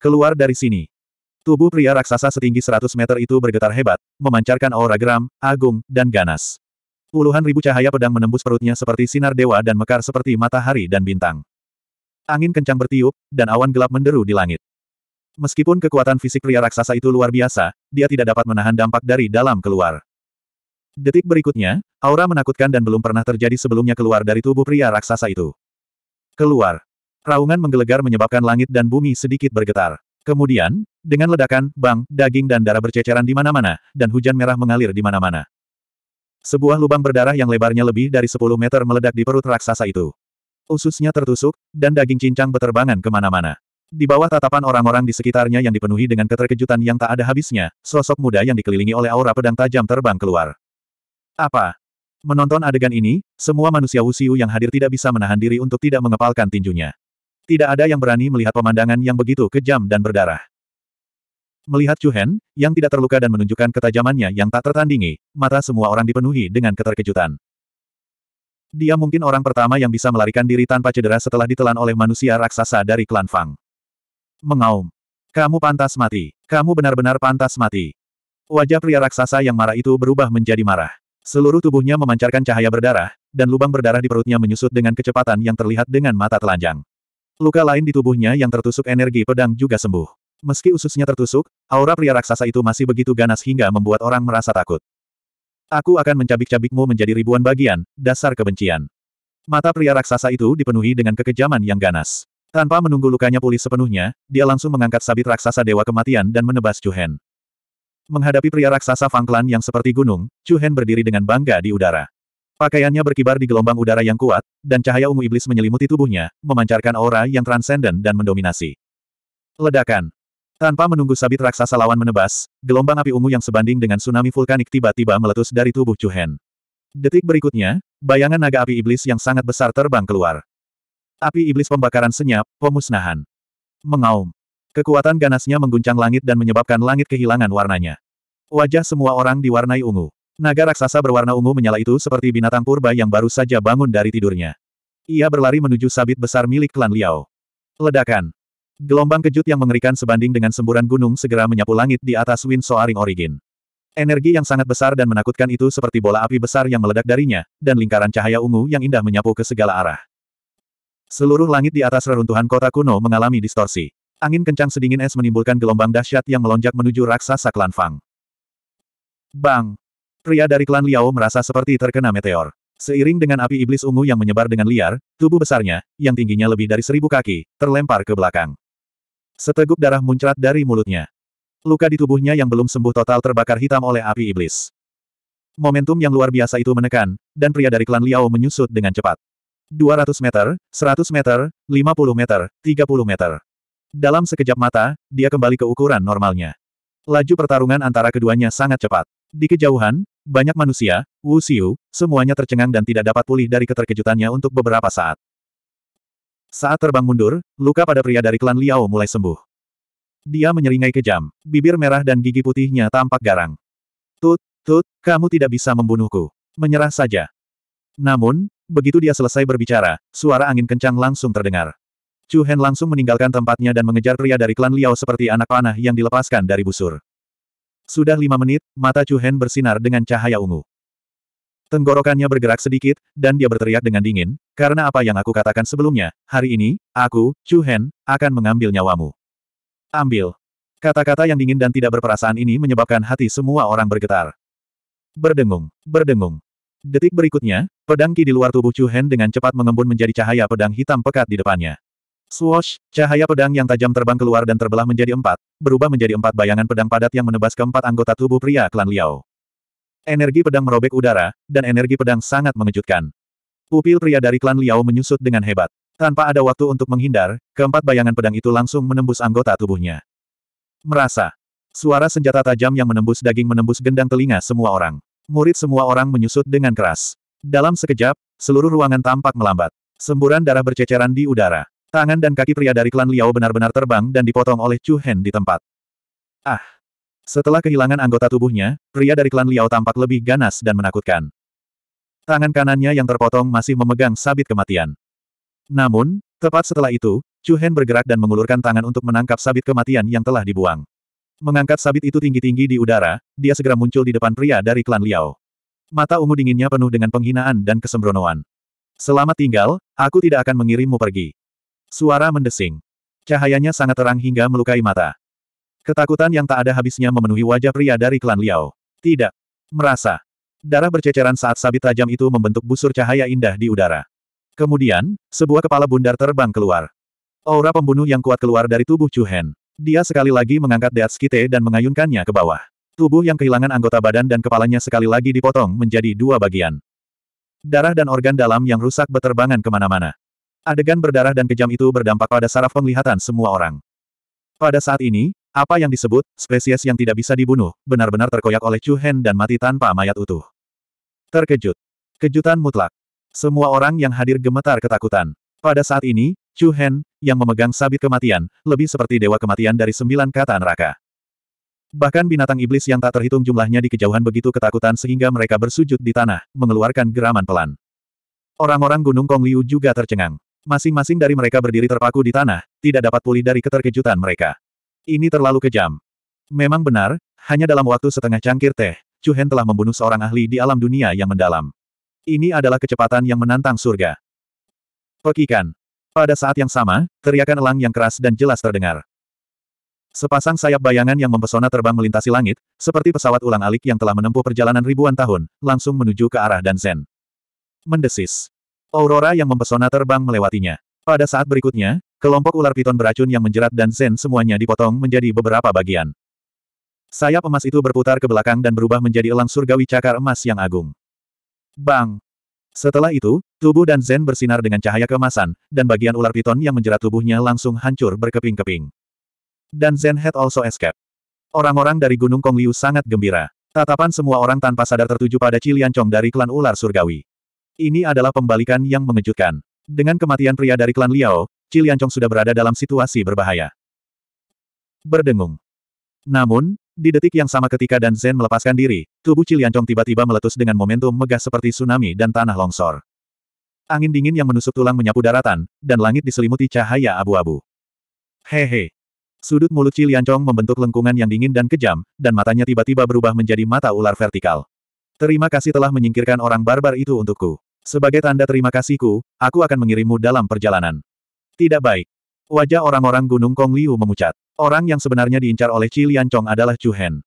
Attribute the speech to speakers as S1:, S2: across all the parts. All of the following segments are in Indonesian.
S1: Keluar dari sini. Tubuh pria raksasa setinggi 100 meter itu bergetar hebat, memancarkan aura geram, agung, dan ganas. Puluhan ribu cahaya pedang menembus perutnya seperti sinar dewa dan mekar seperti matahari dan bintang. Angin kencang bertiup, dan awan gelap menderu di langit. Meskipun kekuatan fisik pria raksasa itu luar biasa, dia tidak dapat menahan dampak dari dalam keluar. Detik berikutnya, aura menakutkan dan belum pernah terjadi sebelumnya keluar dari tubuh pria raksasa itu. Keluar. Raungan menggelegar menyebabkan langit dan bumi sedikit bergetar. Kemudian, dengan ledakan, bang, daging dan darah berceceran di mana-mana, dan hujan merah mengalir di mana-mana. Sebuah lubang berdarah yang lebarnya lebih dari 10 meter meledak di perut raksasa itu. Ususnya tertusuk, dan daging cincang beterbangan kemana-mana. Di bawah tatapan orang-orang di sekitarnya yang dipenuhi dengan keterkejutan yang tak ada habisnya, sosok muda yang dikelilingi oleh aura pedang tajam terbang keluar. Apa? Menonton adegan ini, semua manusia usiu yang hadir tidak bisa menahan diri untuk tidak mengepalkan tinjunya. Tidak ada yang berani melihat pemandangan yang begitu kejam dan berdarah. Melihat Chu Hen yang tidak terluka dan menunjukkan ketajamannya yang tak tertandingi, mata semua orang dipenuhi dengan keterkejutan. Dia mungkin orang pertama yang bisa melarikan diri tanpa cedera setelah ditelan oleh manusia raksasa dari klan Fang. Mengaum. Kamu pantas mati. Kamu benar-benar pantas mati. Wajah pria raksasa yang marah itu berubah menjadi marah. Seluruh tubuhnya memancarkan cahaya berdarah, dan lubang berdarah di perutnya menyusut dengan kecepatan yang terlihat dengan mata telanjang. Luka lain di tubuhnya yang tertusuk energi pedang juga sembuh. Meski ususnya tertusuk, aura pria raksasa itu masih begitu ganas hingga membuat orang merasa takut. Aku akan mencabik-cabikmu menjadi ribuan bagian, dasar kebencian. Mata pria raksasa itu dipenuhi dengan kekejaman yang ganas. Tanpa menunggu lukanya pulih sepenuhnya, dia langsung mengangkat sabit raksasa Dewa Kematian dan menebas Chu Hen Menghadapi pria raksasa Fang Fangklan yang seperti gunung, Chu Hen berdiri dengan bangga di udara. Pakaiannya berkibar di gelombang udara yang kuat, dan cahaya ungu iblis menyelimuti tubuhnya, memancarkan aura yang transenden dan mendominasi. Ledakan. Tanpa menunggu sabit raksasa lawan menebas, gelombang api ungu yang sebanding dengan tsunami vulkanik tiba-tiba meletus dari tubuh Chuhen. Detik berikutnya, bayangan naga api iblis yang sangat besar terbang keluar. Api iblis pembakaran senyap, pemusnahan. Mengaum. Kekuatan ganasnya mengguncang langit dan menyebabkan langit kehilangan warnanya. Wajah semua orang diwarnai ungu. Naga raksasa berwarna ungu menyala itu seperti binatang purba yang baru saja bangun dari tidurnya. Ia berlari menuju sabit besar milik klan Liao. Ledakan. Gelombang kejut yang mengerikan sebanding dengan semburan gunung segera menyapu langit di atas Wind Soaring Origin. Energi yang sangat besar dan menakutkan itu seperti bola api besar yang meledak darinya, dan lingkaran cahaya ungu yang indah menyapu ke segala arah. Seluruh langit di atas reruntuhan kota kuno mengalami distorsi. Angin kencang sedingin es menimbulkan gelombang dahsyat yang melonjak menuju raksasa klan Fang. Bang! Pria dari klan Liao merasa seperti terkena meteor. Seiring dengan api iblis ungu yang menyebar dengan liar, tubuh besarnya, yang tingginya lebih dari seribu kaki, terlempar ke belakang. Seteguk darah muncrat dari mulutnya. Luka di tubuhnya yang belum sembuh total terbakar hitam oleh api iblis. Momentum yang luar biasa itu menekan, dan pria dari klan Liao menyusut dengan cepat. 200 meter, 100 meter, 50 meter, 30 meter. Dalam sekejap mata, dia kembali ke ukuran normalnya. Laju pertarungan antara keduanya sangat cepat. Di kejauhan, banyak manusia, Wu Xiu, semuanya tercengang dan tidak dapat pulih dari keterkejutannya untuk beberapa saat. Saat terbang mundur, luka pada pria dari klan Liao mulai sembuh. Dia menyeringai kejam, bibir merah dan gigi putihnya tampak garang. Tut, tut, kamu tidak bisa membunuhku. Menyerah saja. Namun, begitu dia selesai berbicara, suara angin kencang langsung terdengar. Chu Hen langsung meninggalkan tempatnya dan mengejar pria dari klan Liao seperti anak panah yang dilepaskan dari busur. Sudah lima menit, mata Chu Hen bersinar dengan cahaya ungu. Tenggorokannya bergerak sedikit, dan dia berteriak dengan dingin, karena apa yang aku katakan sebelumnya, hari ini, aku, Chu Hen, akan mengambil nyawamu. Ambil. Kata-kata yang dingin dan tidak berperasaan ini menyebabkan hati semua orang bergetar. Berdengung, berdengung. Detik berikutnya, pedang ki di luar tubuh Chu Hen dengan cepat mengembun menjadi cahaya pedang hitam pekat di depannya. Swash, cahaya pedang yang tajam terbang keluar dan terbelah menjadi empat, berubah menjadi empat bayangan pedang padat yang menebas keempat anggota tubuh pria klan Liao. Energi pedang merobek udara, dan energi pedang sangat mengejutkan. Pupil pria dari klan Liao menyusut dengan hebat. Tanpa ada waktu untuk menghindar, keempat bayangan pedang itu langsung menembus anggota tubuhnya. Merasa. Suara senjata tajam yang menembus daging menembus gendang telinga semua orang. Murid semua orang menyusut dengan keras. Dalam sekejap, seluruh ruangan tampak melambat. Semburan darah berceceran di udara. Tangan dan kaki pria dari klan Liao benar-benar terbang dan dipotong oleh Chu Hen di tempat. Ah! Setelah kehilangan anggota tubuhnya, pria dari klan Liao tampak lebih ganas dan menakutkan. Tangan kanannya yang terpotong masih memegang sabit kematian. Namun, tepat setelah itu, Chu Hen bergerak dan mengulurkan tangan untuk menangkap sabit kematian yang telah dibuang. Mengangkat sabit itu tinggi-tinggi di udara, dia segera muncul di depan pria dari klan Liao. Mata ungu dinginnya penuh dengan penghinaan dan kesembronoan. Selamat tinggal, aku tidak akan mengirimmu pergi. Suara mendesing. Cahayanya sangat terang hingga melukai mata. Ketakutan yang tak ada habisnya memenuhi wajah pria dari klan Liao. Tidak. Merasa. Darah berceceran saat sabit tajam itu membentuk busur cahaya indah di udara. Kemudian, sebuah kepala bundar terbang keluar. Aura pembunuh yang kuat keluar dari tubuh Chu Hen. Dia sekali lagi mengangkat Deat Skite dan mengayunkannya ke bawah. Tubuh yang kehilangan anggota badan dan kepalanya sekali lagi dipotong menjadi dua bagian. Darah dan organ dalam yang rusak beterbangan kemana-mana. Adegan berdarah dan kejam itu berdampak pada saraf penglihatan semua orang. Pada saat ini, apa yang disebut, spesies yang tidak bisa dibunuh, benar-benar terkoyak oleh Chu Hen dan mati tanpa mayat utuh. Terkejut. Kejutan mutlak. Semua orang yang hadir gemetar ketakutan. Pada saat ini, Chu Hen, yang memegang sabit kematian, lebih seperti dewa kematian dari sembilan kata neraka. Bahkan binatang iblis yang tak terhitung jumlahnya di kejauhan begitu ketakutan sehingga mereka bersujud di tanah, mengeluarkan geraman pelan. Orang-orang Gunung Kongliu juga tercengang. Masing-masing dari mereka berdiri terpaku di tanah, tidak dapat pulih dari keterkejutan mereka. Ini terlalu kejam. Memang benar, hanya dalam waktu setengah cangkir teh, Chu Hen telah membunuh seorang ahli di alam dunia yang mendalam. Ini adalah kecepatan yang menantang surga. Pekikan. Pada saat yang sama, teriakan elang yang keras dan jelas terdengar. Sepasang sayap bayangan yang mempesona terbang melintasi langit, seperti pesawat ulang alik yang telah menempuh perjalanan ribuan tahun, langsung menuju ke arah Danzen. Mendesis. Aurora yang mempesona terbang melewatinya. Pada saat berikutnya, kelompok ular piton beracun yang menjerat dan Zen semuanya dipotong menjadi beberapa bagian. Sayap emas itu berputar ke belakang dan berubah menjadi elang surgawi cakar emas yang agung. Bang! Setelah itu, tubuh dan Zen bersinar dengan cahaya kemasan, dan bagian ular piton yang menjerat tubuhnya langsung hancur berkeping-keping. Dan Zen had also escaped. Orang-orang dari Gunung Kongliu sangat gembira. Tatapan semua orang tanpa sadar tertuju pada Cilian Chong dari klan ular surgawi. Ini adalah pembalikan yang mengejutkan. Dengan kematian pria dari klan Liao, Ciliancong sudah berada dalam situasi berbahaya. Berdengung. Namun, di detik yang sama ketika Dan Zen melepaskan diri, tubuh Ciliancong tiba-tiba meletus dengan momentum megah seperti tsunami dan tanah longsor. Angin dingin yang menusuk tulang menyapu daratan, dan langit diselimuti cahaya abu-abu. Hehe. Sudut mulut Ciliancong membentuk lengkungan yang dingin dan kejam, dan matanya tiba-tiba berubah menjadi mata ular vertikal. Terima kasih telah menyingkirkan orang barbar itu untukku. Sebagai tanda terima kasihku, aku akan mengirimmu dalam perjalanan. Tidak baik. Wajah orang-orang Gunung Kong Liu memucat. Orang yang sebenarnya diincar oleh Qi Chong adalah Chu Hen.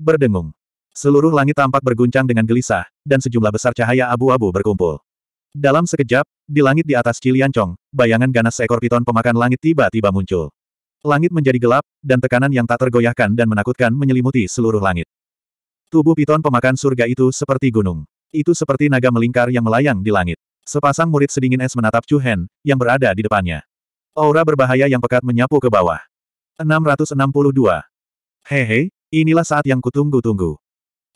S1: Berdengung. Seluruh langit tampak berguncang dengan gelisah, dan sejumlah besar cahaya abu-abu berkumpul. Dalam sekejap, di langit di atas Ciliancong, bayangan ganas seekor piton pemakan langit tiba-tiba muncul. Langit menjadi gelap, dan tekanan yang tak tergoyahkan dan menakutkan menyelimuti seluruh langit. Tubuh piton pemakan surga itu seperti gunung. Itu seperti naga melingkar yang melayang di langit. Sepasang murid sedingin es menatap Chu Hen, yang berada di depannya. Aura berbahaya yang pekat menyapu ke bawah. 662. Hehe, inilah saat yang kutunggu-tunggu.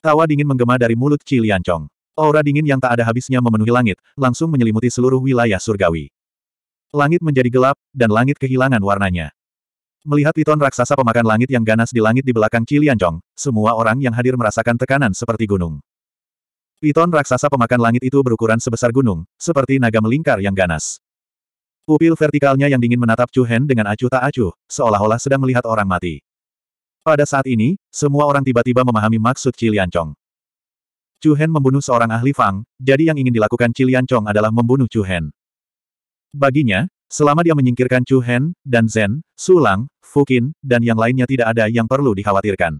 S1: Tawa dingin menggema dari mulut Chi Liancong. Aura dingin yang tak ada habisnya memenuhi langit, langsung menyelimuti seluruh wilayah surgawi. Langit menjadi gelap, dan langit kehilangan warnanya. Melihat piton raksasa pemakan langit yang ganas di langit di belakang Chi Liancong, semua orang yang hadir merasakan tekanan seperti gunung. Piton raksasa pemakan langit itu berukuran sebesar gunung, seperti naga melingkar yang ganas. Pupil vertikalnya yang dingin menatap Chu Hen dengan acuh tak acuh, seolah-olah sedang melihat orang mati. Pada saat ini, semua orang tiba-tiba memahami maksud Cilian Chong. Chu Hen membunuh seorang ahli Fang, jadi yang ingin dilakukan Cilian Chong adalah membunuh Chu Hen. Baginya, selama dia menyingkirkan Chu Hen, dan Zen, Sulang, Fukin, dan yang lainnya tidak ada yang perlu dikhawatirkan.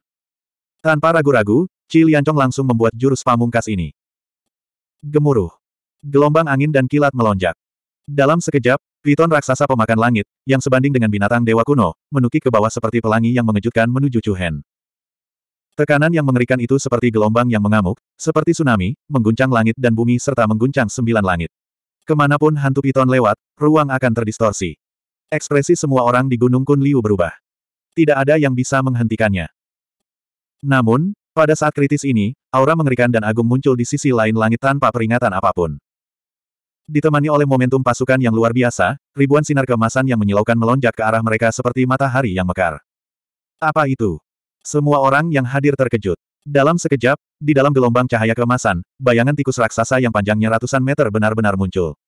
S1: Tanpa ragu-ragu, Qi Liancong langsung membuat jurus pamungkas ini. Gemuruh. Gelombang angin dan kilat melonjak. Dalam sekejap, piton raksasa pemakan langit, yang sebanding dengan binatang dewa kuno, menukik ke bawah seperti pelangi yang mengejutkan menuju Chuhen. Tekanan yang mengerikan itu seperti gelombang yang mengamuk, seperti tsunami, mengguncang langit dan bumi serta mengguncang sembilan langit. Kemanapun hantu piton lewat, ruang akan terdistorsi. Ekspresi semua orang di Gunung Kunliu berubah. Tidak ada yang bisa menghentikannya. Namun, pada saat kritis ini, aura mengerikan dan agung muncul di sisi lain langit tanpa peringatan apapun. Ditemani oleh momentum pasukan yang luar biasa, ribuan sinar kemasan yang menyilaukan melonjak ke arah mereka seperti matahari yang mekar. Apa itu? Semua orang yang hadir terkejut. Dalam sekejap, di dalam gelombang cahaya kemasan, bayangan tikus raksasa yang panjangnya ratusan meter benar-benar muncul.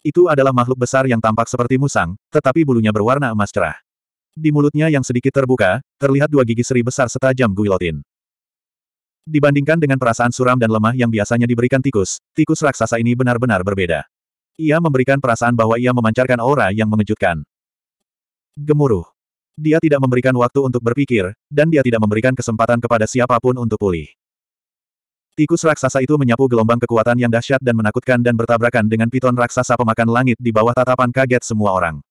S1: Itu adalah makhluk besar yang tampak seperti musang, tetapi bulunya berwarna emas cerah. Di mulutnya yang sedikit terbuka, terlihat dua gigi seri besar setajam guilotin. Dibandingkan dengan perasaan suram dan lemah yang biasanya diberikan tikus, tikus raksasa ini benar-benar berbeda. Ia memberikan perasaan bahwa ia memancarkan aura yang mengejutkan. Gemuruh. Dia tidak memberikan waktu untuk berpikir, dan dia tidak memberikan kesempatan kepada siapapun untuk pulih. Tikus raksasa itu menyapu gelombang kekuatan yang dahsyat dan menakutkan dan bertabrakan dengan piton raksasa pemakan langit di bawah tatapan kaget semua orang.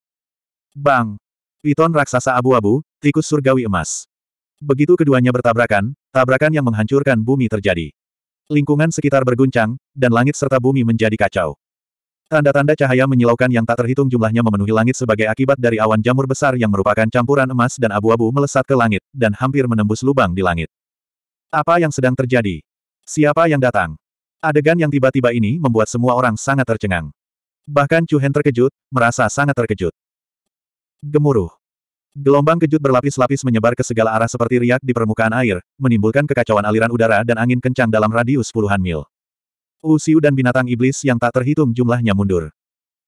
S1: Bang! Piton raksasa abu-abu, tikus surgawi emas. Begitu keduanya bertabrakan, Tabrakan yang menghancurkan bumi terjadi. Lingkungan sekitar berguncang, dan langit serta bumi menjadi kacau. Tanda-tanda cahaya menyilaukan yang tak terhitung jumlahnya memenuhi langit sebagai akibat dari awan jamur besar yang merupakan campuran emas dan abu-abu melesat ke langit, dan hampir menembus lubang di langit. Apa yang sedang terjadi? Siapa yang datang? Adegan yang tiba-tiba ini membuat semua orang sangat tercengang. Bahkan Chu Hen terkejut, merasa sangat terkejut. Gemuruh. Gelombang kejut berlapis-lapis menyebar ke segala arah seperti riak di permukaan air, menimbulkan kekacauan aliran udara dan angin kencang dalam radius puluhan mil. Usiu dan binatang iblis yang tak terhitung jumlahnya mundur.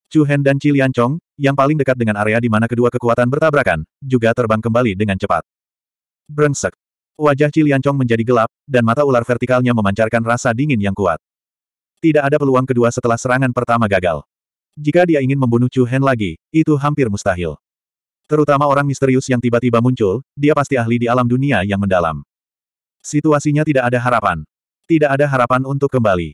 S1: Chu Hen dan Cilian Chong, yang paling dekat dengan area di mana kedua kekuatan bertabrakan, juga terbang kembali dengan cepat. Brengsek. Wajah Cilian Chong menjadi gelap, dan mata ular vertikalnya memancarkan rasa dingin yang kuat. Tidak ada peluang kedua setelah serangan pertama gagal. Jika dia ingin membunuh Chu Hen lagi, itu hampir mustahil. Terutama orang misterius yang tiba-tiba muncul, dia pasti ahli di alam dunia yang mendalam. Situasinya tidak ada harapan. Tidak ada harapan untuk kembali.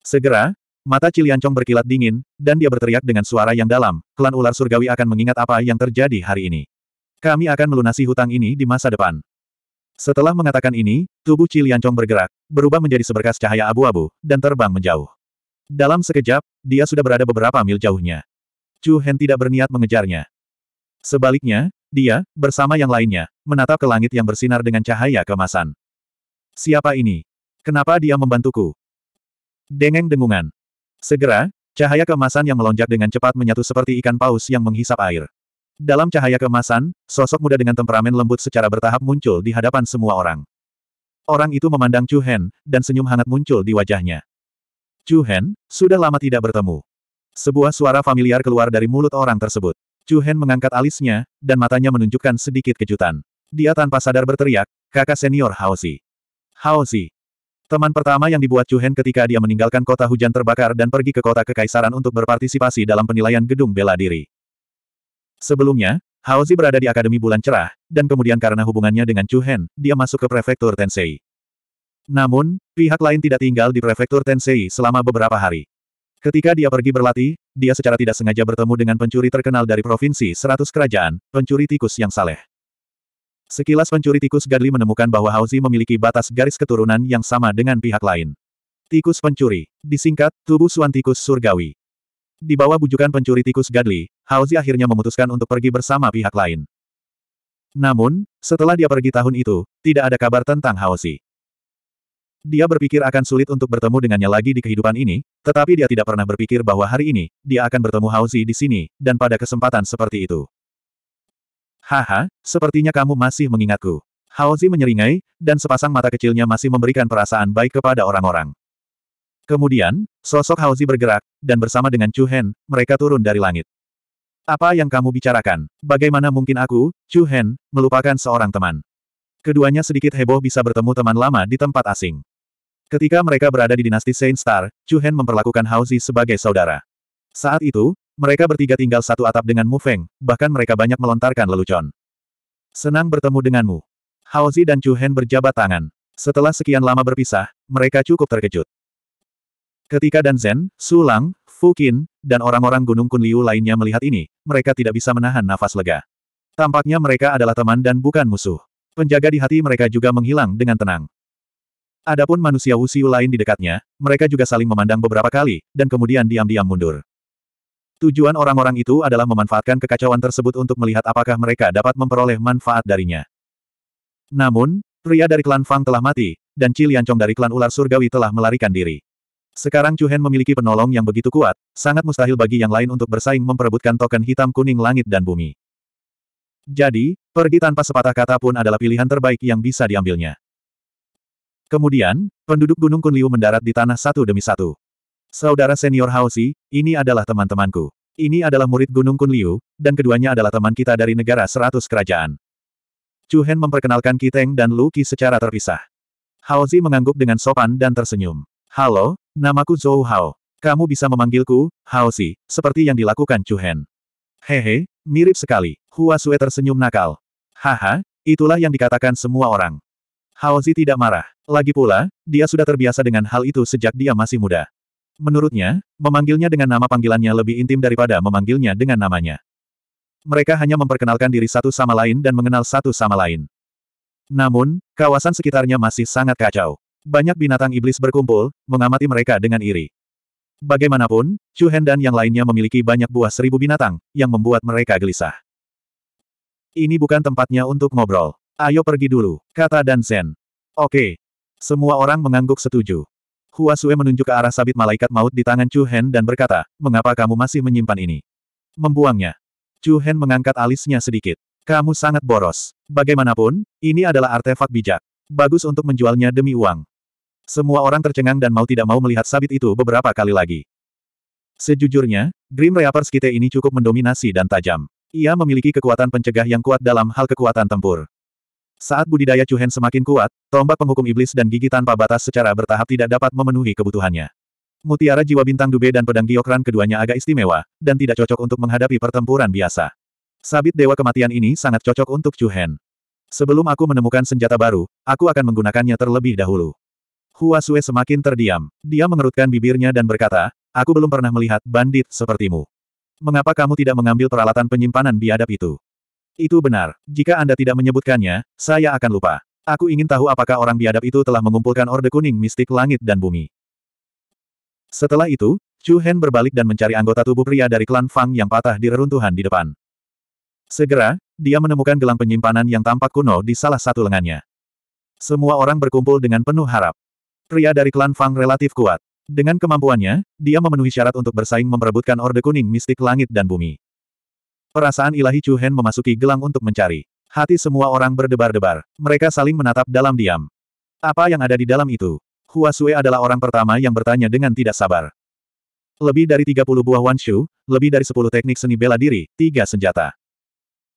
S1: Segera, mata Ciliancong berkilat dingin, dan dia berteriak dengan suara yang dalam, klan ular surgawi akan mengingat apa yang terjadi hari ini. Kami akan melunasi hutang ini di masa depan. Setelah mengatakan ini, tubuh Ciliancong bergerak, berubah menjadi seberkas cahaya abu-abu, dan terbang menjauh. Dalam sekejap, dia sudah berada beberapa mil jauhnya. Chu Hen tidak berniat mengejarnya. Sebaliknya, dia, bersama yang lainnya, menatap ke langit yang bersinar dengan cahaya kemasan. Siapa ini? Kenapa dia membantuku? Dengeng dengungan. Segera, cahaya kemasan yang melonjak dengan cepat menyatu seperti ikan paus yang menghisap air. Dalam cahaya kemasan, sosok muda dengan temperamen lembut secara bertahap muncul di hadapan semua orang. Orang itu memandang Chu Hen, dan senyum hangat muncul di wajahnya. Chu Hen, sudah lama tidak bertemu. Sebuah suara familiar keluar dari mulut orang tersebut. Chu Hen mengangkat alisnya, dan matanya menunjukkan sedikit kejutan. Dia tanpa sadar berteriak, kakak senior Hao Zi, Hao Zi, Teman pertama yang dibuat Chu Hen ketika dia meninggalkan kota hujan terbakar dan pergi ke kota kekaisaran untuk berpartisipasi dalam penilaian gedung bela diri. Sebelumnya, Hao Zi berada di Akademi Bulan Cerah, dan kemudian karena hubungannya dengan Chu Hen, dia masuk ke prefektur Tensei. Namun, pihak lain tidak tinggal di prefektur Tensei selama beberapa hari. Ketika dia pergi berlatih, dia secara tidak sengaja bertemu dengan pencuri terkenal dari Provinsi seratus Kerajaan, pencuri tikus yang saleh. Sekilas pencuri tikus Gadli menemukan bahwa Hauzi memiliki batas garis keturunan yang sama dengan pihak lain. Tikus pencuri, disingkat, tubuh suan tikus surgawi. Di bawah bujukan pencuri tikus Gadli, Hauzi akhirnya memutuskan untuk pergi bersama pihak lain. Namun, setelah dia pergi tahun itu, tidak ada kabar tentang Hauzi. Dia berpikir akan sulit untuk bertemu dengannya lagi di kehidupan ini, tetapi dia tidak pernah berpikir bahwa hari ini, dia akan bertemu Hauzi di sini, dan pada kesempatan seperti itu. Haha, sepertinya kamu masih mengingatku. Hauzi menyeringai, dan sepasang mata kecilnya masih memberikan perasaan baik kepada orang-orang. Kemudian, sosok Hauzi bergerak, dan bersama dengan Chu Hen, mereka turun dari langit. Apa yang kamu bicarakan? Bagaimana mungkin aku, Chu Hen, melupakan seorang teman? Keduanya sedikit heboh bisa bertemu teman lama di tempat asing. Ketika mereka berada di dinasti Saint Star, Chu Hen memperlakukan Hauzi sebagai saudara. Saat itu, mereka bertiga tinggal satu atap dengan Mu Feng, bahkan mereka banyak melontarkan lelucon. Senang bertemu denganmu. Hauzi dan Chu Hen berjabat tangan. Setelah sekian lama berpisah, mereka cukup terkejut. Ketika Dan Su Lang, Fu Qin, dan orang-orang Gunung Kunliu lainnya melihat ini, mereka tidak bisa menahan nafas lega. Tampaknya mereka adalah teman dan bukan musuh. Penjaga di hati mereka juga menghilang dengan tenang. Adapun manusia Wusiu lain di dekatnya, mereka juga saling memandang beberapa kali, dan kemudian diam-diam mundur. Tujuan orang-orang itu adalah memanfaatkan kekacauan tersebut untuk melihat apakah mereka dapat memperoleh manfaat darinya. Namun, pria dari klan Fang telah mati, dan Ci Liancong dari klan ular surgawi telah melarikan diri. Sekarang Chuhen memiliki penolong yang begitu kuat, sangat mustahil bagi yang lain untuk bersaing memperebutkan token hitam kuning langit dan bumi. Jadi, pergi tanpa sepatah kata pun adalah pilihan terbaik yang bisa diambilnya. Kemudian, penduduk Gunung Kunliu mendarat di tanah satu demi satu. Saudara senior Haosi, ini adalah teman-temanku. Ini adalah murid Gunung Kunliu, dan keduanya adalah teman kita dari negara seratus kerajaan. Chu Hen memperkenalkan Kiteng dan Lu Qi secara terpisah. Haozi mengangguk dengan sopan dan tersenyum. Halo, namaku Zhou Hao. Kamu bisa memanggilku, Haozi, seperti yang dilakukan Chu Hen. Hehe, mirip sekali. Hua Sue tersenyum nakal. Haha, itulah yang dikatakan semua orang. Haozi tidak marah. Lagi pula, dia sudah terbiasa dengan hal itu sejak dia masih muda. Menurutnya, memanggilnya dengan nama panggilannya lebih intim daripada memanggilnya dengan namanya. Mereka hanya memperkenalkan diri satu sama lain dan mengenal satu sama lain. Namun, kawasan sekitarnya masih sangat kacau. Banyak binatang iblis berkumpul, mengamati mereka dengan iri. Bagaimanapun, Chu Hen dan yang lainnya memiliki banyak buah seribu binatang, yang membuat mereka gelisah. Ini bukan tempatnya untuk ngobrol. Ayo pergi dulu, kata Dan Sen. Oke. Semua orang mengangguk setuju. Hua Sue menunjuk ke arah sabit malaikat maut di tangan Chu Hen dan berkata, mengapa kamu masih menyimpan ini? Membuangnya. Chu Hen mengangkat alisnya sedikit. Kamu sangat boros. Bagaimanapun, ini adalah artefak bijak. Bagus untuk menjualnya demi uang. Semua orang tercengang dan mau tidak mau melihat sabit itu beberapa kali lagi. Sejujurnya, Dream Reapers kita ini cukup mendominasi dan tajam. Ia memiliki kekuatan pencegah yang kuat dalam hal kekuatan tempur. Saat budidaya Chuhen semakin kuat, tombak penghukum iblis dan gigi tanpa batas secara bertahap tidak dapat memenuhi kebutuhannya. Mutiara jiwa bintang dube dan pedang giokran keduanya agak istimewa, dan tidak cocok untuk menghadapi pertempuran biasa. Sabit dewa kematian ini sangat cocok untuk Chuhen. Sebelum aku menemukan senjata baru, aku akan menggunakannya terlebih dahulu. Hua Sue semakin terdiam. Dia mengerutkan bibirnya dan berkata, aku belum pernah melihat bandit sepertimu. Mengapa kamu tidak mengambil peralatan penyimpanan biadab itu? Itu benar. Jika Anda tidak menyebutkannya, saya akan lupa. Aku ingin tahu apakah orang biadab itu telah mengumpulkan Orde Kuning Mistik Langit dan Bumi. Setelah itu, Chu Hen berbalik dan mencari anggota tubuh pria dari klan Fang yang patah di reruntuhan di depan. Segera, dia menemukan gelang penyimpanan yang tampak kuno di salah satu lengannya. Semua orang berkumpul dengan penuh harap. Pria dari klan Fang relatif kuat. Dengan kemampuannya, dia memenuhi syarat untuk bersaing memperebutkan Orde Kuning Mistik Langit dan Bumi. Perasaan ilahi Chu Hen memasuki gelang untuk mencari. Hati semua orang berdebar-debar. Mereka saling menatap dalam diam. Apa yang ada di dalam itu? Hua Sui adalah orang pertama yang bertanya dengan tidak sabar. Lebih dari 30 buah Shu, lebih dari 10 teknik seni bela diri, tiga senjata.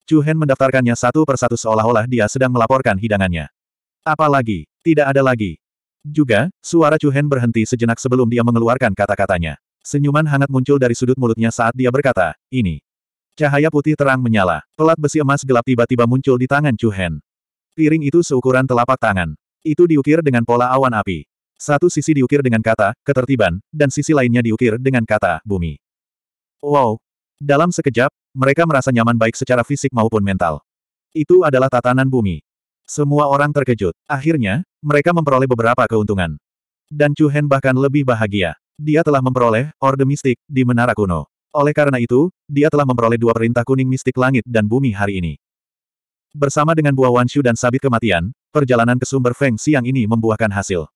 S1: Chu Hen mendaftarkannya satu persatu seolah-olah dia sedang melaporkan hidangannya. Apalagi, tidak ada lagi. Juga, suara Chu Hen berhenti sejenak sebelum dia mengeluarkan kata-katanya. Senyuman hangat muncul dari sudut mulutnya saat dia berkata, ini. Cahaya putih terang menyala. Pelat besi emas gelap tiba-tiba muncul di tangan Chu Hen. Piring itu seukuran telapak tangan. Itu diukir dengan pola awan api. Satu sisi diukir dengan kata, ketertiban, dan sisi lainnya diukir dengan kata, bumi. Wow! Dalam sekejap, mereka merasa nyaman baik secara fisik maupun mental. Itu adalah tatanan bumi. Semua orang terkejut. Akhirnya, mereka memperoleh beberapa keuntungan. Dan Chu Hen bahkan lebih bahagia. Dia telah memperoleh Orde Mistik di Menara Kuno. Oleh karena itu, dia telah memperoleh dua perintah kuning mistik langit dan bumi hari ini. Bersama dengan buah Wanshu dan sabit kematian, perjalanan ke sumber Feng siang ini membuahkan hasil.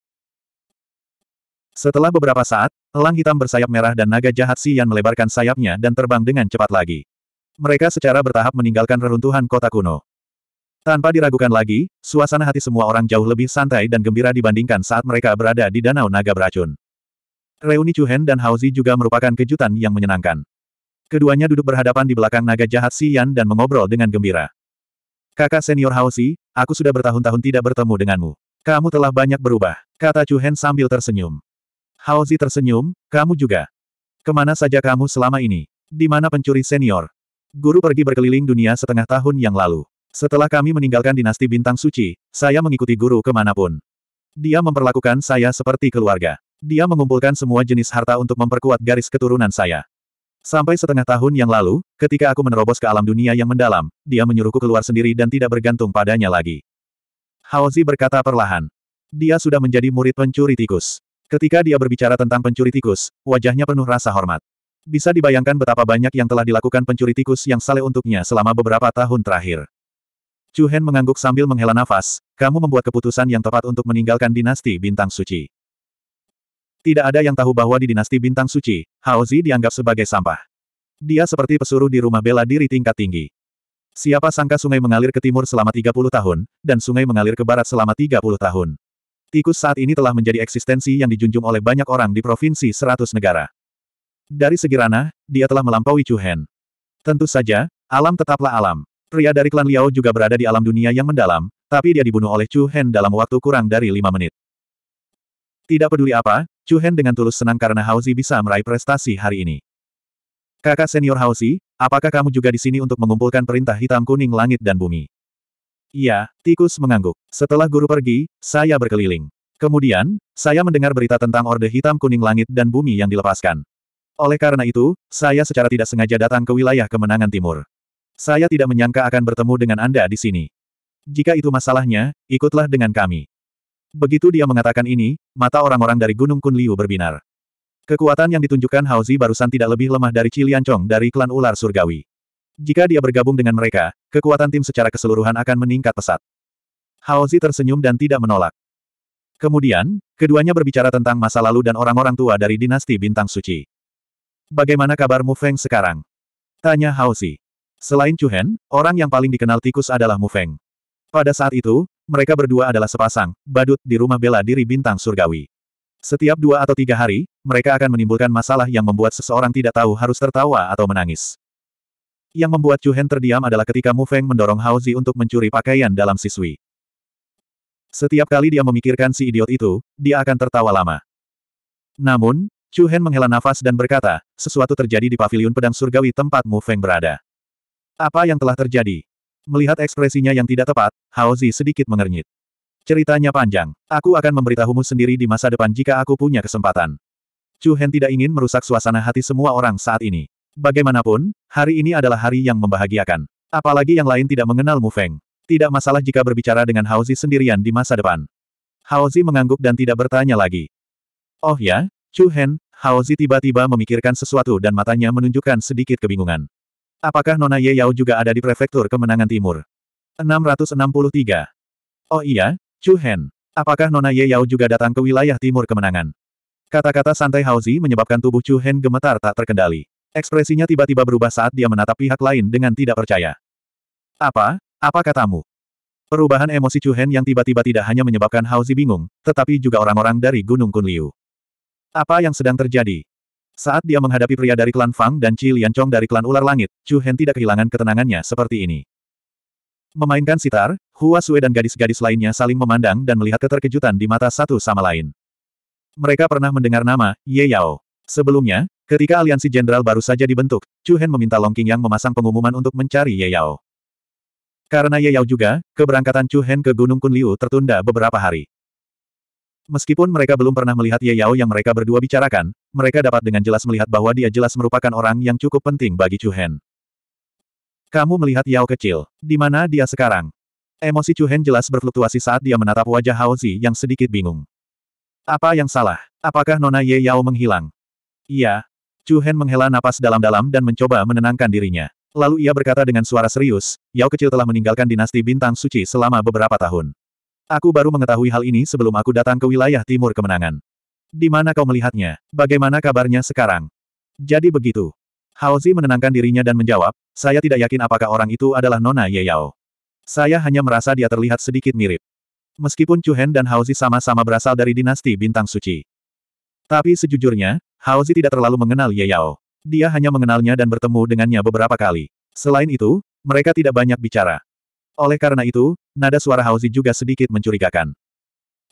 S1: Setelah beberapa saat, elang hitam bersayap merah dan naga jahat Xian melebarkan sayapnya dan terbang dengan cepat lagi. Mereka secara bertahap meninggalkan reruntuhan kota kuno. Tanpa diragukan lagi, suasana hati semua orang jauh lebih santai dan gembira dibandingkan saat mereka berada di Danau Naga Beracun. Reuni Chuhen dan Haozi juga merupakan kejutan yang menyenangkan. Keduanya duduk berhadapan di belakang naga jahat Yan dan mengobrol dengan gembira. Kakak senior Haozi, aku sudah bertahun-tahun tidak bertemu denganmu. Kamu telah banyak berubah, kata Chuhen sambil tersenyum. Haozi tersenyum, kamu juga. Kemana saja kamu selama ini? Di mana pencuri senior? Guru pergi berkeliling dunia setengah tahun yang lalu. Setelah kami meninggalkan dinasti bintang suci, saya mengikuti guru kemanapun. Dia memperlakukan saya seperti keluarga. Dia mengumpulkan semua jenis harta untuk memperkuat garis keturunan saya. Sampai setengah tahun yang lalu, ketika aku menerobos ke alam dunia yang mendalam, dia menyuruhku keluar sendiri dan tidak bergantung padanya lagi. Haozi berkata perlahan. Dia sudah menjadi murid pencuri tikus. Ketika dia berbicara tentang pencuri tikus, wajahnya penuh rasa hormat. Bisa dibayangkan betapa banyak yang telah dilakukan pencuri tikus yang saleh untuknya selama beberapa tahun terakhir. Chu Hen mengangguk sambil menghela nafas, kamu membuat keputusan yang tepat untuk meninggalkan dinasti bintang suci. Tidak ada yang tahu bahwa di dinasti bintang suci, Haozi dianggap sebagai sampah. Dia seperti pesuruh di rumah bela diri tingkat tinggi. Siapa sangka sungai mengalir ke timur selama 30 tahun, dan sungai mengalir ke barat selama 30 tahun. Tikus saat ini telah menjadi eksistensi yang dijunjung oleh banyak orang di provinsi 100 negara. Dari segi ranah, dia telah melampaui Chu Hen. Tentu saja, alam tetaplah alam. Pria dari klan Liao juga berada di alam dunia yang mendalam, tapi dia dibunuh oleh Chu Hen dalam waktu kurang dari lima menit. Tidak peduli apa, Chu Hen dengan tulus senang karena Hauzi bisa meraih prestasi hari ini. Kakak senior Hauzi, apakah kamu juga di sini untuk mengumpulkan perintah hitam kuning langit dan bumi? Iya, tikus mengangguk. Setelah guru pergi, saya berkeliling. Kemudian, saya mendengar berita tentang Orde Hitam Kuning Langit dan Bumi yang dilepaskan. Oleh karena itu, saya secara tidak sengaja datang ke wilayah kemenangan timur. Saya tidak menyangka akan bertemu dengan Anda di sini. Jika itu masalahnya, ikutlah dengan kami. Begitu dia mengatakan ini, mata orang-orang dari Gunung Kunliu berbinar. Kekuatan yang ditunjukkan Haozi barusan tidak lebih lemah dari Ciliancong dari klan ular surgawi. Jika dia bergabung dengan mereka, kekuatan tim secara keseluruhan akan meningkat pesat. Haozi tersenyum dan tidak menolak. Kemudian, keduanya berbicara tentang masa lalu dan orang-orang tua dari dinasti Bintang Suci. Bagaimana kabar Mu Feng sekarang? Tanya Haozi. Selain Chu Hen, orang yang paling dikenal tikus adalah Mu Feng. Pada saat itu, mereka berdua adalah sepasang, badut, di rumah bela diri bintang surgawi. Setiap dua atau tiga hari, mereka akan menimbulkan masalah yang membuat seseorang tidak tahu harus tertawa atau menangis. Yang membuat Chu Hen terdiam adalah ketika Mu Feng mendorong Hao Zi untuk mencuri pakaian dalam siswi. Setiap kali dia memikirkan si idiot itu, dia akan tertawa lama. Namun, Chu Hen menghela nafas dan berkata, sesuatu terjadi di paviliun pedang surgawi tempat Mu Feng berada. Apa yang telah terjadi? Melihat ekspresinya yang tidak tepat, Haozi sedikit mengernyit. Ceritanya panjang. Aku akan memberitahumu sendiri di masa depan jika aku punya kesempatan. Chu Hen tidak ingin merusak suasana hati semua orang saat ini. Bagaimanapun, hari ini adalah hari yang membahagiakan. Apalagi yang lain tidak mengenal Mu Feng. Tidak masalah jika berbicara dengan Haozi sendirian di masa depan. Haozi mengangguk dan tidak bertanya lagi. Oh ya, Chu Hen, Haozi tiba-tiba memikirkan sesuatu dan matanya menunjukkan sedikit kebingungan. Apakah Nona Ye Yao juga ada di prefektur kemenangan timur? 663. Oh iya, Chu Hen. Apakah Nona Ye Yao juga datang ke wilayah timur kemenangan? Kata-kata santai Hauzi menyebabkan tubuh Chu Hen gemetar tak terkendali. Ekspresinya tiba-tiba berubah saat dia menatap pihak lain dengan tidak percaya. Apa? Apa katamu? Perubahan emosi Chu Hen yang tiba-tiba tidak hanya menyebabkan Hauzi bingung, tetapi juga orang-orang dari Gunung Kunliu. Apa yang sedang terjadi? Saat dia menghadapi pria dari klan Fang dan Chi Lianchong dari klan Ular Langit, Chu Hen tidak kehilangan ketenangannya seperti ini. Memainkan sitar, Hua Sue dan gadis-gadis lainnya saling memandang dan melihat keterkejutan di mata satu sama lain. Mereka pernah mendengar nama, Ye Yao. Sebelumnya, ketika aliansi jenderal baru saja dibentuk, Chu Hen meminta Long Qing yang memasang pengumuman untuk mencari Ye Yao. Karena Ye Yao juga, keberangkatan Chu Hen ke Gunung Kunliu tertunda beberapa hari. Meskipun mereka belum pernah melihat Ye Yao yang mereka berdua bicarakan, mereka dapat dengan jelas melihat bahwa dia jelas merupakan orang yang cukup penting bagi Chu Hen. Kamu melihat Yao kecil. Di mana dia sekarang? Emosi Chu Hen jelas berfluktuasi saat dia menatap wajah Hao Zi yang sedikit bingung. Apa yang salah? Apakah Nona Ye Yao menghilang? Iya. Chu Hen menghela napas dalam-dalam dan mencoba menenangkan dirinya. Lalu ia berkata dengan suara serius, Yao kecil telah meninggalkan dinasti bintang suci selama beberapa tahun. Aku baru mengetahui hal ini sebelum aku datang ke wilayah timur kemenangan. Di mana kau melihatnya? Bagaimana kabarnya sekarang? Jadi begitu. Hao Zi menenangkan dirinya dan menjawab, saya tidak yakin apakah orang itu adalah Nona Ye Yao. Saya hanya merasa dia terlihat sedikit mirip. Meskipun Chu Hen dan Haozi sama-sama berasal dari dinasti Bintang Suci. Tapi sejujurnya, Haozi tidak terlalu mengenal Ye Yao. Dia hanya mengenalnya dan bertemu dengannya beberapa kali. Selain itu, mereka tidak banyak bicara. Oleh karena itu, nada suara Haozi juga sedikit mencurigakan.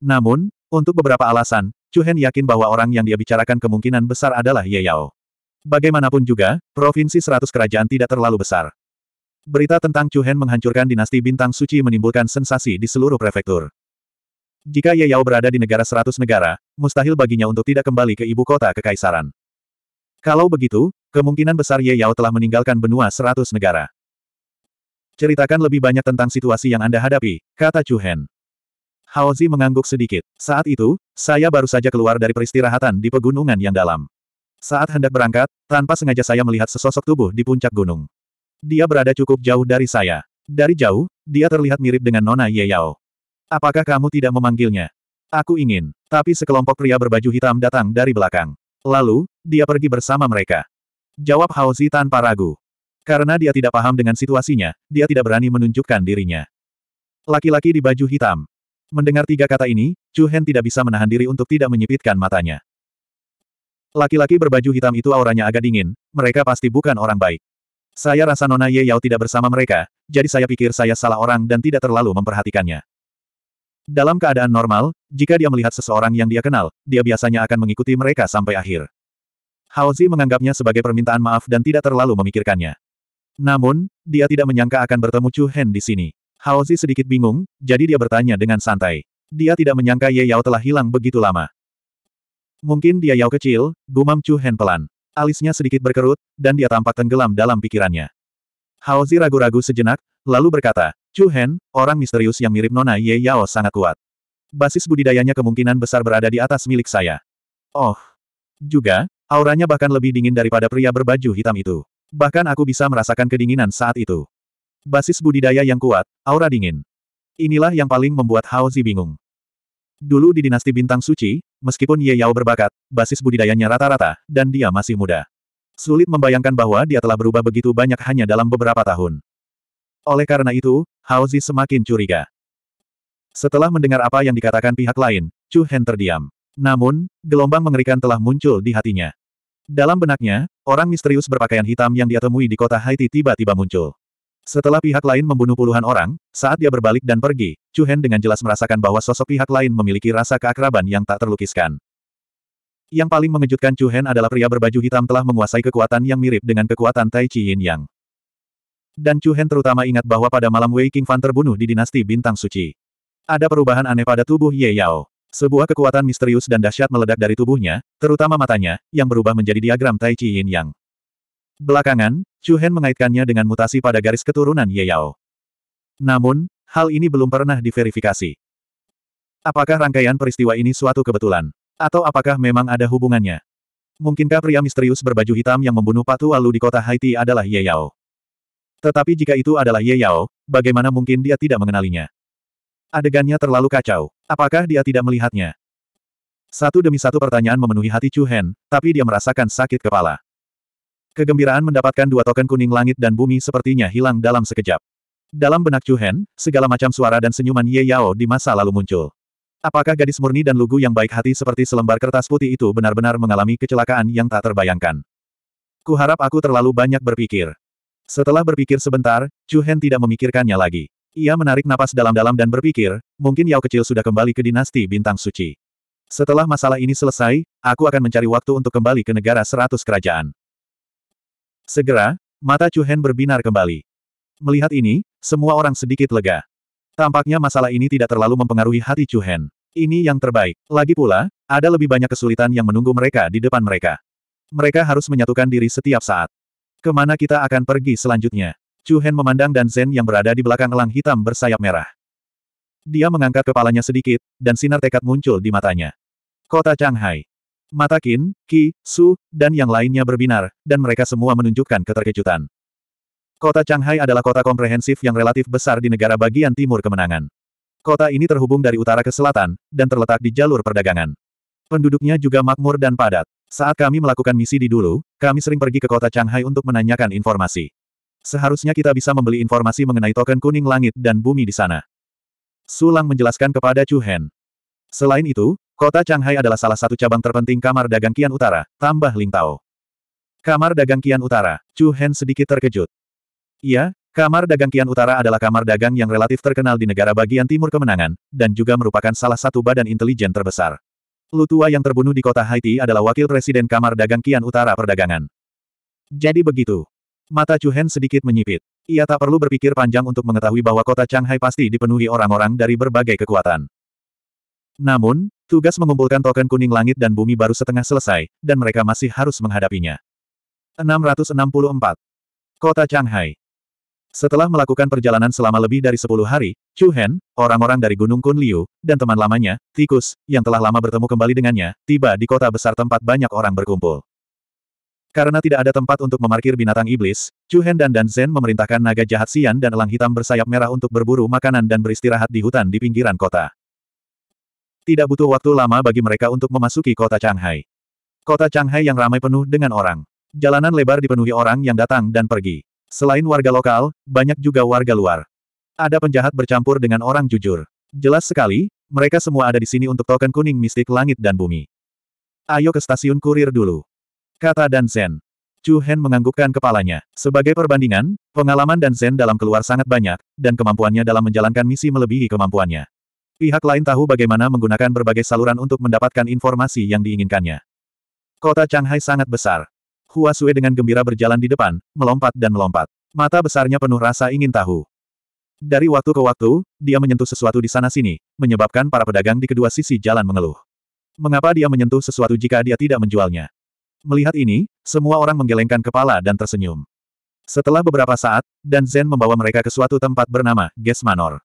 S1: Namun, untuk beberapa alasan, Chu Hen yakin bahwa orang yang dia bicarakan kemungkinan besar adalah Ye Yao. Bagaimanapun juga, provinsi seratus kerajaan tidak terlalu besar. Berita tentang Chuhen menghancurkan dinasti bintang suci menimbulkan sensasi di seluruh prefektur. Jika Ye Yao berada di negara seratus negara, mustahil baginya untuk tidak kembali ke ibu kota kekaisaran. Kalau begitu, kemungkinan besar Ye Yao telah meninggalkan benua seratus negara. Ceritakan lebih banyak tentang situasi yang Anda hadapi, kata Chuhen. Haozi mengangguk sedikit. Saat itu, saya baru saja keluar dari peristirahatan di pegunungan yang dalam. Saat hendak berangkat, tanpa sengaja saya melihat sesosok tubuh di puncak gunung. Dia berada cukup jauh dari saya. Dari jauh, dia terlihat mirip dengan Nona Ye Yao. Apakah kamu tidak memanggilnya? Aku ingin. Tapi sekelompok pria berbaju hitam datang dari belakang. Lalu, dia pergi bersama mereka. Jawab Hao Zi tanpa ragu. Karena dia tidak paham dengan situasinya, dia tidak berani menunjukkan dirinya. Laki-laki di baju hitam. Mendengar tiga kata ini, Chu Hen tidak bisa menahan diri untuk tidak menyipitkan matanya. Laki-laki berbaju hitam itu auranya agak dingin, mereka pasti bukan orang baik. Saya rasa Nona Ye Yao tidak bersama mereka, jadi saya pikir saya salah orang dan tidak terlalu memperhatikannya. Dalam keadaan normal, jika dia melihat seseorang yang dia kenal, dia biasanya akan mengikuti mereka sampai akhir. Hao Zi menganggapnya sebagai permintaan maaf dan tidak terlalu memikirkannya. Namun, dia tidak menyangka akan bertemu Chu Hen di sini. Hao Zi sedikit bingung, jadi dia bertanya dengan santai. Dia tidak menyangka Ye Yao telah hilang begitu lama. Mungkin dia Yao kecil, gumam Chu Hen pelan. Alisnya sedikit berkerut, dan dia tampak tenggelam dalam pikirannya. Haozi ragu-ragu sejenak, lalu berkata, Chu Hen, orang misterius yang mirip Nona Ye Yao sangat kuat. Basis budidayanya kemungkinan besar berada di atas milik saya. Oh. Juga, auranya bahkan lebih dingin daripada pria berbaju hitam itu. Bahkan aku bisa merasakan kedinginan saat itu. Basis budidaya yang kuat, aura dingin. Inilah yang paling membuat Haozi bingung. Dulu di dinasti Bintang Suci, meskipun Ye Yao berbakat, basis budidayanya rata-rata, dan dia masih muda. Sulit membayangkan bahwa dia telah berubah begitu banyak hanya dalam beberapa tahun. Oleh karena itu, Hao Zi semakin curiga. Setelah mendengar apa yang dikatakan pihak lain, Chu Hen terdiam. Namun, gelombang mengerikan telah muncul di hatinya. Dalam benaknya, orang misterius berpakaian hitam yang dia temui di kota Haiti tiba-tiba muncul. Setelah pihak lain membunuh puluhan orang, saat dia berbalik dan pergi, Chu Hen dengan jelas merasakan bahwa sosok pihak lain memiliki rasa keakraban yang tak terlukiskan. Yang paling mengejutkan Chu Hen adalah pria berbaju hitam telah menguasai kekuatan yang mirip dengan kekuatan Tai Chi Yin Yang. Dan Chu Hen terutama ingat bahwa pada malam Wei King Fan terbunuh di dinasti Bintang Suci. Ada perubahan aneh pada tubuh Ye Yao. Sebuah kekuatan misterius dan dahsyat meledak dari tubuhnya, terutama matanya, yang berubah menjadi diagram Tai Chi Yin Yang. Belakangan, Chu Hen mengaitkannya dengan mutasi pada garis keturunan Ye Yao. Namun, hal ini belum pernah diverifikasi. Apakah rangkaian peristiwa ini suatu kebetulan? Atau apakah memang ada hubungannya? Mungkinkah pria misterius berbaju hitam yang membunuh Patu Alu di kota Haiti adalah Ye Yao? Tetapi jika itu adalah Ye Yao, bagaimana mungkin dia tidak mengenalinya? Adegannya terlalu kacau. Apakah dia tidak melihatnya? Satu demi satu pertanyaan memenuhi hati Chu Hen, tapi dia merasakan sakit kepala. Kegembiraan mendapatkan dua token kuning langit dan bumi sepertinya hilang dalam sekejap. Dalam benak Chu Hen, segala macam suara dan senyuman Ye Yao di masa lalu muncul. Apakah gadis murni dan lugu yang baik hati seperti selembar kertas putih itu benar-benar mengalami kecelakaan yang tak terbayangkan? Kuharap aku terlalu banyak berpikir. Setelah berpikir sebentar, Chu Hen tidak memikirkannya lagi. Ia menarik napas dalam-dalam dan berpikir, mungkin Yao kecil sudah kembali ke dinasti bintang suci. Setelah masalah ini selesai, aku akan mencari waktu untuk kembali ke negara seratus kerajaan. Segera, mata Chu Hen berbinar kembali. Melihat ini, semua orang sedikit lega. Tampaknya masalah ini tidak terlalu mempengaruhi hati Chu Hen. Ini yang terbaik. Lagi pula, ada lebih banyak kesulitan yang menunggu mereka di depan mereka. Mereka harus menyatukan diri setiap saat. Kemana kita akan pergi selanjutnya? Chu Hen memandang dan Zen yang berada di belakang elang hitam bersayap merah. Dia mengangkat kepalanya sedikit, dan sinar tekad muncul di matanya. Kota Shanghai. Mata Kin, Qi, Su, dan yang lainnya berbinar, dan mereka semua menunjukkan keterkejutan. Kota Changhai adalah kota komprehensif yang relatif besar di negara bagian timur kemenangan. Kota ini terhubung dari utara ke selatan, dan terletak di jalur perdagangan. Penduduknya juga makmur dan padat. Saat kami melakukan misi di dulu, kami sering pergi ke kota Changhai untuk menanyakan informasi. Seharusnya kita bisa membeli informasi mengenai token kuning langit dan bumi di sana. Sulang menjelaskan kepada Chu Hen. Selain itu, Kota Shanghai adalah salah satu cabang terpenting kamar dagang Kian Utara, tambah Ling Tao. Kamar dagang Kian Utara, Chu Hen sedikit terkejut. Iya, kamar dagang Kian Utara adalah kamar dagang yang relatif terkenal di negara bagian timur kemenangan, dan juga merupakan salah satu badan intelijen terbesar. Lutua yang terbunuh di kota Haiti adalah wakil presiden kamar dagang Kian Utara Perdagangan. Jadi begitu. Mata Chu Hen sedikit menyipit. Ia tak perlu berpikir panjang untuk mengetahui bahwa kota Shanghai pasti dipenuhi orang-orang dari berbagai kekuatan. Namun, Tugas mengumpulkan token kuning langit dan bumi baru setengah selesai, dan mereka masih harus menghadapinya. 664. Kota Shanghai Setelah melakukan perjalanan selama lebih dari 10 hari, Chu Hen, orang-orang dari Gunung Kunliu, dan teman lamanya, Tikus, yang telah lama bertemu kembali dengannya, tiba di kota besar tempat banyak orang berkumpul. Karena tidak ada tempat untuk memarkir binatang iblis, Chu Hen dan Dan Zhen memerintahkan naga jahat Xian dan elang hitam bersayap merah untuk berburu makanan dan beristirahat di hutan di pinggiran kota. Tidak butuh waktu lama bagi mereka untuk memasuki kota Shanghai. Kota Shanghai yang ramai penuh dengan orang. Jalanan lebar dipenuhi orang yang datang dan pergi. Selain warga lokal, banyak juga warga luar. Ada penjahat bercampur dengan orang jujur. Jelas sekali, mereka semua ada di sini untuk token kuning mistik langit dan bumi. Ayo ke stasiun kurir dulu. Kata Dan Zen. Chu Hen menganggukkan kepalanya. Sebagai perbandingan, pengalaman Dan Zen dalam keluar sangat banyak, dan kemampuannya dalam menjalankan misi melebihi kemampuannya. Pihak lain tahu bagaimana menggunakan berbagai saluran untuk mendapatkan informasi yang diinginkannya. Kota Shanghai sangat besar. Hua Sui dengan gembira berjalan di depan, melompat dan melompat. Mata besarnya penuh rasa ingin tahu. Dari waktu ke waktu, dia menyentuh sesuatu di sana-sini, menyebabkan para pedagang di kedua sisi jalan mengeluh. Mengapa dia menyentuh sesuatu jika dia tidak menjualnya? Melihat ini, semua orang menggelengkan kepala dan tersenyum. Setelah beberapa saat, Dan Zen membawa mereka ke suatu tempat bernama Ges Manor.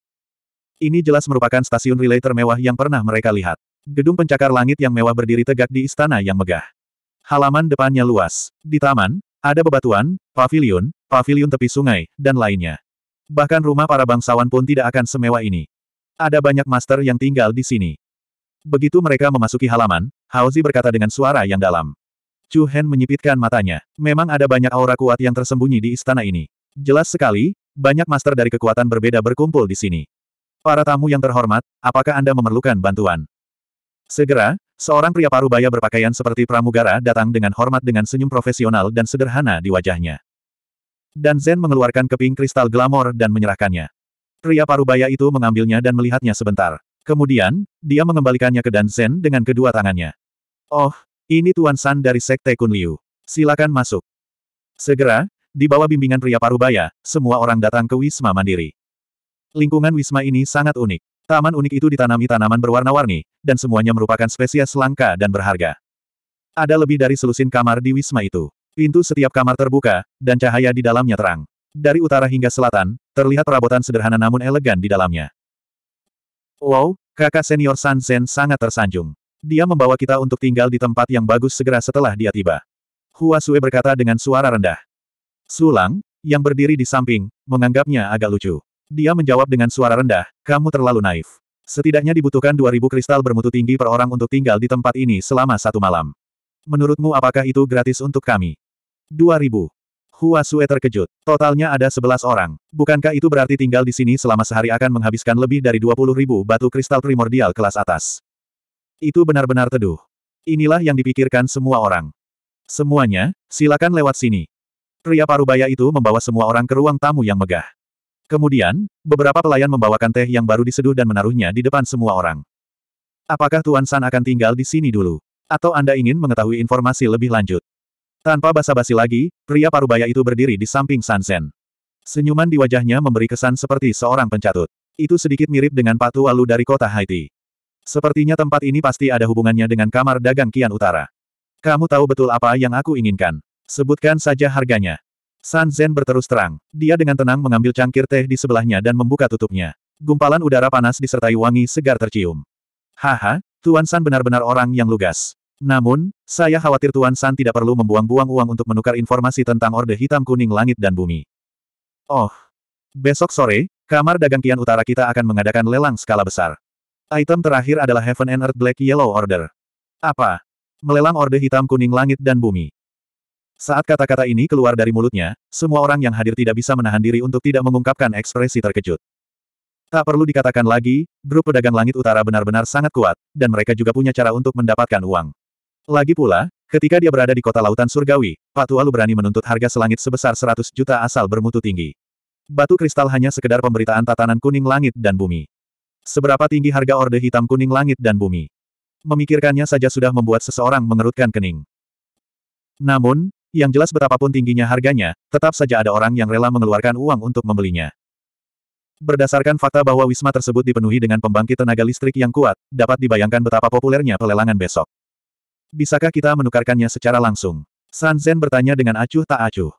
S1: Ini jelas merupakan stasiun relay termewah yang pernah mereka lihat. Gedung pencakar langit yang mewah berdiri tegak di istana yang megah. Halaman depannya luas. Di taman, ada bebatuan, pavilion, pavilion tepi sungai, dan lainnya. Bahkan rumah para bangsawan pun tidak akan semewah ini. Ada banyak master yang tinggal di sini. Begitu mereka memasuki halaman, Haozi berkata dengan suara yang dalam. Chu Hen menyipitkan matanya. Memang ada banyak aura kuat yang tersembunyi di istana ini. Jelas sekali, banyak master dari kekuatan berbeda berkumpul di sini. Para tamu yang terhormat, apakah Anda memerlukan bantuan? Segera, seorang pria parubaya berpakaian seperti pramugara datang dengan hormat dengan senyum profesional dan sederhana di wajahnya. Dan Zen mengeluarkan keping kristal glamor dan menyerahkannya. Pria parubaya itu mengambilnya dan melihatnya sebentar. Kemudian, dia mengembalikannya ke Dan Zen dengan kedua tangannya. Oh, ini Tuan San dari Sekte Kun Liu. Silakan masuk. Segera, di bawah bimbingan pria parubaya, semua orang datang ke Wisma Mandiri. Lingkungan wisma ini sangat unik. Taman unik itu ditanami tanaman berwarna-warni, dan semuanya merupakan spesies langka dan berharga. Ada lebih dari selusin kamar di wisma itu. Pintu setiap kamar terbuka, dan cahaya di dalamnya terang. Dari utara hingga selatan, terlihat perabotan sederhana namun elegan di dalamnya. Wow, kakak senior Sansen sangat tersanjung. Dia membawa kita untuk tinggal di tempat yang bagus segera setelah dia tiba. Hua Sue berkata dengan suara rendah. Sulang, yang berdiri di samping, menganggapnya agak lucu. Dia menjawab dengan suara rendah, kamu terlalu naif. Setidaknya dibutuhkan 2000 kristal bermutu tinggi per orang untuk tinggal di tempat ini selama satu malam. Menurutmu apakah itu gratis untuk kami? 2000. Hua Sue terkejut. Totalnya ada 11 orang. Bukankah itu berarti tinggal di sini selama sehari akan menghabiskan lebih dari 20 ribu batu kristal primordial kelas atas? Itu benar-benar teduh. Inilah yang dipikirkan semua orang. Semuanya, silakan lewat sini. Pria parubaya itu membawa semua orang ke ruang tamu yang megah. Kemudian, beberapa pelayan membawakan teh yang baru diseduh dan menaruhnya di depan semua orang. Apakah Tuan San akan tinggal di sini dulu? Atau Anda ingin mengetahui informasi lebih lanjut? Tanpa basa-basi lagi, pria parubaya itu berdiri di samping San Zen. Senyuman di wajahnya memberi kesan seperti seorang pencatut. Itu sedikit mirip dengan Patu alu dari kota Haiti. Sepertinya tempat ini pasti ada hubungannya dengan kamar dagang Kian Utara. Kamu tahu betul apa yang aku inginkan. Sebutkan saja harganya. San Zen berterus terang. Dia dengan tenang mengambil cangkir teh di sebelahnya dan membuka tutupnya. Gumpalan udara panas disertai wangi segar tercium. Haha, Tuan San benar-benar orang yang lugas. Namun, saya khawatir Tuan San tidak perlu membuang-buang uang untuk menukar informasi tentang Orde Hitam Kuning Langit dan Bumi. Oh. Besok sore, kamar dagang Kian Utara kita akan mengadakan lelang skala besar. Item terakhir adalah Heaven and Earth Black Yellow Order. Apa? Melelang Orde Hitam Kuning Langit dan Bumi. Saat kata-kata ini keluar dari mulutnya, semua orang yang hadir tidak bisa menahan diri untuk tidak mengungkapkan ekspresi terkejut. Tak perlu dikatakan lagi, grup pedagang langit utara benar-benar sangat kuat, dan mereka juga punya cara untuk mendapatkan uang. Lagi pula, ketika dia berada di kota lautan surgawi, Pak Tualu berani menuntut harga selangit sebesar 100 juta asal bermutu tinggi. Batu kristal hanya sekedar pemberitaan tatanan kuning langit dan bumi. Seberapa tinggi harga orde hitam kuning langit dan bumi? Memikirkannya saja sudah membuat seseorang mengerutkan kening. Namun, yang jelas betapapun tingginya harganya, tetap saja ada orang yang rela mengeluarkan uang untuk membelinya. Berdasarkan fakta bahwa wisma tersebut dipenuhi dengan pembangkit tenaga listrik yang kuat, dapat dibayangkan betapa populernya pelelangan besok. Bisakah kita menukarkannya secara langsung? San Zen bertanya dengan acuh tak acuh.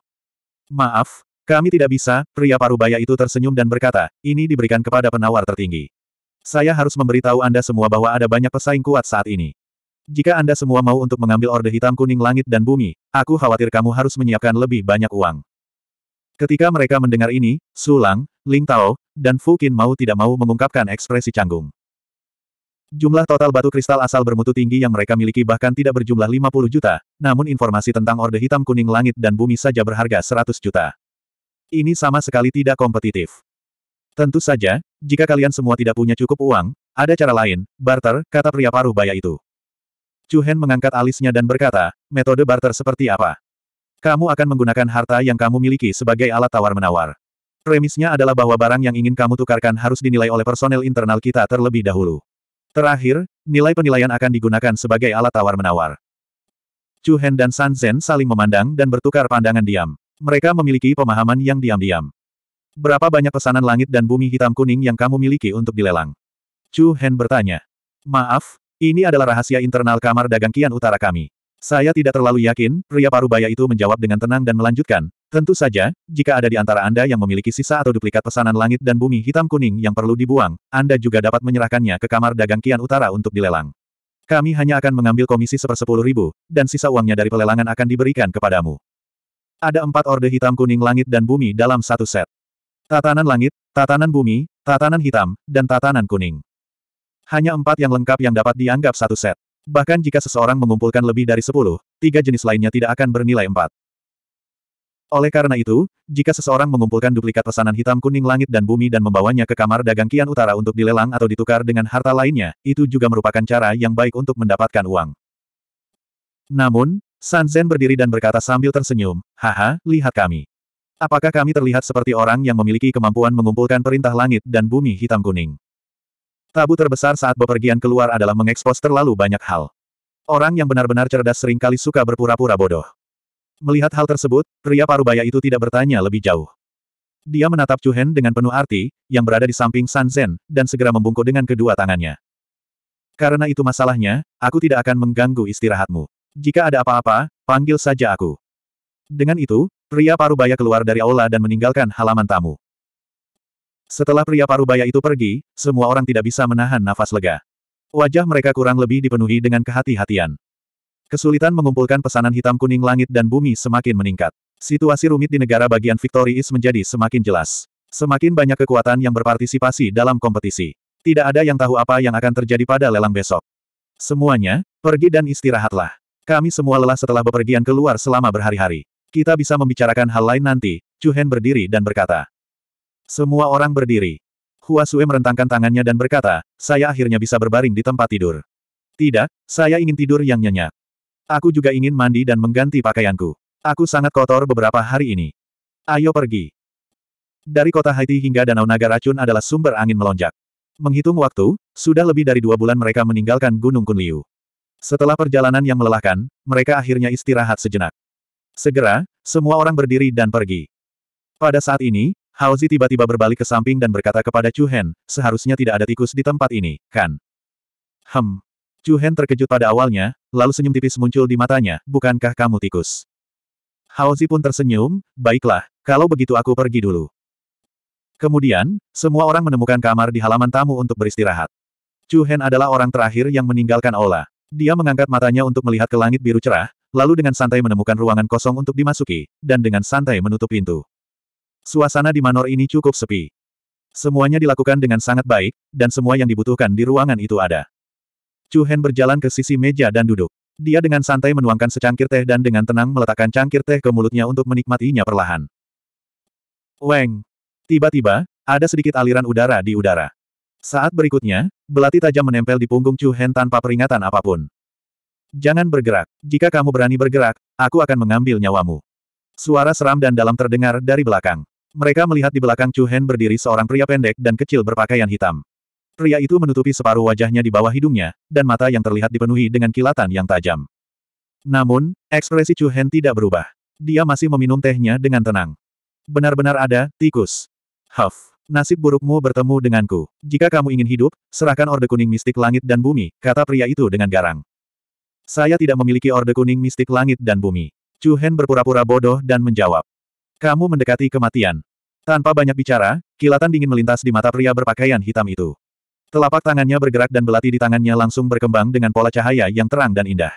S1: Maaf, kami tidak bisa, pria parubaya itu tersenyum dan berkata, ini diberikan kepada penawar tertinggi. Saya harus memberitahu Anda semua bahwa ada banyak pesaing kuat saat ini. Jika Anda semua mau untuk mengambil orde hitam kuning langit dan bumi, aku khawatir kamu harus menyiapkan lebih banyak uang. Ketika mereka mendengar ini, Sulang, Ling Tao, dan Fu Qin mau tidak mau mengungkapkan ekspresi canggung. Jumlah total batu kristal asal bermutu tinggi yang mereka miliki bahkan tidak berjumlah 50 juta, namun informasi tentang Orde Hitam Kuning Langit dan Bumi saja berharga 100 juta. Ini sama sekali tidak kompetitif. Tentu saja, jika kalian semua tidak punya cukup uang, ada cara lain, barter, kata pria paruh baya itu. Chu Hen mengangkat alisnya dan berkata, metode barter seperti apa? Kamu akan menggunakan harta yang kamu miliki sebagai alat tawar-menawar. Premisnya adalah bahwa barang yang ingin kamu tukarkan harus dinilai oleh personel internal kita terlebih dahulu. Terakhir, nilai penilaian akan digunakan sebagai alat tawar-menawar. Chu Hen dan San Zhen saling memandang dan bertukar pandangan diam. Mereka memiliki pemahaman yang diam-diam. Berapa banyak pesanan langit dan bumi hitam kuning yang kamu miliki untuk dilelang? Chu Hen bertanya. Maaf, ini adalah rahasia internal kamar dagang Kian Utara kami. Saya tidak terlalu yakin, pria parubaya itu menjawab dengan tenang dan melanjutkan, Tentu saja, jika ada di antara Anda yang memiliki sisa atau duplikat pesanan langit dan bumi hitam kuning yang perlu dibuang, Anda juga dapat menyerahkannya ke kamar dagang Kian Utara untuk dilelang. Kami hanya akan mengambil komisi sepersepuluh ribu, dan sisa uangnya dari pelelangan akan diberikan kepadamu. Ada empat orde hitam kuning langit dan bumi dalam satu set. Tatanan langit, tatanan bumi, tatanan hitam, dan tatanan kuning. Hanya empat yang lengkap yang dapat dianggap satu set. Bahkan jika seseorang mengumpulkan lebih dari sepuluh, tiga jenis lainnya tidak akan bernilai empat. Oleh karena itu, jika seseorang mengumpulkan duplikat pesanan hitam kuning langit dan bumi dan membawanya ke kamar dagang Kian Utara untuk dilelang atau ditukar dengan harta lainnya, itu juga merupakan cara yang baik untuk mendapatkan uang. Namun, San Zen berdiri dan berkata sambil tersenyum, Haha, lihat kami. Apakah kami terlihat seperti orang yang memiliki kemampuan mengumpulkan perintah langit dan bumi hitam kuning? Tabu terbesar saat bepergian keluar adalah mengekspos terlalu banyak hal. Orang yang benar-benar cerdas seringkali suka berpura-pura bodoh. Melihat hal tersebut, pria parubaya itu tidak bertanya lebih jauh. Dia menatap Chu Hen dengan penuh arti, yang berada di samping San Zen, dan segera membungkuk dengan kedua tangannya. Karena itu masalahnya, aku tidak akan mengganggu istirahatmu. Jika ada apa-apa, panggil saja aku. Dengan itu, pria parubaya keluar dari aula dan meninggalkan halaman tamu. Setelah pria parubaya itu pergi, semua orang tidak bisa menahan nafas lega. Wajah mereka kurang lebih dipenuhi dengan kehati-hatian. Kesulitan mengumpulkan pesanan hitam kuning langit dan bumi semakin meningkat. Situasi rumit di negara bagian Victorious menjadi semakin jelas. Semakin banyak kekuatan yang berpartisipasi dalam kompetisi. Tidak ada yang tahu apa yang akan terjadi pada lelang besok. Semuanya, pergi dan istirahatlah. Kami semua lelah setelah bepergian keluar selama berhari-hari. Kita bisa membicarakan hal lain nanti, Chu Hen berdiri dan berkata. Semua orang berdiri. Hua Sue merentangkan tangannya dan berkata, saya akhirnya bisa berbaring di tempat tidur. Tidak, saya ingin tidur yang nyenyak. Aku juga ingin mandi dan mengganti pakaianku. Aku sangat kotor beberapa hari ini. Ayo pergi. Dari kota Haiti hingga Danau Naga racun adalah sumber angin melonjak. Menghitung waktu, sudah lebih dari dua bulan mereka meninggalkan Gunung Kunliu. Setelah perjalanan yang melelahkan, mereka akhirnya istirahat sejenak. Segera, semua orang berdiri dan pergi. Pada saat ini, Haozi tiba-tiba berbalik ke samping dan berkata kepada Chu Hen, seharusnya tidak ada tikus di tempat ini, kan? Hem. Chu Hen terkejut pada awalnya, lalu senyum tipis muncul di matanya, bukankah kamu tikus? Haozi pun tersenyum, baiklah, kalau begitu aku pergi dulu. Kemudian, semua orang menemukan kamar di halaman tamu untuk beristirahat. Chu Hen adalah orang terakhir yang meninggalkan Ola. Dia mengangkat matanya untuk melihat ke langit biru cerah, lalu dengan santai menemukan ruangan kosong untuk dimasuki, dan dengan santai menutup pintu. Suasana di manor ini cukup sepi. Semuanya dilakukan dengan sangat baik, dan semua yang dibutuhkan di ruangan itu ada. Chu Hen berjalan ke sisi meja dan duduk. Dia dengan santai menuangkan secangkir teh dan dengan tenang meletakkan cangkir teh ke mulutnya untuk menikmatinya perlahan. Weng! Tiba-tiba, ada sedikit aliran udara di udara. Saat berikutnya, belati tajam menempel di punggung Chu Hen tanpa peringatan apapun. Jangan bergerak. Jika kamu berani bergerak, aku akan mengambil nyawamu. Suara seram dan dalam terdengar dari belakang. Mereka melihat di belakang Chu Hen berdiri seorang pria pendek dan kecil berpakaian hitam. Pria itu menutupi separuh wajahnya di bawah hidungnya, dan mata yang terlihat dipenuhi dengan kilatan yang tajam. Namun, ekspresi Chu Hen tidak berubah. Dia masih meminum tehnya dengan tenang. Benar-benar ada, tikus. Huff, nasib burukmu bertemu denganku. Jika kamu ingin hidup, serahkan Orde Kuning Mistik Langit dan Bumi, kata pria itu dengan garang. Saya tidak memiliki Orde Kuning Mistik Langit dan Bumi. Chu Hen berpura-pura bodoh dan menjawab. Kamu mendekati kematian. Tanpa banyak bicara, kilatan dingin melintas di mata pria berpakaian hitam itu. Telapak tangannya bergerak dan belati di tangannya langsung berkembang dengan pola cahaya yang terang dan indah.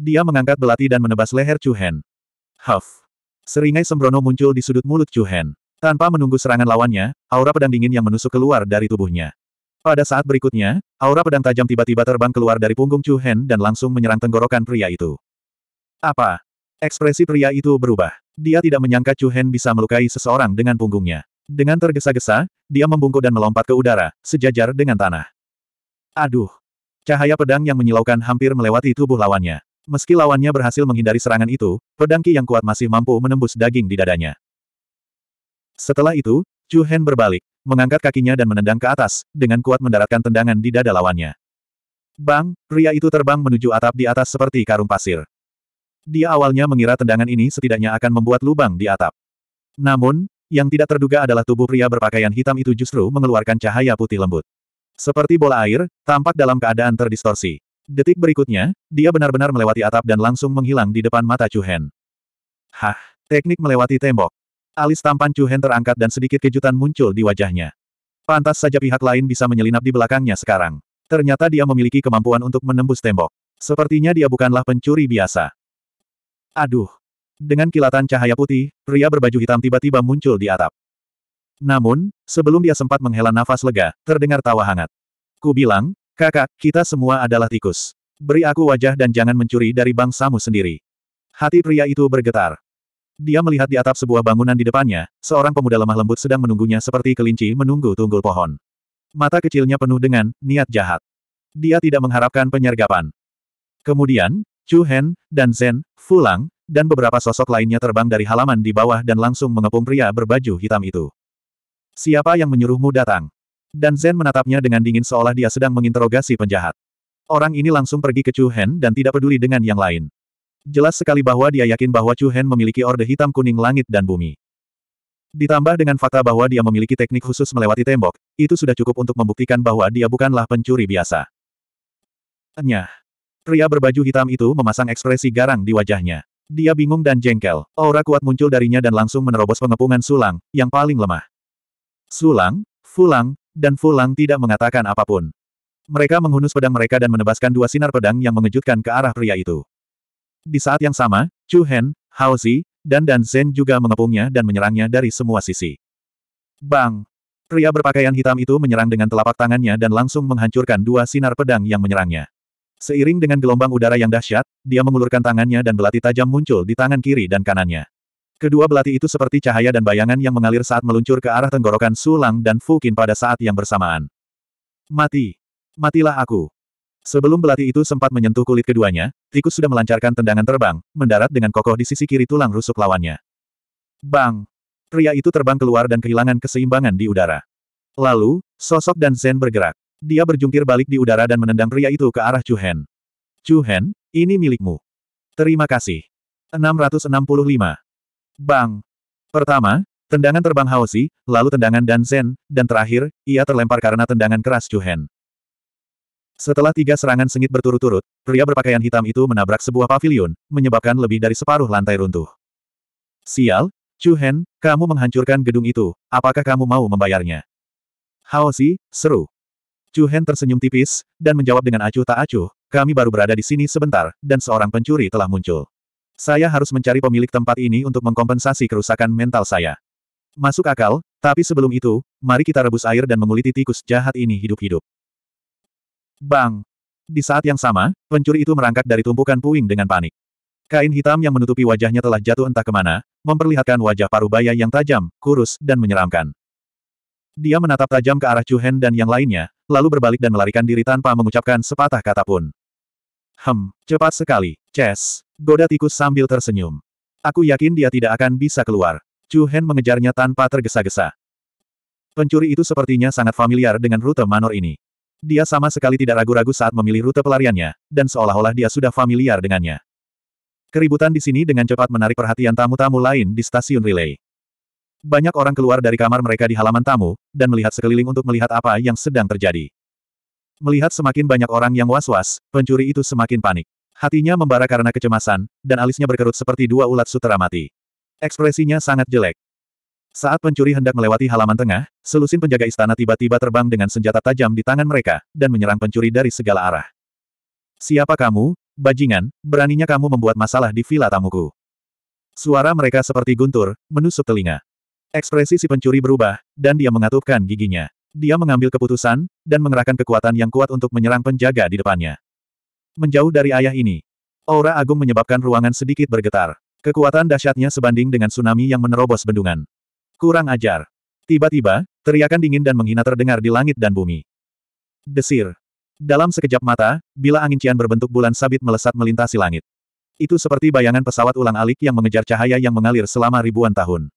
S1: Dia mengangkat belati dan menebas leher Chu Hen. Huff. Seringai sembrono muncul di sudut mulut Chu Hen. Tanpa menunggu serangan lawannya, aura pedang dingin yang menusuk keluar dari tubuhnya. Pada saat berikutnya, aura pedang tajam tiba-tiba terbang keluar dari punggung Chu Hen dan langsung menyerang tenggorokan pria itu. Apa? Ekspresi pria itu berubah. Dia tidak menyangka Chu Hen bisa melukai seseorang dengan punggungnya. Dengan tergesa-gesa, dia membungkuk dan melompat ke udara, sejajar dengan tanah. Aduh! Cahaya pedang yang menyilaukan hampir melewati tubuh lawannya. Meski lawannya berhasil menghindari serangan itu, pedang Ki yang kuat masih mampu menembus daging di dadanya. Setelah itu, Chu Hen berbalik, mengangkat kakinya dan menendang ke atas, dengan kuat mendaratkan tendangan di dada lawannya. Bang, pria itu terbang menuju atap di atas seperti karung pasir. Dia awalnya mengira tendangan ini setidaknya akan membuat lubang di atap. Namun, yang tidak terduga adalah tubuh pria berpakaian hitam itu justru mengeluarkan cahaya putih lembut. Seperti bola air, tampak dalam keadaan terdistorsi. Detik berikutnya, dia benar-benar melewati atap dan langsung menghilang di depan mata Chu Hen. Hah, teknik melewati tembok. Alis tampan Chu Hen terangkat dan sedikit kejutan muncul di wajahnya. Pantas saja pihak lain bisa menyelinap di belakangnya sekarang. Ternyata dia memiliki kemampuan untuk menembus tembok. Sepertinya dia bukanlah pencuri biasa. Aduh! Dengan kilatan cahaya putih, pria berbaju hitam tiba-tiba muncul di atap. Namun, sebelum dia sempat menghela nafas lega, terdengar tawa hangat. Ku bilang, kakak, kita semua adalah tikus. Beri aku wajah dan jangan mencuri dari bangsamu sendiri. Hati pria itu bergetar. Dia melihat di atap sebuah bangunan di depannya, seorang pemuda lemah lembut sedang menunggunya seperti kelinci menunggu tunggul pohon. Mata kecilnya penuh dengan niat jahat. Dia tidak mengharapkan penyergapan. Kemudian, Chu Hen, dan Zen, Fulang, dan beberapa sosok lainnya terbang dari halaman di bawah dan langsung mengepung pria berbaju hitam itu. Siapa yang menyuruhmu datang? Dan Zen menatapnya dengan dingin seolah dia sedang menginterogasi penjahat. Orang ini langsung pergi ke Chu Hen dan tidak peduli dengan yang lain. Jelas sekali bahwa dia yakin bahwa Chu Hen memiliki orde hitam kuning langit dan bumi. Ditambah dengan fakta bahwa dia memiliki teknik khusus melewati tembok, itu sudah cukup untuk membuktikan bahwa dia bukanlah pencuri biasa. Nyah. Pria berbaju hitam itu memasang ekspresi garang di wajahnya. Dia bingung dan jengkel. Aura kuat muncul darinya dan langsung menerobos pengepungan Sulang, yang paling lemah. Sulang, Fulang, dan Fulang tidak mengatakan apapun. Mereka menghunus pedang mereka dan menebaskan dua sinar pedang yang mengejutkan ke arah pria itu. Di saat yang sama, Chu Hen, Hao Zi, dan Dan Zhen juga mengepungnya dan menyerangnya dari semua sisi. Bang! Pria berpakaian hitam itu menyerang dengan telapak tangannya dan langsung menghancurkan dua sinar pedang yang menyerangnya. Seiring dengan gelombang udara yang dahsyat, dia mengulurkan tangannya dan belati tajam muncul di tangan kiri dan kanannya. Kedua belati itu seperti cahaya dan bayangan yang mengalir saat meluncur ke arah tenggorokan Sulang dan Fukin pada saat yang bersamaan. Mati! Matilah aku! Sebelum belati itu sempat menyentuh kulit keduanya, tikus sudah melancarkan tendangan terbang, mendarat dengan kokoh di sisi kiri tulang rusuk lawannya. Bang! Pria itu terbang keluar dan kehilangan keseimbangan di udara. Lalu, sosok dan Zen bergerak. Dia berjungkir balik di udara dan menendang pria itu ke arah Chu Hen. Chu Hen, ini milikmu. Terima kasih. 665. Bang. Pertama, tendangan terbang Haosi, lalu tendangan Dan Zen, dan terakhir, ia terlempar karena tendangan keras Chu Hen. Setelah tiga serangan sengit berturut-turut, pria berpakaian hitam itu menabrak sebuah pavilion, menyebabkan lebih dari separuh lantai runtuh. Sial, Chu Hen, kamu menghancurkan gedung itu, apakah kamu mau membayarnya? Haosi, seru. Chu Hen tersenyum tipis, dan menjawab dengan acuh tak acuh, kami baru berada di sini sebentar, dan seorang pencuri telah muncul. Saya harus mencari pemilik tempat ini untuk mengkompensasi kerusakan mental saya. Masuk akal, tapi sebelum itu, mari kita rebus air dan menguliti tikus jahat ini hidup-hidup. Bang! Di saat yang sama, pencuri itu merangkak dari tumpukan puing dengan panik. Kain hitam yang menutupi wajahnya telah jatuh entah kemana, memperlihatkan wajah parubaya yang tajam, kurus, dan menyeramkan. Dia menatap tajam ke arah Chu Hen dan yang lainnya, lalu berbalik dan melarikan diri tanpa mengucapkan sepatah kata pun. Hem, cepat sekali, Ches. Goda tikus sambil tersenyum. Aku yakin dia tidak akan bisa keluar. Chu Hen mengejarnya tanpa tergesa-gesa. Pencuri itu sepertinya sangat familiar dengan rute manor ini. Dia sama sekali tidak ragu-ragu saat memilih rute pelariannya, dan seolah-olah dia sudah familiar dengannya. Keributan di sini dengan cepat menarik perhatian tamu-tamu lain di stasiun relay. Banyak orang keluar dari kamar mereka di halaman tamu, dan melihat sekeliling untuk melihat apa yang sedang terjadi. Melihat semakin banyak orang yang was-was, pencuri itu semakin panik. Hatinya membara karena kecemasan, dan alisnya berkerut seperti dua ulat sutera mati. Ekspresinya sangat jelek. Saat pencuri hendak melewati halaman tengah, selusin penjaga istana tiba-tiba terbang dengan senjata tajam di tangan mereka, dan menyerang pencuri dari segala arah. Siapa kamu, bajingan, beraninya kamu membuat masalah di villa tamuku. Suara mereka seperti guntur, menusuk telinga. Ekspresi si pencuri berubah, dan dia mengatupkan giginya. Dia mengambil keputusan, dan mengerahkan kekuatan yang kuat untuk menyerang penjaga di depannya. Menjauh dari ayah ini, aura agung menyebabkan ruangan sedikit bergetar. Kekuatan dahsyatnya sebanding dengan tsunami yang menerobos bendungan. Kurang ajar. Tiba-tiba, teriakan dingin dan menghina terdengar di langit dan bumi. Desir. Dalam sekejap mata, bila angin cian berbentuk bulan sabit melesat melintasi langit. Itu seperti bayangan pesawat ulang alik yang mengejar cahaya yang mengalir selama ribuan tahun.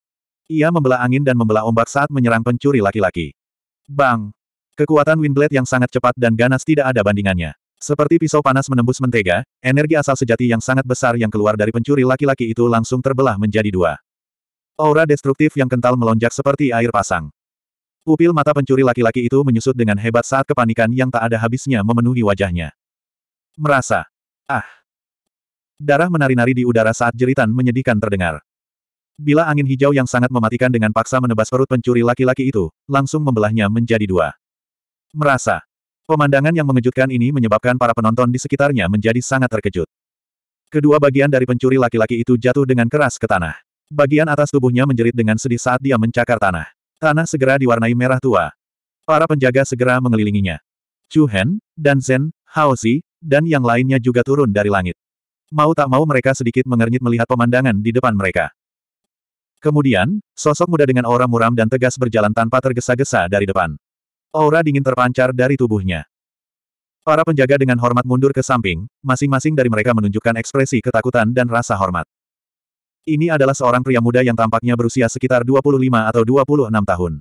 S1: Ia membelah angin dan membelah ombak saat menyerang pencuri laki-laki. Bang! Kekuatan Windblade yang sangat cepat dan ganas tidak ada bandingannya. Seperti pisau panas menembus mentega, energi asal sejati yang sangat besar yang keluar dari pencuri laki-laki itu langsung terbelah menjadi dua. Aura destruktif yang kental melonjak seperti air pasang. Upil mata pencuri laki-laki itu menyusut dengan hebat saat kepanikan yang tak ada habisnya memenuhi wajahnya. Merasa. Ah. Darah menari-nari di udara saat jeritan menyedihkan terdengar. Bila angin hijau yang sangat mematikan dengan paksa menebas perut pencuri laki-laki itu, langsung membelahnya menjadi dua. Merasa. Pemandangan yang mengejutkan ini menyebabkan para penonton di sekitarnya menjadi sangat terkejut. Kedua bagian dari pencuri laki-laki itu jatuh dengan keras ke tanah. Bagian atas tubuhnya menjerit dengan sedih saat dia mencakar tanah. Tanah segera diwarnai merah tua. Para penjaga segera mengelilinginya. Chu Hen, Dan Zhen, Hao Zi, dan yang lainnya juga turun dari langit. Mau tak mau mereka sedikit mengernyit melihat pemandangan di depan mereka. Kemudian, sosok muda dengan aura muram dan tegas berjalan tanpa tergesa-gesa dari depan. Aura dingin terpancar dari tubuhnya. Para penjaga dengan hormat mundur ke samping, masing-masing dari mereka menunjukkan ekspresi ketakutan dan rasa hormat. Ini adalah seorang pria muda yang tampaknya berusia sekitar 25 atau 26 tahun.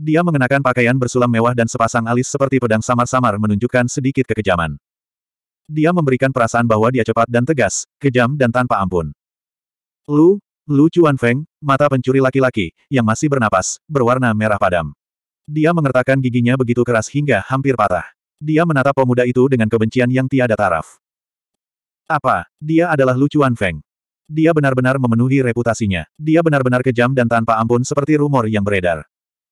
S1: Dia mengenakan pakaian bersulam mewah dan sepasang alis seperti pedang samar-samar menunjukkan sedikit kekejaman. Dia memberikan perasaan bahwa dia cepat dan tegas, kejam dan tanpa ampun. Lu, Lu Chuan Feng, mata pencuri laki-laki, yang masih bernapas, berwarna merah padam. Dia mengertakkan giginya begitu keras hingga hampir patah. Dia menatap pemuda itu dengan kebencian yang tiada taraf. Apa? Dia adalah lucuan Feng. Dia benar-benar memenuhi reputasinya. Dia benar-benar kejam dan tanpa ampun seperti rumor yang beredar.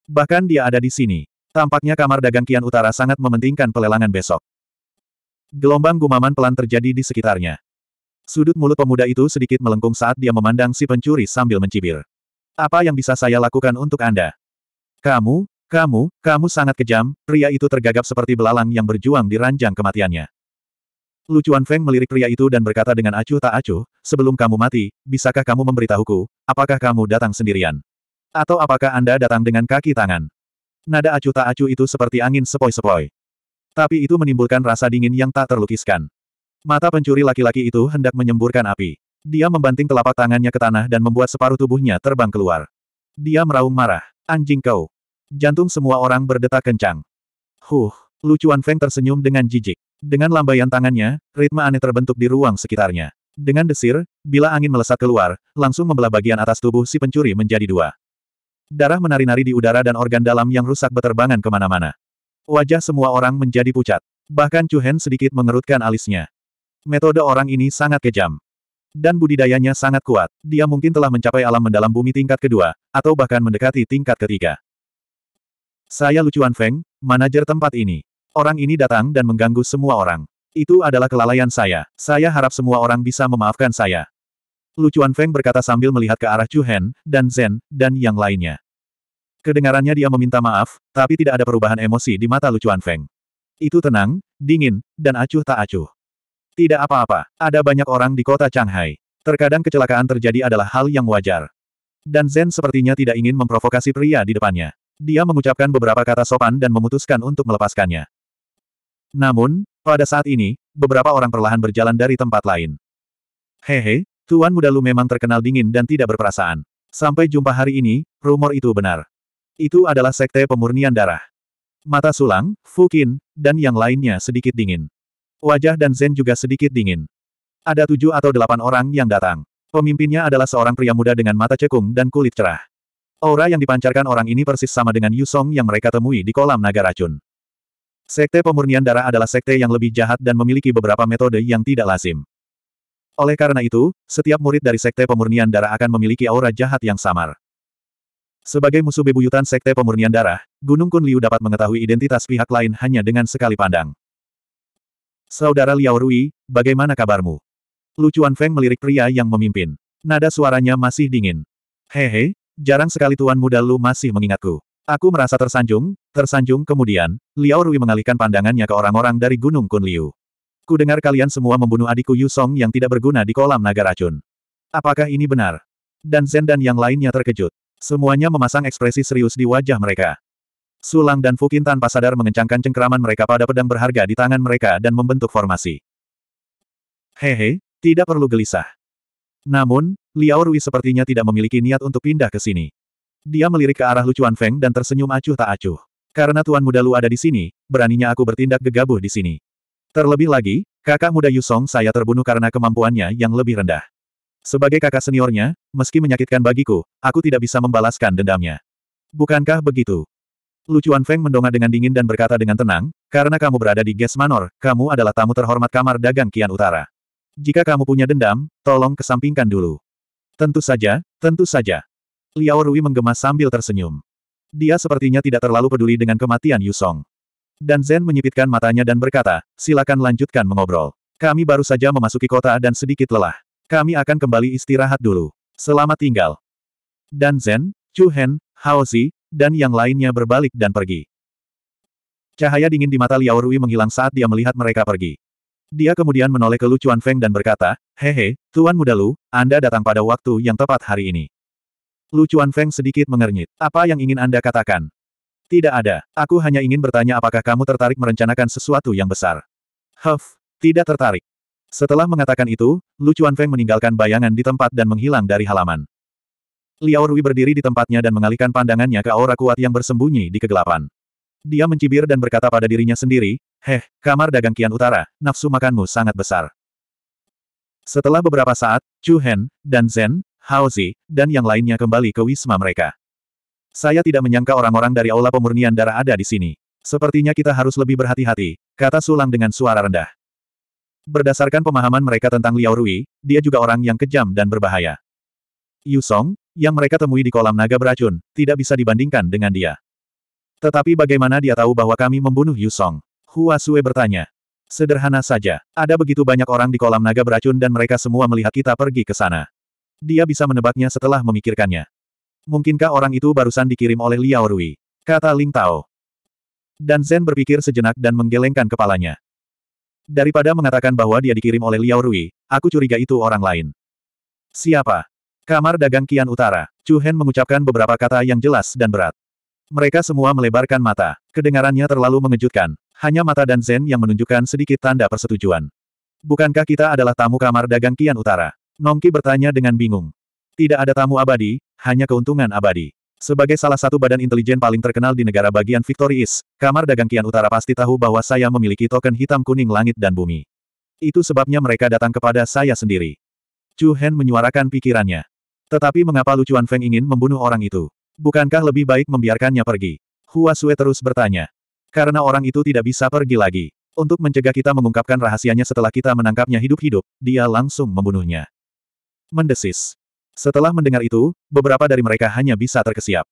S1: Bahkan dia ada di sini. Tampaknya kamar dagang Kian Utara sangat mementingkan pelelangan besok. Gelombang gumaman pelan terjadi di sekitarnya. Sudut mulut pemuda itu sedikit melengkung saat dia memandang si pencuri sambil mencibir. Apa yang bisa saya lakukan untuk Anda? Kamu, kamu, kamu sangat kejam, pria itu tergagap seperti belalang yang berjuang di ranjang kematiannya. Lucuan Feng melirik pria itu dan berkata dengan acuh tak acuh, sebelum kamu mati, bisakah kamu memberitahuku, apakah kamu datang sendirian? Atau apakah Anda datang dengan kaki tangan? Nada acuh tak acuh itu seperti angin sepoi-sepoi. Tapi itu menimbulkan rasa dingin yang tak terlukiskan. Mata pencuri laki-laki itu hendak menyemburkan api. Dia membanting telapak tangannya ke tanah dan membuat separuh tubuhnya terbang keluar. Dia meraung marah. Anjing kau. Jantung semua orang berdetak kencang. Huh. Lucuan Feng tersenyum dengan jijik. Dengan lambaian tangannya, ritme aneh terbentuk di ruang sekitarnya. Dengan desir, bila angin melesat keluar, langsung membelah bagian atas tubuh si pencuri menjadi dua. Darah menari-nari di udara dan organ dalam yang rusak beterbangan kemana-mana. Wajah semua orang menjadi pucat. Bahkan Chu Hen sedikit mengerutkan alisnya. Metode orang ini sangat kejam. Dan budidayanya sangat kuat. Dia mungkin telah mencapai alam mendalam bumi tingkat kedua, atau bahkan mendekati tingkat ketiga. Saya Lucuan Feng, manajer tempat ini. Orang ini datang dan mengganggu semua orang. Itu adalah kelalaian saya. Saya harap semua orang bisa memaafkan saya. Lucuan Feng berkata sambil melihat ke arah Chu Hen, dan Zen, dan yang lainnya. Kedengarannya dia meminta maaf, tapi tidak ada perubahan emosi di mata Lucuan Feng. Itu tenang, dingin, dan acuh tak acuh. Tidak apa-apa, ada banyak orang di kota Shanghai. Terkadang kecelakaan terjadi adalah hal yang wajar. Dan Zen sepertinya tidak ingin memprovokasi pria di depannya. Dia mengucapkan beberapa kata sopan dan memutuskan untuk melepaskannya. Namun, pada saat ini, beberapa orang perlahan berjalan dari tempat lain. Hehe, Tuan muda Lu memang terkenal dingin dan tidak berperasaan. Sampai jumpa hari ini, rumor itu benar. Itu adalah sekte pemurnian darah. Mata sulang, Fukin, dan yang lainnya sedikit dingin. Wajah dan Zen juga sedikit dingin. Ada tujuh atau delapan orang yang datang. Pemimpinnya adalah seorang pria muda dengan mata cekung dan kulit cerah. Aura yang dipancarkan orang ini persis sama dengan Yusong yang mereka temui di kolam naga racun. Sekte pemurnian darah adalah sekte yang lebih jahat dan memiliki beberapa metode yang tidak lazim. Oleh karena itu, setiap murid dari sekte pemurnian darah akan memiliki aura jahat yang samar. Sebagai musuh bebuyutan sekte pemurnian darah, Gunung Kun Liu dapat mengetahui identitas pihak lain hanya dengan sekali pandang. Saudara Liao Rui, bagaimana kabarmu? Lucuan Feng melirik pria yang memimpin. Nada suaranya masih dingin. Hehe, jarang sekali tuan muda Lu masih mengingatku. Aku merasa tersanjung, tersanjung kemudian, Liao Rui mengalihkan pandangannya ke orang-orang dari Gunung Kunliu. Ku dengar kalian semua membunuh adikku Yu Song yang tidak berguna di kolam naga racun. Apakah ini benar? Dan Zen dan yang lainnya terkejut. Semuanya memasang ekspresi serius di wajah mereka. Sulang dan Fukin tanpa sadar mengencangkan cengkeraman mereka pada pedang berharga di tangan mereka dan membentuk formasi. Hehe, tidak perlu gelisah. Namun, Liao Rui sepertinya tidak memiliki niat untuk pindah ke sini. Dia melirik ke arah Lucuan Feng dan tersenyum acuh tak acuh. Karena Tuan Muda Lu ada di sini, beraninya aku bertindak gegabah di sini. Terlebih lagi, kakak muda Yusong saya terbunuh karena kemampuannya yang lebih rendah. Sebagai kakak seniornya, meski menyakitkan bagiku, aku tidak bisa membalaskan dendamnya. Bukankah begitu? Lucuan Feng mendongak dengan dingin dan berkata dengan tenang, karena kamu berada di Guest Manor, kamu adalah tamu terhormat kamar dagang Kian Utara. Jika kamu punya dendam, tolong kesampingkan dulu. Tentu saja, tentu saja. Liao Rui menggema sambil tersenyum. Dia sepertinya tidak terlalu peduli dengan kematian Yusong. Dan Zen menyipitkan matanya dan berkata, silakan lanjutkan mengobrol. Kami baru saja memasuki kota dan sedikit lelah. Kami akan kembali istirahat dulu. Selamat tinggal. Dan Zen, Chu Hen, Hao Zi, dan yang lainnya berbalik dan pergi. Cahaya dingin di mata Liao Rui menghilang saat dia melihat mereka pergi. Dia kemudian menoleh ke Lu Chuan Feng dan berkata, Hehe, Tuan Muda Lu, Anda datang pada waktu yang tepat hari ini. Lu Chuan Feng sedikit mengernyit. Apa yang ingin Anda katakan? Tidak ada. Aku hanya ingin bertanya apakah kamu tertarik merencanakan sesuatu yang besar. Huff, tidak tertarik. Setelah mengatakan itu, Lu Chuan Feng meninggalkan bayangan di tempat dan menghilang dari halaman. Liao Rui berdiri di tempatnya dan mengalihkan pandangannya ke aura kuat yang bersembunyi di kegelapan. Dia mencibir dan berkata pada dirinya sendiri, Heh, kamar dagang Kian Utara, nafsu makanmu sangat besar. Setelah beberapa saat, Chu Hen, dan Zen, Haozi, dan yang lainnya kembali ke wisma mereka. Saya tidak menyangka orang-orang dari Aula Pemurnian Darah ada di sini. Sepertinya kita harus lebih berhati-hati, kata Sulang dengan suara rendah. Berdasarkan pemahaman mereka tentang Liao Rui, dia juga orang yang kejam dan berbahaya. Yu Song, yang mereka temui di kolam naga beracun, tidak bisa dibandingkan dengan dia. Tetapi bagaimana dia tahu bahwa kami membunuh Yu Song? Hua Sue bertanya. Sederhana saja, ada begitu banyak orang di kolam naga beracun dan mereka semua melihat kita pergi ke sana. Dia bisa menebaknya setelah memikirkannya. Mungkinkah orang itu barusan dikirim oleh Liao Rui? Kata Ling Tao. Dan Zen berpikir sejenak dan menggelengkan kepalanya. Daripada mengatakan bahwa dia dikirim oleh Liao Rui, aku curiga itu orang lain. Siapa? Kamar dagang Kian Utara. Chu Hen mengucapkan beberapa kata yang jelas dan berat. Mereka semua melebarkan mata. Kedengarannya terlalu mengejutkan. Hanya mata dan Zen yang menunjukkan sedikit tanda persetujuan. Bukankah kita adalah tamu kamar dagang Kian Utara? Nongki bertanya dengan bingung. Tidak ada tamu abadi, hanya keuntungan abadi. Sebagai salah satu badan intelijen paling terkenal di negara bagian Victorious, kamar dagang Kian Utara pasti tahu bahwa saya memiliki token hitam kuning langit dan bumi. Itu sebabnya mereka datang kepada saya sendiri. Chu Hen menyuarakan pikirannya. Tetapi mengapa Lucuan Feng ingin membunuh orang itu? Bukankah lebih baik membiarkannya pergi? Hua Sue terus bertanya. Karena orang itu tidak bisa pergi lagi. Untuk mencegah kita mengungkapkan rahasianya setelah kita menangkapnya hidup-hidup, dia langsung membunuhnya. Mendesis. Setelah mendengar itu, beberapa dari mereka hanya bisa terkesiap.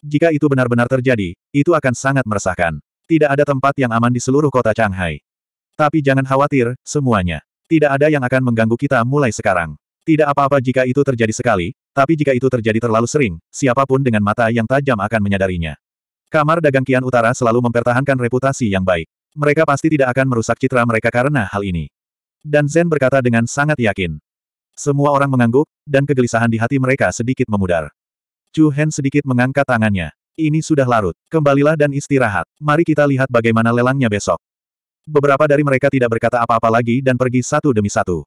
S1: Jika itu benar-benar terjadi, itu akan sangat meresahkan. Tidak ada tempat yang aman di seluruh kota Shanghai. Tapi jangan khawatir, semuanya. Tidak ada yang akan mengganggu kita mulai sekarang. Tidak apa-apa jika itu terjadi sekali, tapi jika itu terjadi terlalu sering, siapapun dengan mata yang tajam akan menyadarinya. Kamar dagang Kian Utara selalu mempertahankan reputasi yang baik. Mereka pasti tidak akan merusak citra mereka karena hal ini. Dan Zen berkata dengan sangat yakin. Semua orang mengangguk, dan kegelisahan di hati mereka sedikit memudar. Chu Hen sedikit mengangkat tangannya. Ini sudah larut. Kembalilah dan istirahat. Mari kita lihat bagaimana lelangnya besok. Beberapa dari mereka tidak berkata apa-apa lagi dan pergi satu demi satu.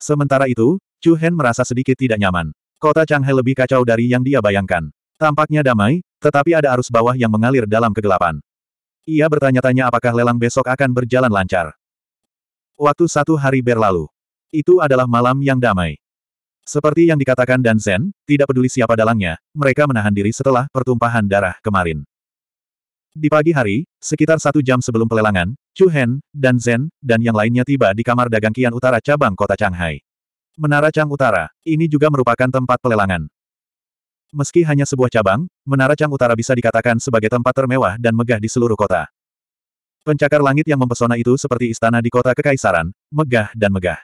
S1: Sementara itu, Chu Hen merasa sedikit tidak nyaman. Kota Changhai lebih kacau dari yang dia bayangkan. Tampaknya damai, tetapi ada arus bawah yang mengalir dalam kegelapan. Ia bertanya-tanya apakah lelang besok akan berjalan lancar. Waktu satu hari berlalu. Itu adalah malam yang damai. Seperti yang dikatakan Dan Zen, tidak peduli siapa dalangnya, mereka menahan diri setelah pertumpahan darah kemarin. Di pagi hari, sekitar satu jam sebelum pelelangan, Chu Hen, Dan Zen, dan yang lainnya tiba di kamar dagang Kian Utara cabang kota Shanghai. Menara Chang Utara, ini juga merupakan tempat pelelangan. Meski hanya sebuah cabang, Menara Chang Utara bisa dikatakan sebagai tempat termewah dan megah di seluruh kota. Pencakar langit yang mempesona itu seperti istana di kota kekaisaran, megah dan megah.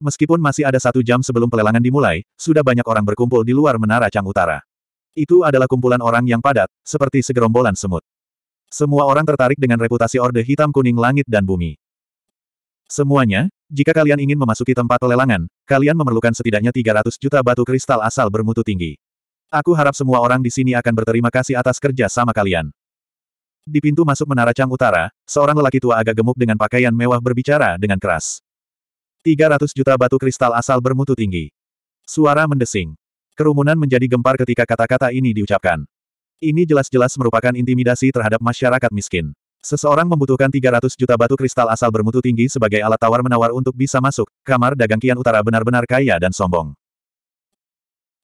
S1: Meskipun masih ada satu jam sebelum pelelangan dimulai, sudah banyak orang berkumpul di luar Menara Chang Utara. Itu adalah kumpulan orang yang padat, seperti segerombolan semut. Semua orang tertarik dengan reputasi Orde Hitam Kuning Langit dan Bumi. Semuanya, jika kalian ingin memasuki tempat pelelangan, kalian memerlukan setidaknya 300 juta batu kristal asal bermutu tinggi. Aku harap semua orang di sini akan berterima kasih atas kerja sama kalian. Di pintu masuk Menara Chang Utara, seorang lelaki tua agak gemuk dengan pakaian mewah berbicara dengan keras. 300 juta batu kristal asal bermutu tinggi. Suara mendesing. Kerumunan menjadi gempar ketika kata-kata ini diucapkan. Ini jelas-jelas merupakan intimidasi terhadap masyarakat miskin. Seseorang membutuhkan 300 juta batu kristal asal bermutu tinggi sebagai alat tawar-menawar untuk bisa masuk, kamar dagang Kian Utara benar-benar kaya dan sombong.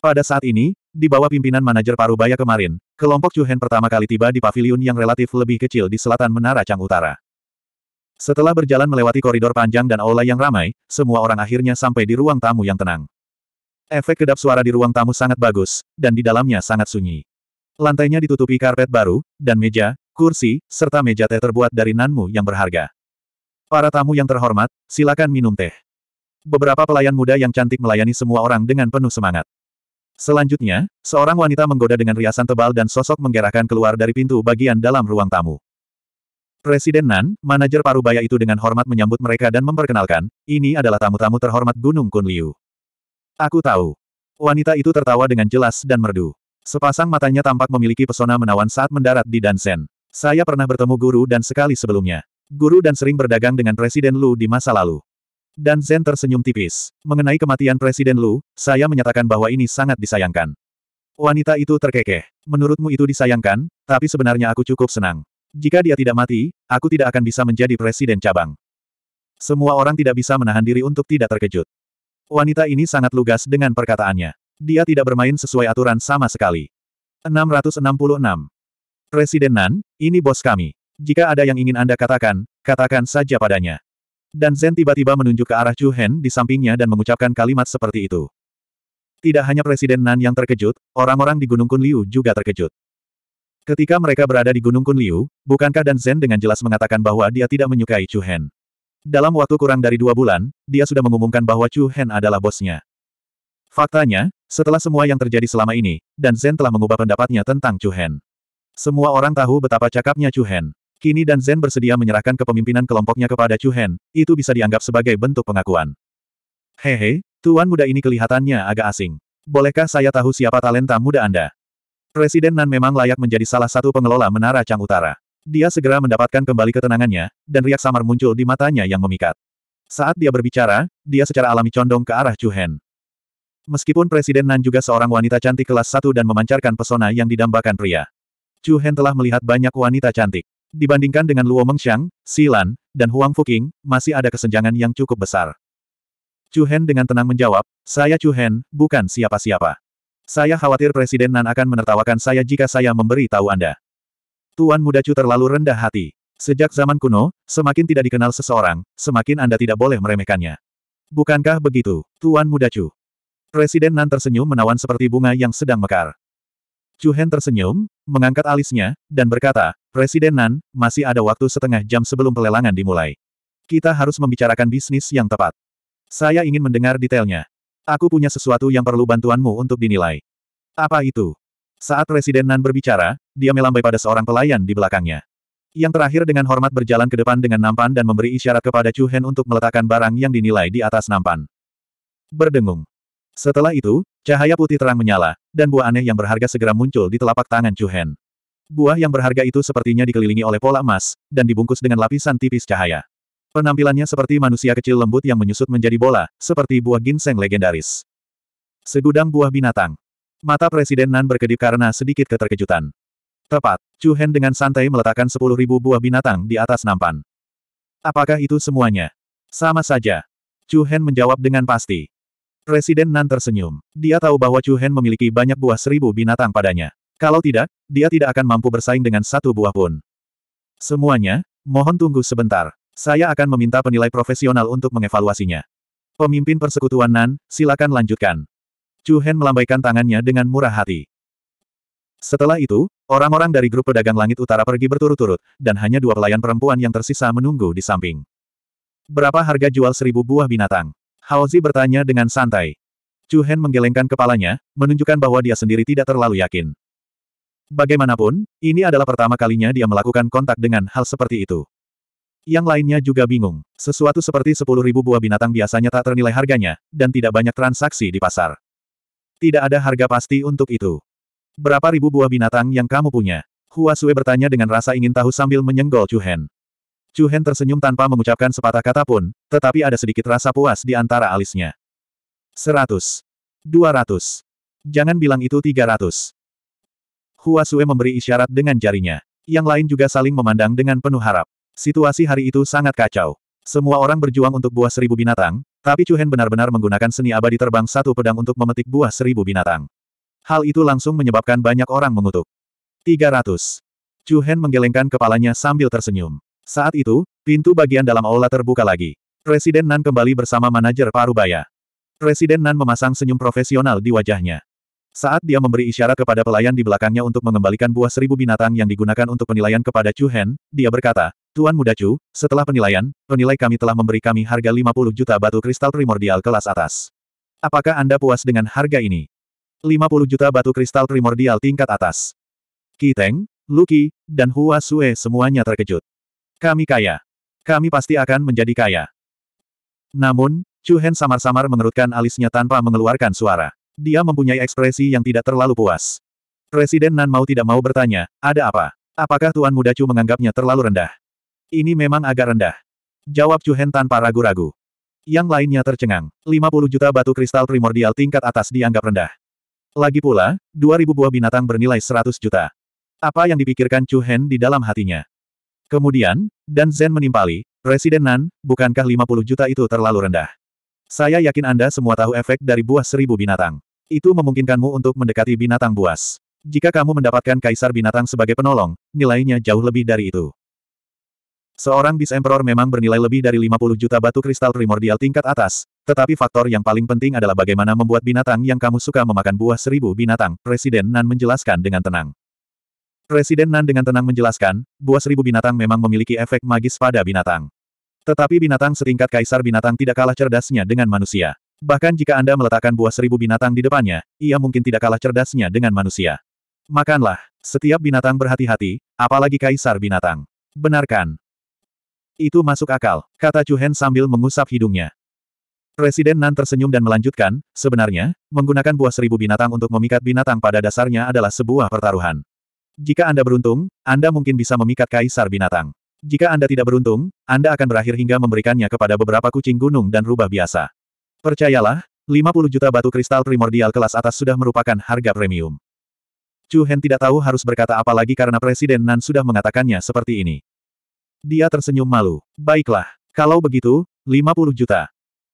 S1: Pada saat ini, di bawah pimpinan manajer Parubaya kemarin, kelompok Chuhen pertama kali tiba di pavilion yang relatif lebih kecil di selatan Menara Chang Utara. Setelah berjalan melewati koridor panjang dan aula yang ramai, semua orang akhirnya sampai di ruang tamu yang tenang. Efek kedap suara di ruang tamu sangat bagus, dan di dalamnya sangat sunyi. Lantainya ditutupi karpet baru, dan meja, kursi, serta meja teh terbuat dari nanmu yang berharga. Para tamu yang terhormat, silakan minum teh. Beberapa pelayan muda yang cantik melayani semua orang dengan penuh semangat. Selanjutnya, seorang wanita menggoda dengan riasan tebal dan sosok menggerakkan keluar dari pintu bagian dalam ruang tamu. Presiden Nan, manajer Parubaya itu dengan hormat menyambut mereka dan memperkenalkan, ini adalah tamu-tamu terhormat Gunung Kunliu. Aku tahu. Wanita itu tertawa dengan jelas dan merdu. Sepasang matanya tampak memiliki pesona menawan saat mendarat di Dansen. Saya pernah bertemu guru dan sekali sebelumnya. Guru dan sering berdagang dengan Presiden Lu di masa lalu. Dan Zen tersenyum tipis. Mengenai kematian Presiden Lu, saya menyatakan bahwa ini sangat disayangkan. Wanita itu terkekeh. Menurutmu itu disayangkan, tapi sebenarnya aku cukup senang. Jika dia tidak mati, aku tidak akan bisa menjadi presiden cabang. Semua orang tidak bisa menahan diri untuk tidak terkejut. Wanita ini sangat lugas dengan perkataannya. Dia tidak bermain sesuai aturan sama sekali. 666. Presiden Nan, ini bos kami. Jika ada yang ingin Anda katakan, katakan saja padanya. Dan Zen tiba-tiba menunjuk ke arah Chu Hen di sampingnya dan mengucapkan kalimat seperti itu. Tidak hanya Presiden Nan yang terkejut, orang-orang di Gunung Kun Liu juga terkejut. Ketika mereka berada di Gunung Kun Liu, bukankah Dan Zen dengan jelas mengatakan bahwa dia tidak menyukai Chu Hen? Dalam waktu kurang dari dua bulan, dia sudah mengumumkan bahwa Chu Hen adalah bosnya. Faktanya, setelah semua yang terjadi selama ini, Dan Zen telah mengubah pendapatnya tentang Chu Hen. Semua orang tahu betapa cakapnya Chu Hen. Kini dan Zen bersedia menyerahkan kepemimpinan kelompoknya kepada Chu Hen, itu bisa dianggap sebagai bentuk pengakuan. Hehe, tuan muda ini kelihatannya agak asing. Bolehkah saya tahu siapa talenta muda Anda? Presiden Nan memang layak menjadi salah satu pengelola Menara Chang Utara. Dia segera mendapatkan kembali ketenangannya, dan riak samar muncul di matanya yang memikat. Saat dia berbicara, dia secara alami condong ke arah Chu Hen. Meskipun Presiden Nan juga seorang wanita cantik kelas satu dan memancarkan pesona yang didambakan pria. Chu Hen telah melihat banyak wanita cantik. Dibandingkan dengan Luo Mengxiang, Silan, dan Huang Fuking, masih ada kesenjangan yang cukup besar. Chu Hen dengan tenang menjawab, saya Chu Hen, bukan siapa-siapa. Saya khawatir Presiden Nan akan menertawakan saya jika saya memberi tahu Anda. Tuan muda Chu terlalu rendah hati. Sejak zaman kuno, semakin tidak dikenal seseorang, semakin Anda tidak boleh meremehkannya. Bukankah begitu, Tuan muda Chu? Presiden Nan tersenyum menawan seperti bunga yang sedang mekar. Chu Hen tersenyum, mengangkat alisnya, dan berkata, Presiden Nan, masih ada waktu setengah jam sebelum pelelangan dimulai. Kita harus membicarakan bisnis yang tepat. Saya ingin mendengar detailnya. Aku punya sesuatu yang perlu bantuanmu untuk dinilai. Apa itu? Saat Presiden Nan berbicara, dia melambai pada seorang pelayan di belakangnya. Yang terakhir dengan hormat berjalan ke depan dengan nampan dan memberi isyarat kepada Chu Hen untuk meletakkan barang yang dinilai di atas nampan. Berdengung. Setelah itu, cahaya putih terang menyala, dan buah aneh yang berharga segera muncul di telapak tangan Chu Hen. Buah yang berharga itu sepertinya dikelilingi oleh pola emas, dan dibungkus dengan lapisan tipis cahaya. Penampilannya seperti manusia kecil lembut yang menyusut menjadi bola, seperti buah ginseng legendaris. Segudang buah binatang. Mata Presiden Nan berkedip karena sedikit keterkejutan. Tepat, Chu Hen dengan santai meletakkan sepuluh ribu buah binatang di atas nampan. Apakah itu semuanya? Sama saja. Chu Hen menjawab dengan pasti. Residen Nan tersenyum. Dia tahu bahwa Chu Hen memiliki banyak buah seribu binatang padanya. Kalau tidak, dia tidak akan mampu bersaing dengan satu buah pun. Semuanya, mohon tunggu sebentar. Saya akan meminta penilai profesional untuk mengevaluasinya. Pemimpin persekutuan Nan, silakan lanjutkan. Chu Hen melambaikan tangannya dengan murah hati. Setelah itu, orang-orang dari grup pedagang langit utara pergi berturut-turut, dan hanya dua pelayan perempuan yang tersisa menunggu di samping. Berapa harga jual seribu buah binatang? Haozi bertanya dengan santai. Chu Hen menggelengkan kepalanya, menunjukkan bahwa dia sendiri tidak terlalu yakin. Bagaimanapun, ini adalah pertama kalinya dia melakukan kontak dengan hal seperti itu. Yang lainnya juga bingung. Sesuatu seperti sepuluh ribu buah binatang biasanya tak ternilai harganya, dan tidak banyak transaksi di pasar. Tidak ada harga pasti untuk itu. Berapa ribu buah binatang yang kamu punya? Hua Sue bertanya dengan rasa ingin tahu sambil menyenggol Chu Hen. Chu Hen tersenyum tanpa mengucapkan sepatah kata pun, tetapi ada sedikit rasa puas di antara alisnya. Seratus. Dua ratus. Jangan bilang itu tiga ratus. Hua Sue memberi isyarat dengan jarinya. Yang lain juga saling memandang dengan penuh harap. Situasi hari itu sangat kacau. Semua orang berjuang untuk buah seribu binatang, tapi Chu Hen benar-benar menggunakan seni abadi terbang satu pedang untuk memetik buah seribu binatang. Hal itu langsung menyebabkan banyak orang mengutuk. 300. Chu Hen menggelengkan kepalanya sambil tersenyum. Saat itu, pintu bagian dalam aula terbuka lagi. Presiden Nan kembali bersama manajer Parubaya. Presiden Nan memasang senyum profesional di wajahnya. Saat dia memberi isyarat kepada pelayan di belakangnya untuk mengembalikan buah seribu binatang yang digunakan untuk penilaian kepada Chu Hen, dia berkata, Tuan Muda Chu, setelah penilaian, penilai kami telah memberi kami harga 50 juta batu kristal primordial kelas atas. Apakah Anda puas dengan harga ini? 50 juta batu kristal primordial tingkat atas. Kiteng, Luki, dan Hua Sue semuanya terkejut. Kami kaya. Kami pasti akan menjadi kaya. Namun, Chu Hen samar-samar mengerutkan alisnya tanpa mengeluarkan suara. Dia mempunyai ekspresi yang tidak terlalu puas. Presiden Nan mau tidak mau bertanya, ada apa? Apakah Tuan Muda Chu menganggapnya terlalu rendah? Ini memang agak rendah. Jawab Chu Hen tanpa ragu-ragu. Yang lainnya tercengang. 50 juta batu kristal primordial tingkat atas dianggap rendah. Lagi pula, 2000 buah binatang bernilai 100 juta. Apa yang dipikirkan Chu Hen di dalam hatinya? Kemudian, Dan Zen menimpali, Presiden Nan, bukankah 50 juta itu terlalu rendah? Saya yakin Anda semua tahu efek dari buah seribu binatang. Itu memungkinkanmu untuk mendekati binatang buas. Jika kamu mendapatkan kaisar binatang sebagai penolong, nilainya jauh lebih dari itu. Seorang bis emperor memang bernilai lebih dari 50 juta batu kristal primordial tingkat atas, tetapi faktor yang paling penting adalah bagaimana membuat binatang yang kamu suka memakan buah seribu binatang, Presiden Nan menjelaskan dengan tenang. Residen Nan dengan tenang menjelaskan, buah seribu binatang memang memiliki efek magis pada binatang. Tetapi binatang setingkat kaisar binatang tidak kalah cerdasnya dengan manusia. Bahkan jika Anda meletakkan buah seribu binatang di depannya, ia mungkin tidak kalah cerdasnya dengan manusia. Makanlah, setiap binatang berhati-hati, apalagi kaisar binatang. Benarkan. Itu masuk akal, kata Chuhen sambil mengusap hidungnya. Residen Nan tersenyum dan melanjutkan, sebenarnya, menggunakan buah seribu binatang untuk memikat binatang pada dasarnya adalah sebuah pertaruhan. Jika Anda beruntung, Anda mungkin bisa memikat kaisar binatang. Jika Anda tidak beruntung, Anda akan berakhir hingga memberikannya kepada beberapa kucing gunung dan rubah biasa. Percayalah, 50 juta batu kristal primordial kelas atas sudah merupakan harga premium. Chu Hen tidak tahu harus berkata apa lagi karena Presiden Nan sudah mengatakannya seperti ini. Dia tersenyum malu. Baiklah, kalau begitu, 50 juta.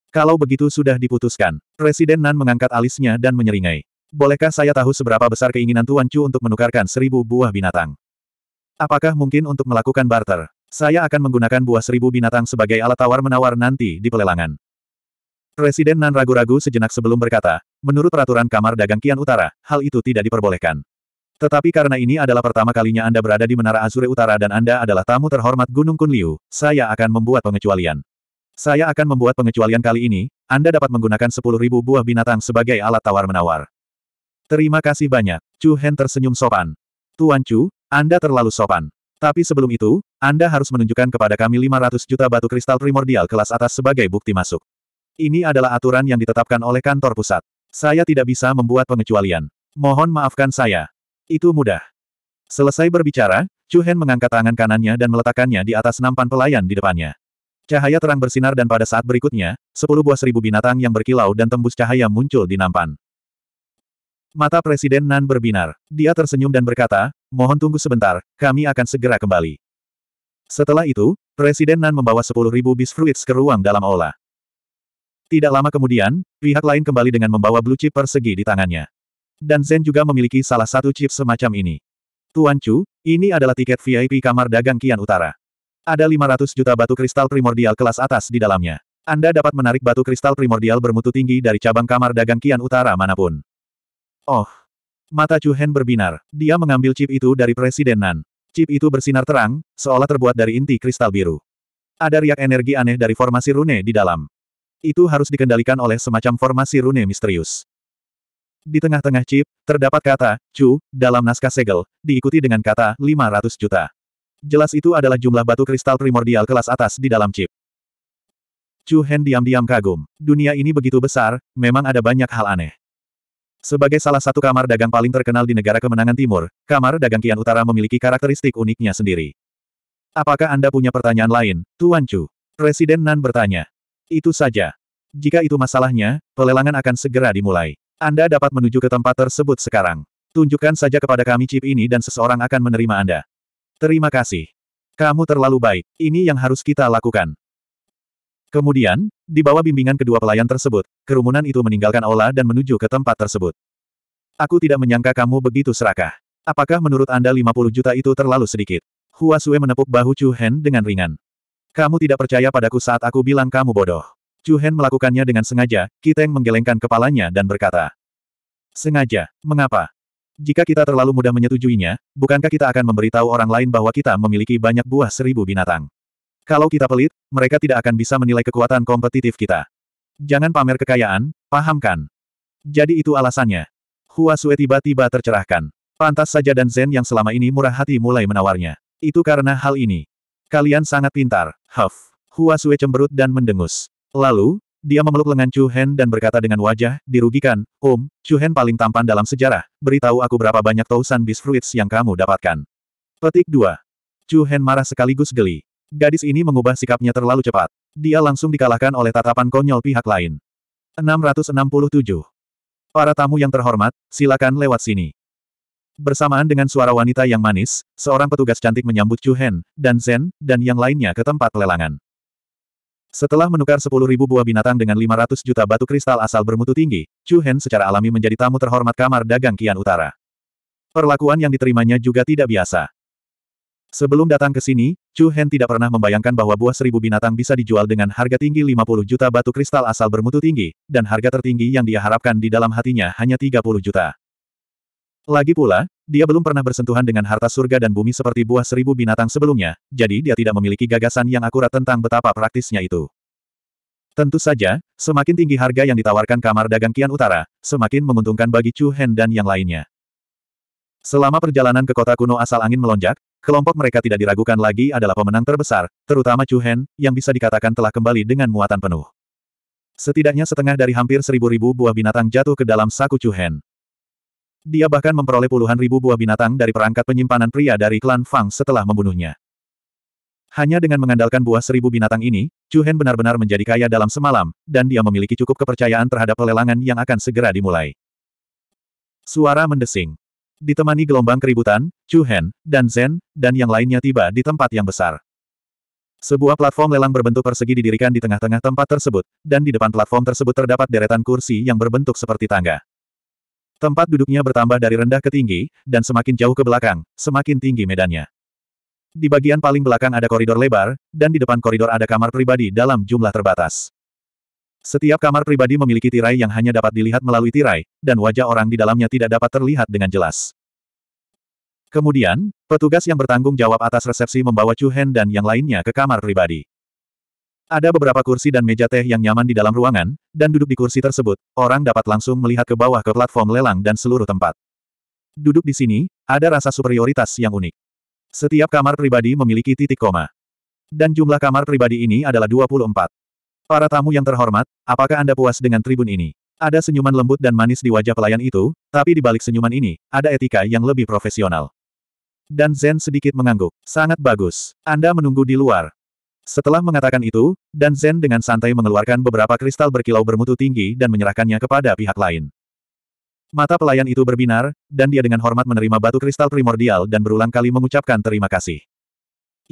S1: Kalau begitu sudah diputuskan. Presiden Nan mengangkat alisnya dan menyeringai. Bolehkah saya tahu seberapa besar keinginan Tuan Chu untuk menukarkan seribu buah binatang? Apakah mungkin untuk melakukan barter? Saya akan menggunakan buah seribu binatang sebagai alat tawar-menawar nanti di pelelangan. Presiden Nan ragu-ragu sejenak sebelum berkata, menurut peraturan Kamar Dagang Kian Utara, hal itu tidak diperbolehkan. Tetapi karena ini adalah pertama kalinya Anda berada di Menara Azure Utara dan Anda adalah tamu terhormat Gunung Kunliu, saya akan membuat pengecualian. Saya akan membuat pengecualian kali ini, Anda dapat menggunakan 10.000 buah binatang sebagai alat tawar-menawar. Terima kasih banyak. Chu Hen tersenyum sopan. Tuan Chu, Anda terlalu sopan. Tapi sebelum itu, Anda harus menunjukkan kepada kami 500 juta batu kristal primordial kelas atas sebagai bukti masuk. Ini adalah aturan yang ditetapkan oleh kantor pusat. Saya tidak bisa membuat pengecualian. Mohon maafkan saya. Itu mudah. Selesai berbicara, Chu Hen mengangkat tangan kanannya dan meletakkannya di atas nampan pelayan di depannya. Cahaya terang bersinar dan pada saat berikutnya, sepuluh buah seribu binatang yang berkilau dan tembus cahaya muncul di nampan. Mata Presiden Nan berbinar. Dia tersenyum dan berkata, mohon tunggu sebentar, kami akan segera kembali. Setelah itu, Presiden Nan membawa 10.000 bis fruits ke ruang dalam aula. Tidak lama kemudian, pihak lain kembali dengan membawa blue chip persegi di tangannya. Dan Zen juga memiliki salah satu chip semacam ini. Tuan Chu, ini adalah tiket VIP kamar dagang Kian Utara. Ada 500 juta batu kristal primordial kelas atas di dalamnya. Anda dapat menarik batu kristal primordial bermutu tinggi dari cabang kamar dagang Kian Utara manapun. Oh! Mata Chu Hen berbinar. Dia mengambil chip itu dari Presiden Nan. Chip itu bersinar terang, seolah terbuat dari inti kristal biru. Ada riak energi aneh dari formasi rune di dalam. Itu harus dikendalikan oleh semacam formasi rune misterius. Di tengah-tengah chip, terdapat kata, Chu, dalam naskah segel, diikuti dengan kata, 500 juta. Jelas itu adalah jumlah batu kristal primordial kelas atas di dalam chip. Chu Hen diam-diam kagum. Dunia ini begitu besar, memang ada banyak hal aneh. Sebagai salah satu kamar dagang paling terkenal di negara kemenangan timur, kamar dagang Kian Utara memiliki karakteristik uniknya sendiri. Apakah Anda punya pertanyaan lain, Tuan Chu? Presiden Nan bertanya. Itu saja. Jika itu masalahnya, pelelangan akan segera dimulai. Anda dapat menuju ke tempat tersebut sekarang. Tunjukkan saja kepada kami chip ini dan seseorang akan menerima Anda. Terima kasih. Kamu terlalu baik. Ini yang harus kita lakukan. Kemudian, di bawah bimbingan kedua pelayan tersebut, kerumunan itu meninggalkan aula dan menuju ke tempat tersebut. Aku tidak menyangka kamu begitu serakah. Apakah menurut Anda 50 juta itu terlalu sedikit? Hua Sue menepuk bahu Chu Hen dengan ringan. Kamu tidak percaya padaku saat aku bilang kamu bodoh. Chu Hen melakukannya dengan sengaja, Kiteng menggelengkan kepalanya dan berkata. Sengaja, mengapa? Jika kita terlalu mudah menyetujuinya, bukankah kita akan memberitahu orang lain bahwa kita memiliki banyak buah seribu binatang? Kalau kita pelit, mereka tidak akan bisa menilai kekuatan kompetitif kita. Jangan pamer kekayaan, pahamkan. Jadi itu alasannya. Hua Sue tiba-tiba tercerahkan. Pantas saja dan Zen yang selama ini murah hati mulai menawarnya. Itu karena hal ini. Kalian sangat pintar, Huff. Hua Sue cemberut dan mendengus. Lalu, dia memeluk lengan Chu Hen dan berkata dengan wajah, dirugikan, Om, Chu Hen paling tampan dalam sejarah, beritahu aku berapa banyak tausan bis fruits yang kamu dapatkan. Petik 2. Chu Hen marah sekaligus geli. Gadis ini mengubah sikapnya terlalu cepat. Dia langsung dikalahkan oleh tatapan konyol pihak lain. 667. Para tamu yang terhormat, silakan lewat sini. Bersamaan dengan suara wanita yang manis, seorang petugas cantik menyambut Chu Hen, dan Zen, dan yang lainnya ke tempat lelangan. Setelah menukar 10.000 buah binatang dengan 500 juta batu kristal asal bermutu tinggi, Chu Hen secara alami menjadi tamu terhormat kamar dagang Kian Utara. Perlakuan yang diterimanya juga tidak biasa. Sebelum datang ke sini, Chu Hen tidak pernah membayangkan bahwa buah seribu binatang bisa dijual dengan harga tinggi 50 juta batu kristal asal bermutu tinggi, dan harga tertinggi yang dia harapkan di dalam hatinya hanya 30 juta. Lagi pula, dia belum pernah bersentuhan dengan harta surga dan bumi seperti buah seribu binatang sebelumnya, jadi dia tidak memiliki gagasan yang akurat tentang betapa praktisnya itu. Tentu saja, semakin tinggi harga yang ditawarkan kamar dagang Kian Utara, semakin menguntungkan bagi Chu Hen dan yang lainnya. Selama perjalanan ke kota kuno asal angin melonjak, kelompok mereka tidak diragukan lagi adalah pemenang terbesar, terutama Chu Hen, yang bisa dikatakan telah kembali dengan muatan penuh. Setidaknya setengah dari hampir seribu ribu buah binatang jatuh ke dalam saku Chu Hen. Dia bahkan memperoleh puluhan ribu buah binatang dari perangkat penyimpanan pria dari klan Fang setelah membunuhnya. Hanya dengan mengandalkan buah seribu binatang ini, Chu Hen benar-benar menjadi kaya dalam semalam, dan dia memiliki cukup kepercayaan terhadap pelelangan yang akan segera dimulai. Suara mendesing ditemani gelombang keributan, Chu Hen, dan Zen dan yang lainnya tiba di tempat yang besar. Sebuah platform lelang berbentuk persegi didirikan di tengah-tengah tempat tersebut, dan di depan platform tersebut terdapat deretan kursi yang berbentuk seperti tangga. Tempat duduknya bertambah dari rendah ke tinggi, dan semakin jauh ke belakang, semakin tinggi medannya. Di bagian paling belakang ada koridor lebar, dan di depan koridor ada kamar pribadi dalam jumlah terbatas. Setiap kamar pribadi memiliki tirai yang hanya dapat dilihat melalui tirai, dan wajah orang di dalamnya tidak dapat terlihat dengan jelas. Kemudian, petugas yang bertanggung jawab atas resepsi membawa Chu Hen dan yang lainnya ke kamar pribadi. Ada beberapa kursi dan meja teh yang nyaman di dalam ruangan, dan duduk di kursi tersebut, orang dapat langsung melihat ke bawah ke platform lelang dan seluruh tempat. Duduk di sini, ada rasa superioritas yang unik. Setiap kamar pribadi memiliki titik koma. Dan jumlah kamar pribadi ini adalah 24. Para tamu yang terhormat, apakah Anda puas dengan tribun ini? Ada senyuman lembut dan manis di wajah pelayan itu, tapi di balik senyuman ini, ada etika yang lebih profesional. Dan Zen sedikit mengangguk. Sangat bagus. Anda menunggu di luar. Setelah mengatakan itu, Dan Zen dengan santai mengeluarkan beberapa kristal berkilau bermutu tinggi dan menyerahkannya kepada pihak lain. Mata pelayan itu berbinar, dan dia dengan hormat menerima batu kristal primordial dan berulang kali mengucapkan terima kasih.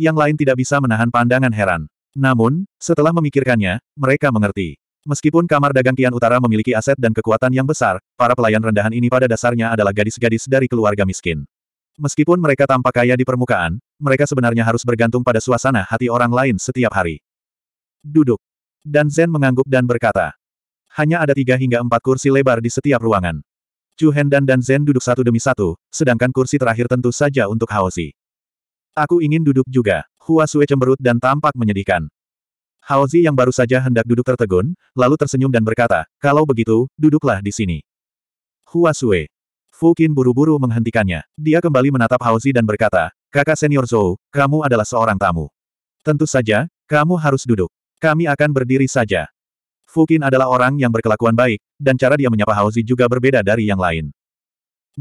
S1: Yang lain tidak bisa menahan pandangan heran. Namun, setelah memikirkannya, mereka mengerti. Meskipun kamar dagang kian Utara memiliki aset dan kekuatan yang besar, para pelayan rendahan ini pada dasarnya adalah gadis-gadis dari keluarga miskin. Meskipun mereka tampak kaya di permukaan, mereka sebenarnya harus bergantung pada suasana hati orang lain setiap hari. Duduk. Dan Zen mengangguk dan berkata. Hanya ada tiga hingga empat kursi lebar di setiap ruangan. Chu Hendan dan Zen duduk satu demi satu, sedangkan kursi terakhir tentu saja untuk Haozi. Aku ingin duduk juga. Hua Sui cemberut dan tampak menyedihkan. Hao Zi yang baru saja hendak duduk tertegun, lalu tersenyum dan berkata, kalau begitu, duduklah di sini. Hua Sui. Fu Qin buru-buru menghentikannya. Dia kembali menatap Hao Zi dan berkata, kakak senior Zhou, kamu adalah seorang tamu. Tentu saja, kamu harus duduk. Kami akan berdiri saja. Fu Qin adalah orang yang berkelakuan baik, dan cara dia menyapa Hao Zi juga berbeda dari yang lain.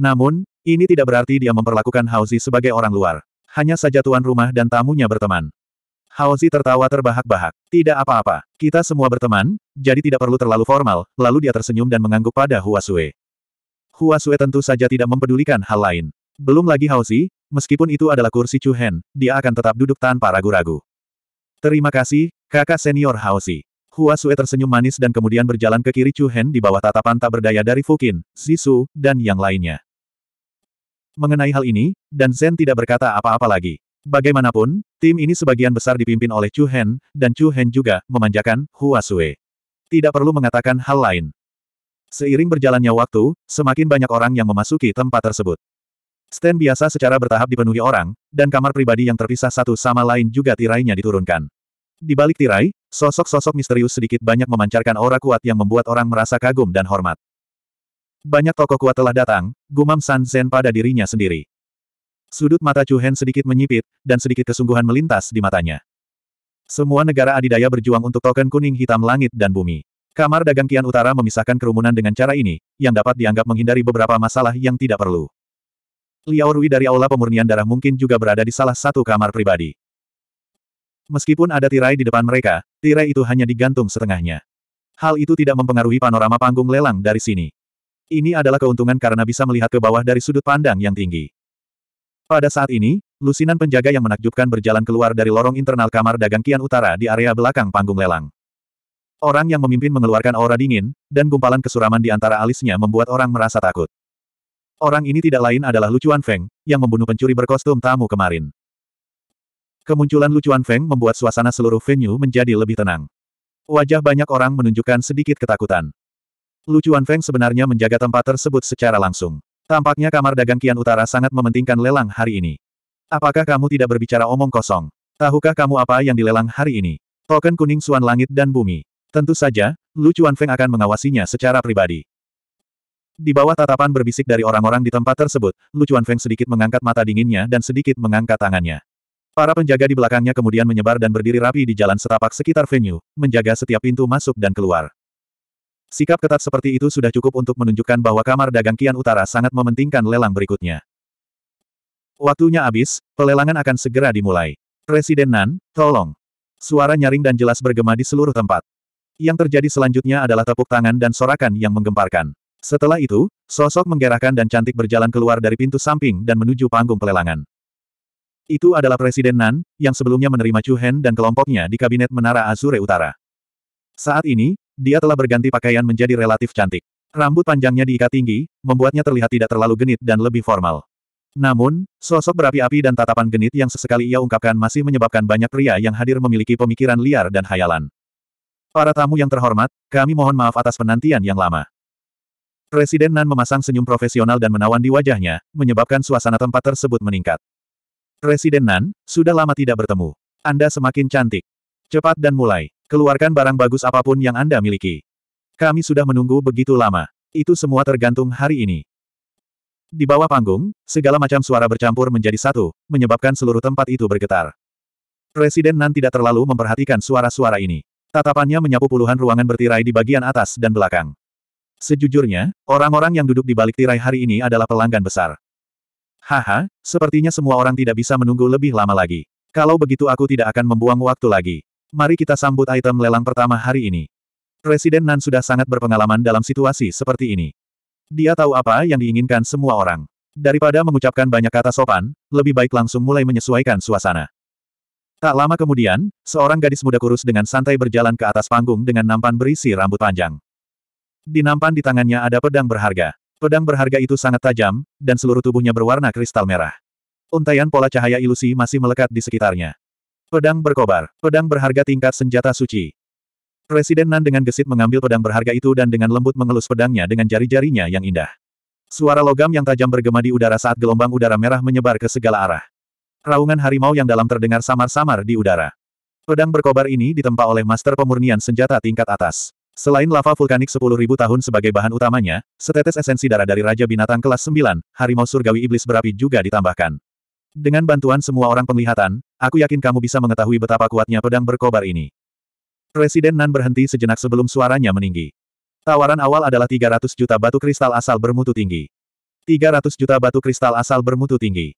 S1: Namun, ini tidak berarti dia memperlakukan Hao Zi sebagai orang luar. Hanya saja tuan rumah dan tamunya berteman. Haozi tertawa terbahak-bahak. Tidak apa-apa, kita semua berteman, jadi tidak perlu terlalu formal, lalu dia tersenyum dan mengangguk pada Hua Hua Huasue tentu saja tidak mempedulikan hal lain. Belum lagi Haozi, meskipun itu adalah kursi Chu Hen, dia akan tetap duduk tanpa ragu-ragu. Terima kasih, kakak senior Haozi. Hua Sue tersenyum manis dan kemudian berjalan ke kiri Chu Hen di bawah tatapan tak berdaya dari Fukin, Zisu, dan yang lainnya. Mengenai hal ini, Dan Zen tidak berkata apa-apa lagi. Bagaimanapun, tim ini sebagian besar dipimpin oleh Chu Hen, dan Chu Hen juga memanjakan Hua Sui. Tidak perlu mengatakan hal lain. Seiring berjalannya waktu, semakin banyak orang yang memasuki tempat tersebut. Stand biasa secara bertahap dipenuhi orang, dan kamar pribadi yang terpisah satu sama lain juga tirainya diturunkan. Di balik tirai, sosok-sosok misterius sedikit banyak memancarkan aura kuat yang membuat orang merasa kagum dan hormat. Banyak tokoh kuat telah datang, gumam San Zen pada dirinya sendiri. Sudut mata Chu Hen sedikit menyipit, dan sedikit kesungguhan melintas di matanya. Semua negara adidaya berjuang untuk token kuning hitam langit dan bumi. Kamar dagang Kian Utara memisahkan kerumunan dengan cara ini, yang dapat dianggap menghindari beberapa masalah yang tidak perlu. Liao Rui dari Aula Pemurnian Darah mungkin juga berada di salah satu kamar pribadi. Meskipun ada tirai di depan mereka, tirai itu hanya digantung setengahnya. Hal itu tidak mempengaruhi panorama panggung lelang dari sini. Ini adalah keuntungan karena bisa melihat ke bawah dari sudut pandang yang tinggi. Pada saat ini, lusinan penjaga yang menakjubkan berjalan keluar dari lorong internal kamar dagang Kian Utara di area belakang panggung lelang. Orang yang memimpin mengeluarkan aura dingin, dan gumpalan kesuraman di antara alisnya membuat orang merasa takut. Orang ini tidak lain adalah Lucuan Feng, yang membunuh pencuri berkostum tamu kemarin. Kemunculan Lucuan Feng membuat suasana seluruh venue menjadi lebih tenang. Wajah banyak orang menunjukkan sedikit ketakutan. Lucuan Feng sebenarnya menjaga tempat tersebut secara langsung. Tampaknya kamar dagang Kian Utara sangat mementingkan lelang hari ini. Apakah kamu tidak berbicara omong kosong? Tahukah kamu apa yang dilelang hari ini? Token kuning suan langit dan bumi. Tentu saja, Lucuan Feng akan mengawasinya secara pribadi. Di bawah tatapan berbisik dari orang-orang di tempat tersebut, Lucuan Feng sedikit mengangkat mata dinginnya dan sedikit mengangkat tangannya. Para penjaga di belakangnya kemudian menyebar dan berdiri rapi di jalan setapak sekitar venue, menjaga setiap pintu masuk dan keluar. Sikap ketat seperti itu sudah cukup untuk menunjukkan bahwa kamar dagang Kian Utara sangat mementingkan lelang berikutnya. Waktunya habis, pelelangan akan segera dimulai. Presiden Nan, tolong. Suara nyaring dan jelas bergema di seluruh tempat. Yang terjadi selanjutnya adalah tepuk tangan dan sorakan yang menggemparkan. Setelah itu, sosok menggerakkan dan cantik berjalan keluar dari pintu samping dan menuju panggung pelelangan. Itu adalah Presiden Nan, yang sebelumnya menerima Chu Hen dan kelompoknya di Kabinet Menara Azure Utara. Saat ini, dia telah berganti pakaian menjadi relatif cantik. Rambut panjangnya diikat tinggi, membuatnya terlihat tidak terlalu genit dan lebih formal. Namun, sosok berapi-api dan tatapan genit yang sesekali ia ungkapkan masih menyebabkan banyak pria yang hadir memiliki pemikiran liar dan hayalan. Para tamu yang terhormat, kami mohon maaf atas penantian yang lama. Presiden Nan memasang senyum profesional dan menawan di wajahnya, menyebabkan suasana tempat tersebut meningkat. Presiden Nan, sudah lama tidak bertemu. Anda semakin cantik. Cepat dan mulai. Keluarkan barang bagus apapun yang Anda miliki. Kami sudah menunggu begitu lama. Itu semua tergantung hari ini. Di bawah panggung, segala macam suara bercampur menjadi satu, menyebabkan seluruh tempat itu bergetar. Presiden Nan tidak terlalu memperhatikan suara-suara ini. Tatapannya menyapu puluhan ruangan bertirai di bagian atas dan belakang. Sejujurnya, orang-orang yang duduk di balik tirai hari ini adalah pelanggan besar. Haha, sepertinya semua orang tidak bisa menunggu lebih lama lagi. Kalau begitu aku tidak akan membuang waktu lagi. Mari kita sambut item lelang pertama hari ini. Presiden Nan sudah sangat berpengalaman dalam situasi seperti ini. Dia tahu apa yang diinginkan semua orang. Daripada mengucapkan banyak kata sopan, lebih baik langsung mulai menyesuaikan suasana. Tak lama kemudian, seorang gadis muda kurus dengan santai berjalan ke atas panggung dengan nampan berisi rambut panjang. Di nampan di tangannya ada pedang berharga. Pedang berharga itu sangat tajam, dan seluruh tubuhnya berwarna kristal merah. Untaian pola cahaya ilusi masih melekat di sekitarnya. Pedang berkobar. Pedang berharga tingkat senjata suci. Presiden Nan dengan gesit mengambil pedang berharga itu dan dengan lembut mengelus pedangnya dengan jari-jarinya yang indah. Suara logam yang tajam bergema di udara saat gelombang udara merah menyebar ke segala arah. Raungan harimau yang dalam terdengar samar-samar di udara. Pedang berkobar ini ditempa oleh master pemurnian senjata tingkat atas. Selain lava vulkanik 10.000 tahun sebagai bahan utamanya, setetes esensi darah dari Raja Binatang kelas 9, harimau surgawi iblis berapi juga ditambahkan. Dengan bantuan semua orang penglihatan, aku yakin kamu bisa mengetahui betapa kuatnya pedang berkobar ini. Presiden Nan berhenti sejenak sebelum suaranya meninggi. Tawaran awal adalah 300 juta batu kristal asal bermutu tinggi. 300 juta batu kristal asal bermutu tinggi.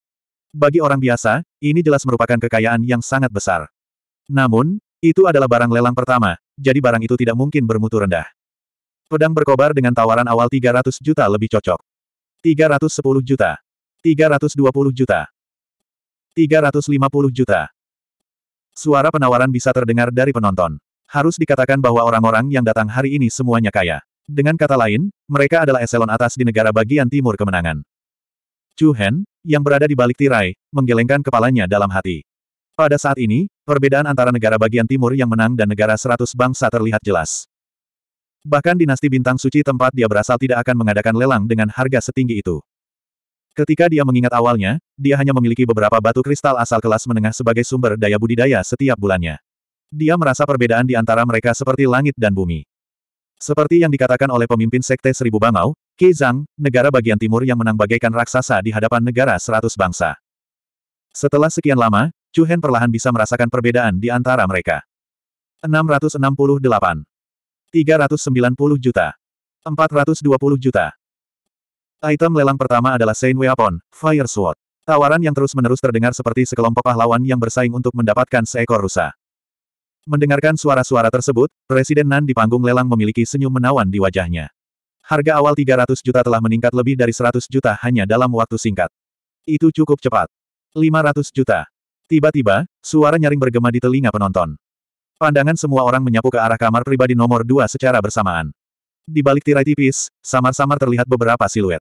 S1: Bagi orang biasa, ini jelas merupakan kekayaan yang sangat besar. Namun, itu adalah barang lelang pertama, jadi barang itu tidak mungkin bermutu rendah. Pedang berkobar dengan tawaran awal 300 juta lebih cocok. 310 juta. 320 juta. 350 juta. Suara penawaran bisa terdengar dari penonton. Harus dikatakan bahwa orang-orang yang datang hari ini semuanya kaya. Dengan kata lain, mereka adalah eselon atas di negara bagian timur kemenangan. Chu Hen, yang berada di balik tirai, menggelengkan kepalanya dalam hati. Pada saat ini, perbedaan antara negara bagian timur yang menang dan negara seratus bangsa terlihat jelas. Bahkan dinasti bintang suci tempat dia berasal tidak akan mengadakan lelang dengan harga setinggi itu. Ketika dia mengingat awalnya, dia hanya memiliki beberapa batu kristal asal kelas menengah sebagai sumber daya budidaya setiap bulannya. Dia merasa perbedaan di antara mereka seperti langit dan bumi. Seperti yang dikatakan oleh pemimpin Sekte Seribu Bangau, Kizang, negara bagian timur yang menang bagaikan raksasa di hadapan negara seratus bangsa. Setelah sekian lama, Chu Hen perlahan bisa merasakan perbedaan di antara mereka. 668 390 juta 420 juta Item lelang pertama adalah Saint Weapon, Fire Sword. Tawaran yang terus-menerus terdengar seperti sekelompok pahlawan yang bersaing untuk mendapatkan seekor rusa. Mendengarkan suara-suara tersebut, Presiden Nan di panggung lelang memiliki senyum menawan di wajahnya. Harga awal 300 juta telah meningkat lebih dari 100 juta hanya dalam waktu singkat. Itu cukup cepat. 500 juta. Tiba-tiba, suara nyaring bergema di telinga penonton. Pandangan semua orang menyapu ke arah kamar pribadi nomor dua secara bersamaan. Di balik tirai tipis, samar-samar terlihat beberapa siluet.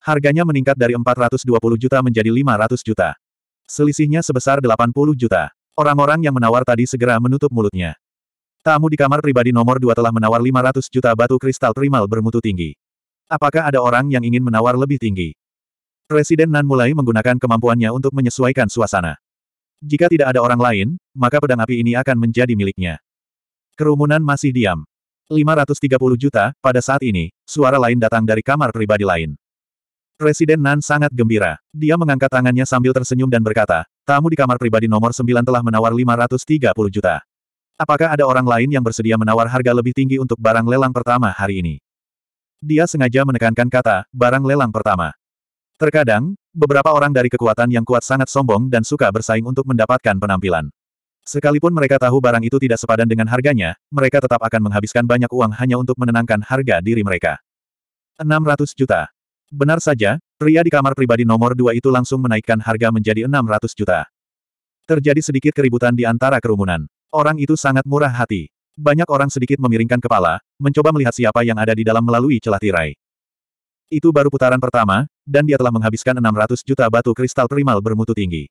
S1: Harganya meningkat dari 420 juta menjadi 500 juta. Selisihnya sebesar 80 juta. Orang-orang yang menawar tadi segera menutup mulutnya. Tamu di kamar pribadi nomor 2 telah menawar 500 juta batu kristal primal bermutu tinggi. Apakah ada orang yang ingin menawar lebih tinggi? Presiden Nan mulai menggunakan kemampuannya untuk menyesuaikan suasana. Jika tidak ada orang lain, maka pedang api ini akan menjadi miliknya. Kerumunan masih diam. 530 juta, pada saat ini, suara lain datang dari kamar pribadi lain. Residen Nan sangat gembira. Dia mengangkat tangannya sambil tersenyum dan berkata, tamu di kamar pribadi nomor 9 telah menawar 530 juta. Apakah ada orang lain yang bersedia menawar harga lebih tinggi untuk barang lelang pertama hari ini? Dia sengaja menekankan kata, barang lelang pertama. Terkadang, beberapa orang dari kekuatan yang kuat sangat sombong dan suka bersaing untuk mendapatkan penampilan. Sekalipun mereka tahu barang itu tidak sepadan dengan harganya, mereka tetap akan menghabiskan banyak uang hanya untuk menenangkan harga diri mereka. 600 juta. Benar saja, pria di kamar pribadi nomor dua itu langsung menaikkan harga menjadi 600 juta. Terjadi sedikit keributan di antara kerumunan. Orang itu sangat murah hati. Banyak orang sedikit memiringkan kepala, mencoba melihat siapa yang ada di dalam melalui celah tirai. Itu baru putaran pertama, dan dia telah menghabiskan 600 juta batu kristal primal bermutu tinggi.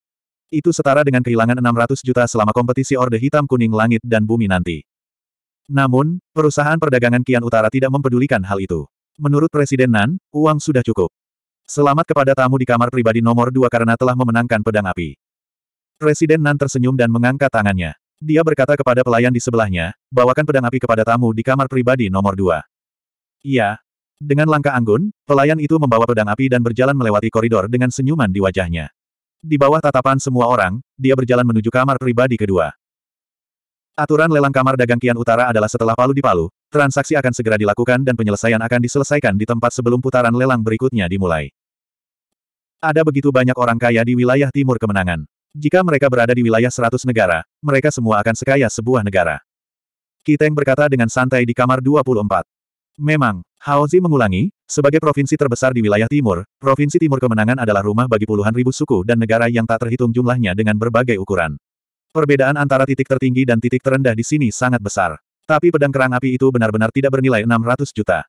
S1: Itu setara dengan kehilangan 600 juta selama kompetisi Orde Hitam Kuning Langit dan Bumi nanti. Namun, perusahaan perdagangan Kian Utara tidak mempedulikan hal itu. Menurut Presiden Nan, uang sudah cukup. Selamat kepada tamu di kamar pribadi nomor dua karena telah memenangkan pedang api. Presiden Nan tersenyum dan mengangkat tangannya. Dia berkata kepada pelayan di sebelahnya, bawakan pedang api kepada tamu di kamar pribadi nomor dua. Iya. Dengan langkah anggun, pelayan itu membawa pedang api dan berjalan melewati koridor dengan senyuman di wajahnya. Di bawah tatapan semua orang, dia berjalan menuju kamar pribadi kedua. Aturan lelang kamar dagang Kian Utara adalah setelah palu di palu, transaksi akan segera dilakukan dan penyelesaian akan diselesaikan di tempat sebelum putaran lelang berikutnya dimulai. Ada begitu banyak orang kaya di wilayah timur kemenangan. Jika mereka berada di wilayah seratus negara, mereka semua akan sekaya sebuah negara. Kiteng berkata dengan santai di kamar 24. Memang, Haozi mengulangi, sebagai provinsi terbesar di wilayah timur, provinsi timur kemenangan adalah rumah bagi puluhan ribu suku dan negara yang tak terhitung jumlahnya dengan berbagai ukuran. Perbedaan antara titik tertinggi dan titik terendah di sini sangat besar. Tapi pedang kerang api itu benar-benar tidak bernilai 600 juta.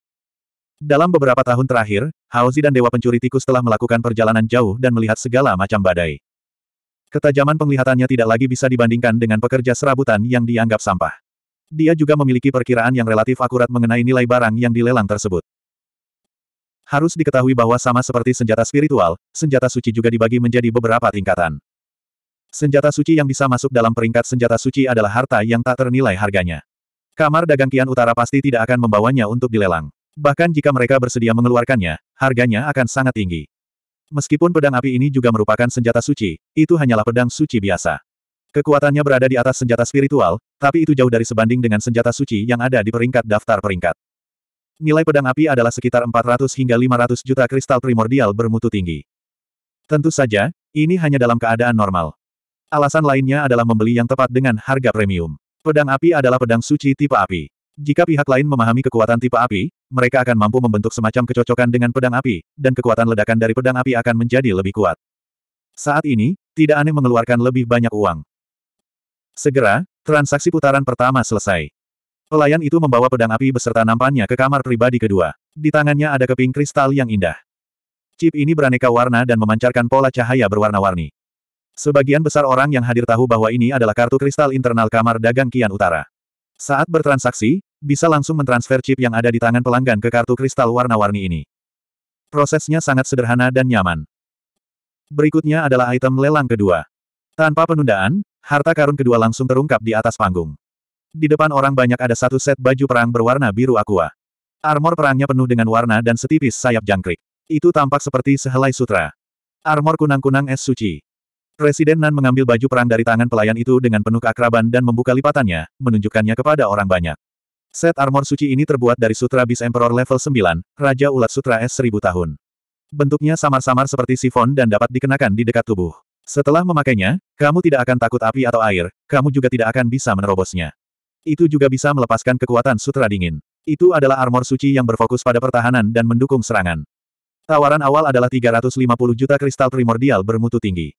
S1: Dalam beberapa tahun terakhir, Haozi dan Dewa Pencuri Tikus telah melakukan perjalanan jauh dan melihat segala macam badai. Ketajaman penglihatannya tidak lagi bisa dibandingkan dengan pekerja serabutan yang dianggap sampah. Dia juga memiliki perkiraan yang relatif akurat mengenai nilai barang yang dilelang tersebut. Harus diketahui bahwa sama seperti senjata spiritual, senjata suci juga dibagi menjadi beberapa tingkatan. Senjata suci yang bisa masuk dalam peringkat senjata suci adalah harta yang tak ternilai harganya. Kamar dagang Kian Utara pasti tidak akan membawanya untuk dilelang. Bahkan jika mereka bersedia mengeluarkannya, harganya akan sangat tinggi. Meskipun pedang api ini juga merupakan senjata suci, itu hanyalah pedang suci biasa. Kekuatannya berada di atas senjata spiritual, tapi itu jauh dari sebanding dengan senjata suci yang ada di peringkat daftar peringkat. Nilai pedang api adalah sekitar 400 hingga 500 juta kristal primordial bermutu tinggi. Tentu saja, ini hanya dalam keadaan normal. Alasan lainnya adalah membeli yang tepat dengan harga premium. Pedang api adalah pedang suci tipe api. Jika pihak lain memahami kekuatan tipe api, mereka akan mampu membentuk semacam kecocokan dengan pedang api, dan kekuatan ledakan dari pedang api akan menjadi lebih kuat. Saat ini, tidak aneh mengeluarkan lebih banyak uang. Segera, transaksi putaran pertama selesai. Pelayan itu membawa pedang api beserta nampannya ke kamar pribadi kedua. Di tangannya ada keping kristal yang indah. Chip ini beraneka warna dan memancarkan pola cahaya berwarna-warni. Sebagian besar orang yang hadir tahu bahwa ini adalah kartu kristal internal kamar dagang Kian Utara. Saat bertransaksi, bisa langsung mentransfer chip yang ada di tangan pelanggan ke kartu kristal warna-warni ini. Prosesnya sangat sederhana dan nyaman. Berikutnya adalah item lelang kedua. Tanpa penundaan, harta karun kedua langsung terungkap di atas panggung. Di depan orang banyak ada satu set baju perang berwarna biru aqua. Armor perangnya penuh dengan warna dan setipis sayap jangkrik. Itu tampak seperti sehelai sutra. Armor kunang-kunang es suci. Presiden Nan mengambil baju perang dari tangan pelayan itu dengan penuh keakraban dan membuka lipatannya, menunjukkannya kepada orang banyak. Set armor suci ini terbuat dari Sutra bis Emperor level 9, Raja Ulat Sutra S 1000 tahun. Bentuknya samar-samar seperti sifon dan dapat dikenakan di dekat tubuh. Setelah memakainya, kamu tidak akan takut api atau air, kamu juga tidak akan bisa menerobosnya. Itu juga bisa melepaskan kekuatan Sutra Dingin. Itu adalah armor suci yang berfokus pada pertahanan dan mendukung serangan. Tawaran awal adalah 350 juta kristal primordial bermutu tinggi.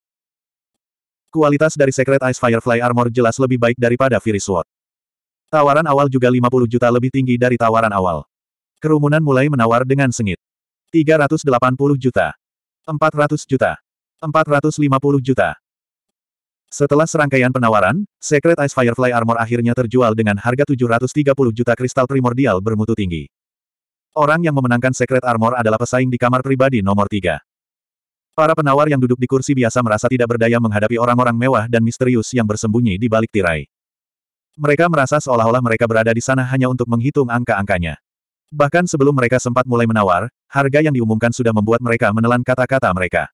S1: Kualitas dari Secret Ice Firefly Armor jelas lebih baik daripada Fury Sword. Tawaran awal juga 50 juta lebih tinggi dari tawaran awal. Kerumunan mulai menawar dengan sengit. 380 juta. 400 juta. 450 juta. Setelah serangkaian penawaran, Secret Ice Firefly Armor akhirnya terjual dengan harga 730 juta kristal primordial bermutu tinggi. Orang yang memenangkan Secret Armor adalah pesaing di kamar pribadi nomor 3. Para penawar yang duduk di kursi biasa merasa tidak berdaya menghadapi orang-orang mewah dan misterius yang bersembunyi di balik tirai. Mereka merasa seolah-olah mereka berada di sana hanya untuk menghitung angka-angkanya. Bahkan sebelum mereka sempat mulai menawar, harga yang diumumkan sudah membuat mereka menelan kata-kata mereka.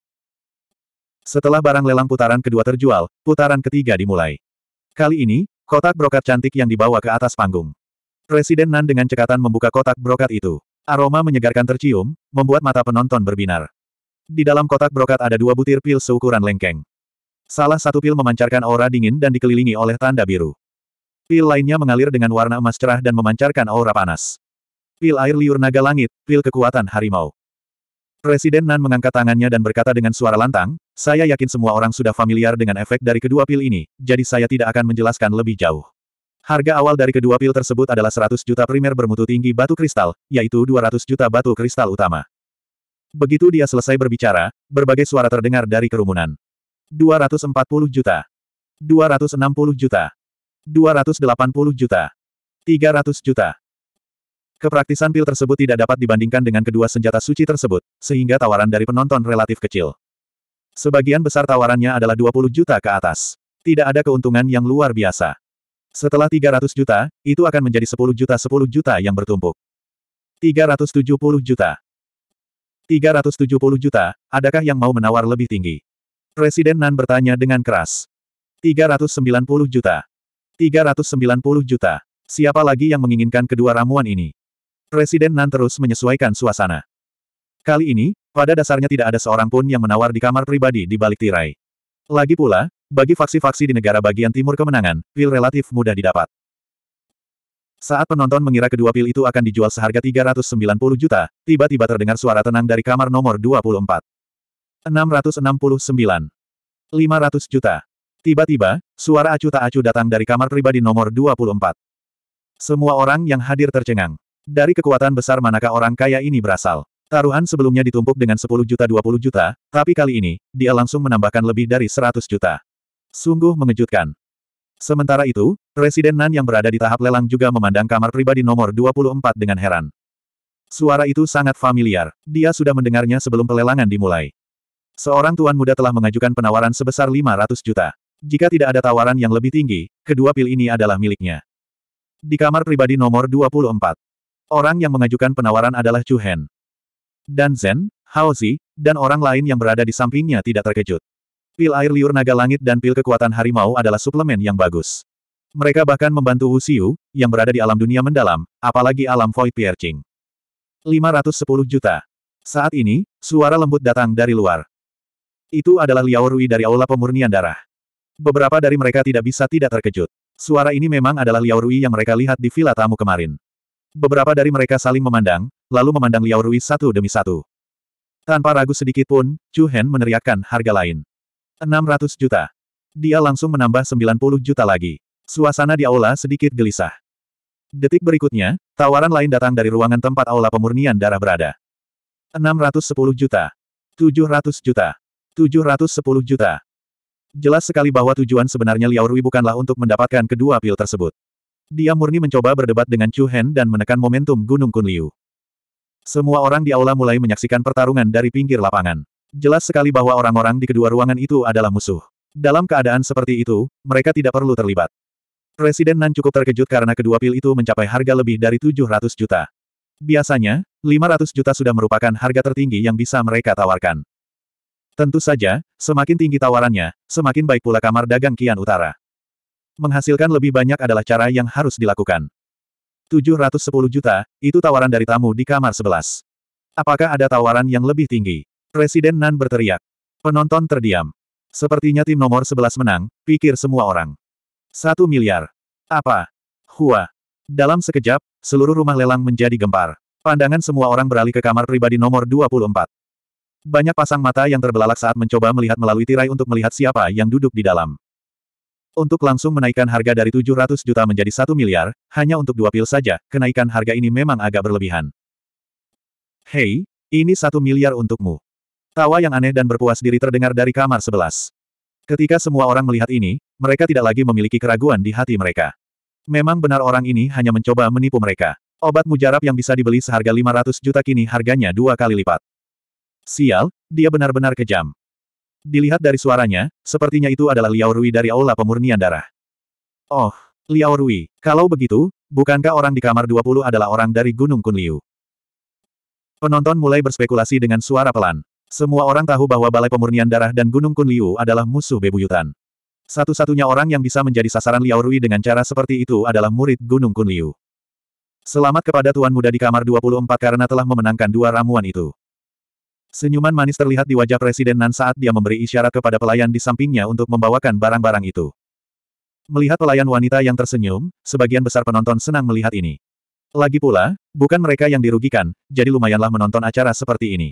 S1: Setelah barang lelang putaran kedua terjual, putaran ketiga dimulai. Kali ini, kotak brokat cantik yang dibawa ke atas panggung. Presiden Nan dengan cekatan membuka kotak brokat itu. Aroma menyegarkan tercium, membuat mata penonton berbinar. Di dalam kotak brokat ada dua butir pil seukuran lengkeng. Salah satu pil memancarkan aura dingin dan dikelilingi oleh tanda biru. Pil lainnya mengalir dengan warna emas cerah dan memancarkan aura panas. Pil air liur naga langit, pil kekuatan harimau. Presiden Nan mengangkat tangannya dan berkata dengan suara lantang, saya yakin semua orang sudah familiar dengan efek dari kedua pil ini, jadi saya tidak akan menjelaskan lebih jauh. Harga awal dari kedua pil tersebut adalah 100 juta primer bermutu tinggi batu kristal, yaitu 200 juta batu kristal utama. Begitu dia selesai berbicara, berbagai suara terdengar dari kerumunan. 240 juta. 260 juta. 280 juta. 300 juta. Kepraktisan pil tersebut tidak dapat dibandingkan dengan kedua senjata suci tersebut, sehingga tawaran dari penonton relatif kecil. Sebagian besar tawarannya adalah 20 juta ke atas. Tidak ada keuntungan yang luar biasa. Setelah 300 juta, itu akan menjadi 10 juta 10 juta yang bertumpuk. 370 juta. 370 juta, adakah yang mau menawar lebih tinggi? Presiden Nan bertanya dengan keras. 390 juta. 390 juta. Siapa lagi yang menginginkan kedua ramuan ini? Presiden Nan terus menyesuaikan suasana. Kali ini, pada dasarnya tidak ada seorang pun yang menawar di kamar pribadi di balik tirai. Lagi pula, bagi faksi-faksi di negara bagian timur kemenangan, pil relatif mudah didapat. Saat penonton mengira kedua pil itu akan dijual seharga 390 juta, tiba-tiba terdengar suara tenang dari kamar nomor 24. 669. 500 juta. Tiba-tiba, suara acu tak acu datang dari kamar pribadi nomor 24. Semua orang yang hadir tercengang. Dari kekuatan besar manakah orang kaya ini berasal? Taruhan sebelumnya ditumpuk dengan 10 juta 20 juta, tapi kali ini, dia langsung menambahkan lebih dari 100 juta. Sungguh mengejutkan. Sementara itu, Presiden Nan yang berada di tahap lelang juga memandang kamar pribadi nomor 24 dengan heran. Suara itu sangat familiar. Dia sudah mendengarnya sebelum pelelangan dimulai. Seorang tuan muda telah mengajukan penawaran sebesar 500 juta. Jika tidak ada tawaran yang lebih tinggi, kedua pil ini adalah miliknya. Di kamar pribadi nomor 24. Orang yang mengajukan penawaran adalah Chu Hen. Dan Zen, Hao Haozi, dan orang lain yang berada di sampingnya tidak terkejut. Pil air liur naga langit dan pil kekuatan harimau adalah suplemen yang bagus. Mereka bahkan membantu Wu yang berada di alam dunia mendalam, apalagi alam void piercing. 510 juta. Saat ini, suara lembut datang dari luar. Itu adalah Liao Rui dari Aula Pemurnian Darah. Beberapa dari mereka tidak bisa tidak terkejut. Suara ini memang adalah Liao Rui yang mereka lihat di villa tamu kemarin. Beberapa dari mereka saling memandang, lalu memandang Liao Rui satu demi satu. Tanpa ragu sedikit pun, Chu Hen meneriakkan harga lain. 600 juta. Dia langsung menambah 90 juta lagi. Suasana di aula sedikit gelisah. Detik berikutnya, tawaran lain datang dari ruangan tempat aula pemurnian darah berada. 610 juta. 700 juta. 710 juta. Jelas sekali bahwa tujuan sebenarnya Liao Rui bukanlah untuk mendapatkan kedua pil tersebut. Dia murni mencoba berdebat dengan Chu Hen dan menekan momentum Gunung Kunliu. Semua orang di aula mulai menyaksikan pertarungan dari pinggir lapangan. Jelas sekali bahwa orang-orang di kedua ruangan itu adalah musuh. Dalam keadaan seperti itu, mereka tidak perlu terlibat. Presiden Nan cukup terkejut karena kedua pil itu mencapai harga lebih dari 700 juta. Biasanya, 500 juta sudah merupakan harga tertinggi yang bisa mereka tawarkan. Tentu saja, semakin tinggi tawarannya, semakin baik pula kamar dagang Kian Utara. Menghasilkan lebih banyak adalah cara yang harus dilakukan. 710 juta, itu tawaran dari tamu di kamar 11. Apakah ada tawaran yang lebih tinggi? Presiden Nan berteriak. Penonton terdiam. Sepertinya tim nomor 11 menang, pikir semua orang. Satu miliar. Apa? Hua. Dalam sekejap, seluruh rumah lelang menjadi gempar. Pandangan semua orang beralih ke kamar pribadi nomor 24. Banyak pasang mata yang terbelalak saat mencoba melihat melalui tirai untuk melihat siapa yang duduk di dalam. Untuk langsung menaikkan harga dari 700 juta menjadi 1 miliar, hanya untuk dua pil saja, kenaikan harga ini memang agak berlebihan. Hei, ini satu miliar untukmu. Tawa yang aneh dan berpuas diri terdengar dari kamar sebelas. Ketika semua orang melihat ini, mereka tidak lagi memiliki keraguan di hati mereka. Memang benar orang ini hanya mencoba menipu mereka. Obat mujarab yang bisa dibeli seharga 500 juta kini harganya dua kali lipat. Sial, dia benar-benar kejam. Dilihat dari suaranya, sepertinya itu adalah Liao Rui dari Aula Pemurnian Darah. Oh, Liao Rui, kalau begitu, bukankah orang di kamar 20 adalah orang dari Gunung Kunliu? Penonton mulai berspekulasi dengan suara pelan. Semua orang tahu bahwa Balai Pemurnian Darah dan Gunung Kunliu adalah musuh bebuyutan. Satu-satunya orang yang bisa menjadi sasaran Liao Rui dengan cara seperti itu adalah murid Gunung Kunliu. Selamat kepada Tuan Muda di kamar 24 karena telah memenangkan dua ramuan itu. Senyuman manis terlihat di wajah Presiden Nan saat dia memberi isyarat kepada pelayan di sampingnya untuk membawakan barang-barang itu. Melihat pelayan wanita yang tersenyum, sebagian besar penonton senang melihat ini. Lagi pula, bukan mereka yang dirugikan, jadi lumayanlah menonton acara seperti ini.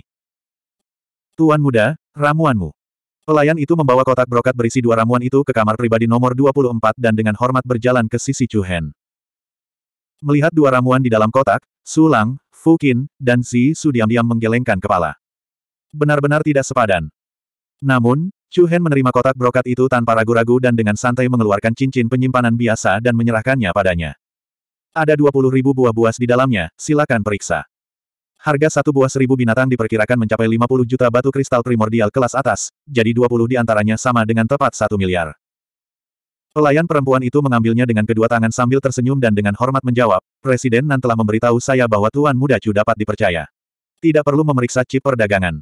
S1: Tuan muda, ramuanmu. Pelayan itu membawa kotak brokat berisi dua ramuan itu ke kamar pribadi nomor 24 dan dengan hormat berjalan ke sisi Chu Hen. Melihat dua ramuan di dalam kotak, Sulang, Fukin, dan Si Su diam-diam menggelengkan kepala. Benar-benar tidak sepadan. Namun, Chu Hen menerima kotak brokat itu tanpa ragu-ragu dan dengan santai mengeluarkan cincin penyimpanan biasa dan menyerahkannya padanya. Ada 20.000 buah buas di dalamnya, silakan periksa. Harga satu buah seribu binatang diperkirakan mencapai 50 juta batu kristal primordial kelas atas, jadi 20 di antaranya sama dengan tepat satu miliar. Pelayan perempuan itu mengambilnya dengan kedua tangan sambil tersenyum dan dengan hormat menjawab, Presiden Nan telah memberitahu saya bahwa Tuan Muda Chu dapat dipercaya. Tidak perlu memeriksa chip perdagangan.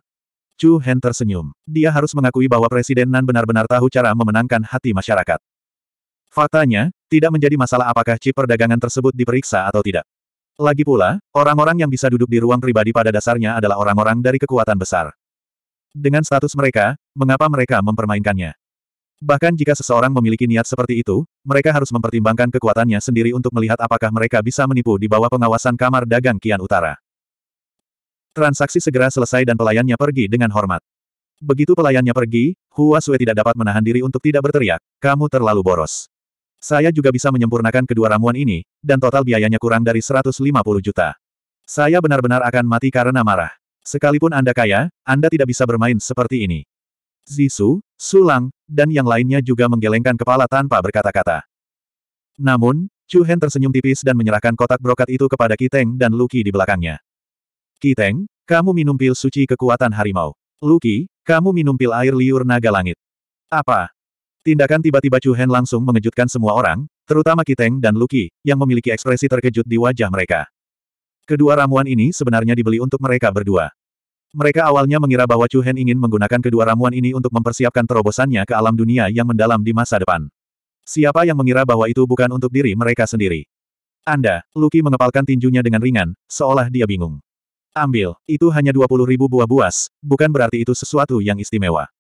S1: Chu Hen tersenyum. Dia harus mengakui bahwa Presiden Nan benar-benar tahu cara memenangkan hati masyarakat. Faktanya, tidak menjadi masalah apakah chip perdagangan tersebut diperiksa atau tidak. Lagi pula, orang-orang yang bisa duduk di ruang pribadi pada dasarnya adalah orang-orang dari kekuatan besar. Dengan status mereka, mengapa mereka mempermainkannya? Bahkan jika seseorang memiliki niat seperti itu, mereka harus mempertimbangkan kekuatannya sendiri untuk melihat apakah mereka bisa menipu di bawah pengawasan kamar dagang Kian Utara. Transaksi segera selesai dan pelayannya pergi dengan hormat. Begitu pelayannya pergi, Hua Sue tidak dapat menahan diri untuk tidak berteriak, kamu terlalu boros. Saya juga bisa menyempurnakan kedua ramuan ini, dan total biayanya kurang dari 150 juta. Saya benar-benar akan mati karena marah. Sekalipun Anda kaya, Anda tidak bisa bermain seperti ini. Zisu, Sulang, dan yang lainnya juga menggelengkan kepala tanpa berkata-kata. Namun, Chu Hen tersenyum tipis dan menyerahkan kotak brokat itu kepada Kiteng dan Luki di belakangnya. Kiteng, kamu minum pil suci kekuatan harimau. Luki, kamu minum pil air liur naga langit. Apa? Tindakan tiba-tiba Chu Hen langsung mengejutkan semua orang, terutama Kiteng dan Luki, yang memiliki ekspresi terkejut di wajah mereka. Kedua ramuan ini sebenarnya dibeli untuk mereka berdua. Mereka awalnya mengira bahwa Chu Hen ingin menggunakan kedua ramuan ini untuk mempersiapkan terobosannya ke alam dunia yang mendalam di masa depan. Siapa yang mengira bahwa itu bukan untuk diri mereka sendiri? Anda, Luki mengepalkan tinjunya dengan ringan, seolah dia bingung. Ambil, itu hanya 20 ribu buah buas, bukan berarti itu sesuatu yang istimewa.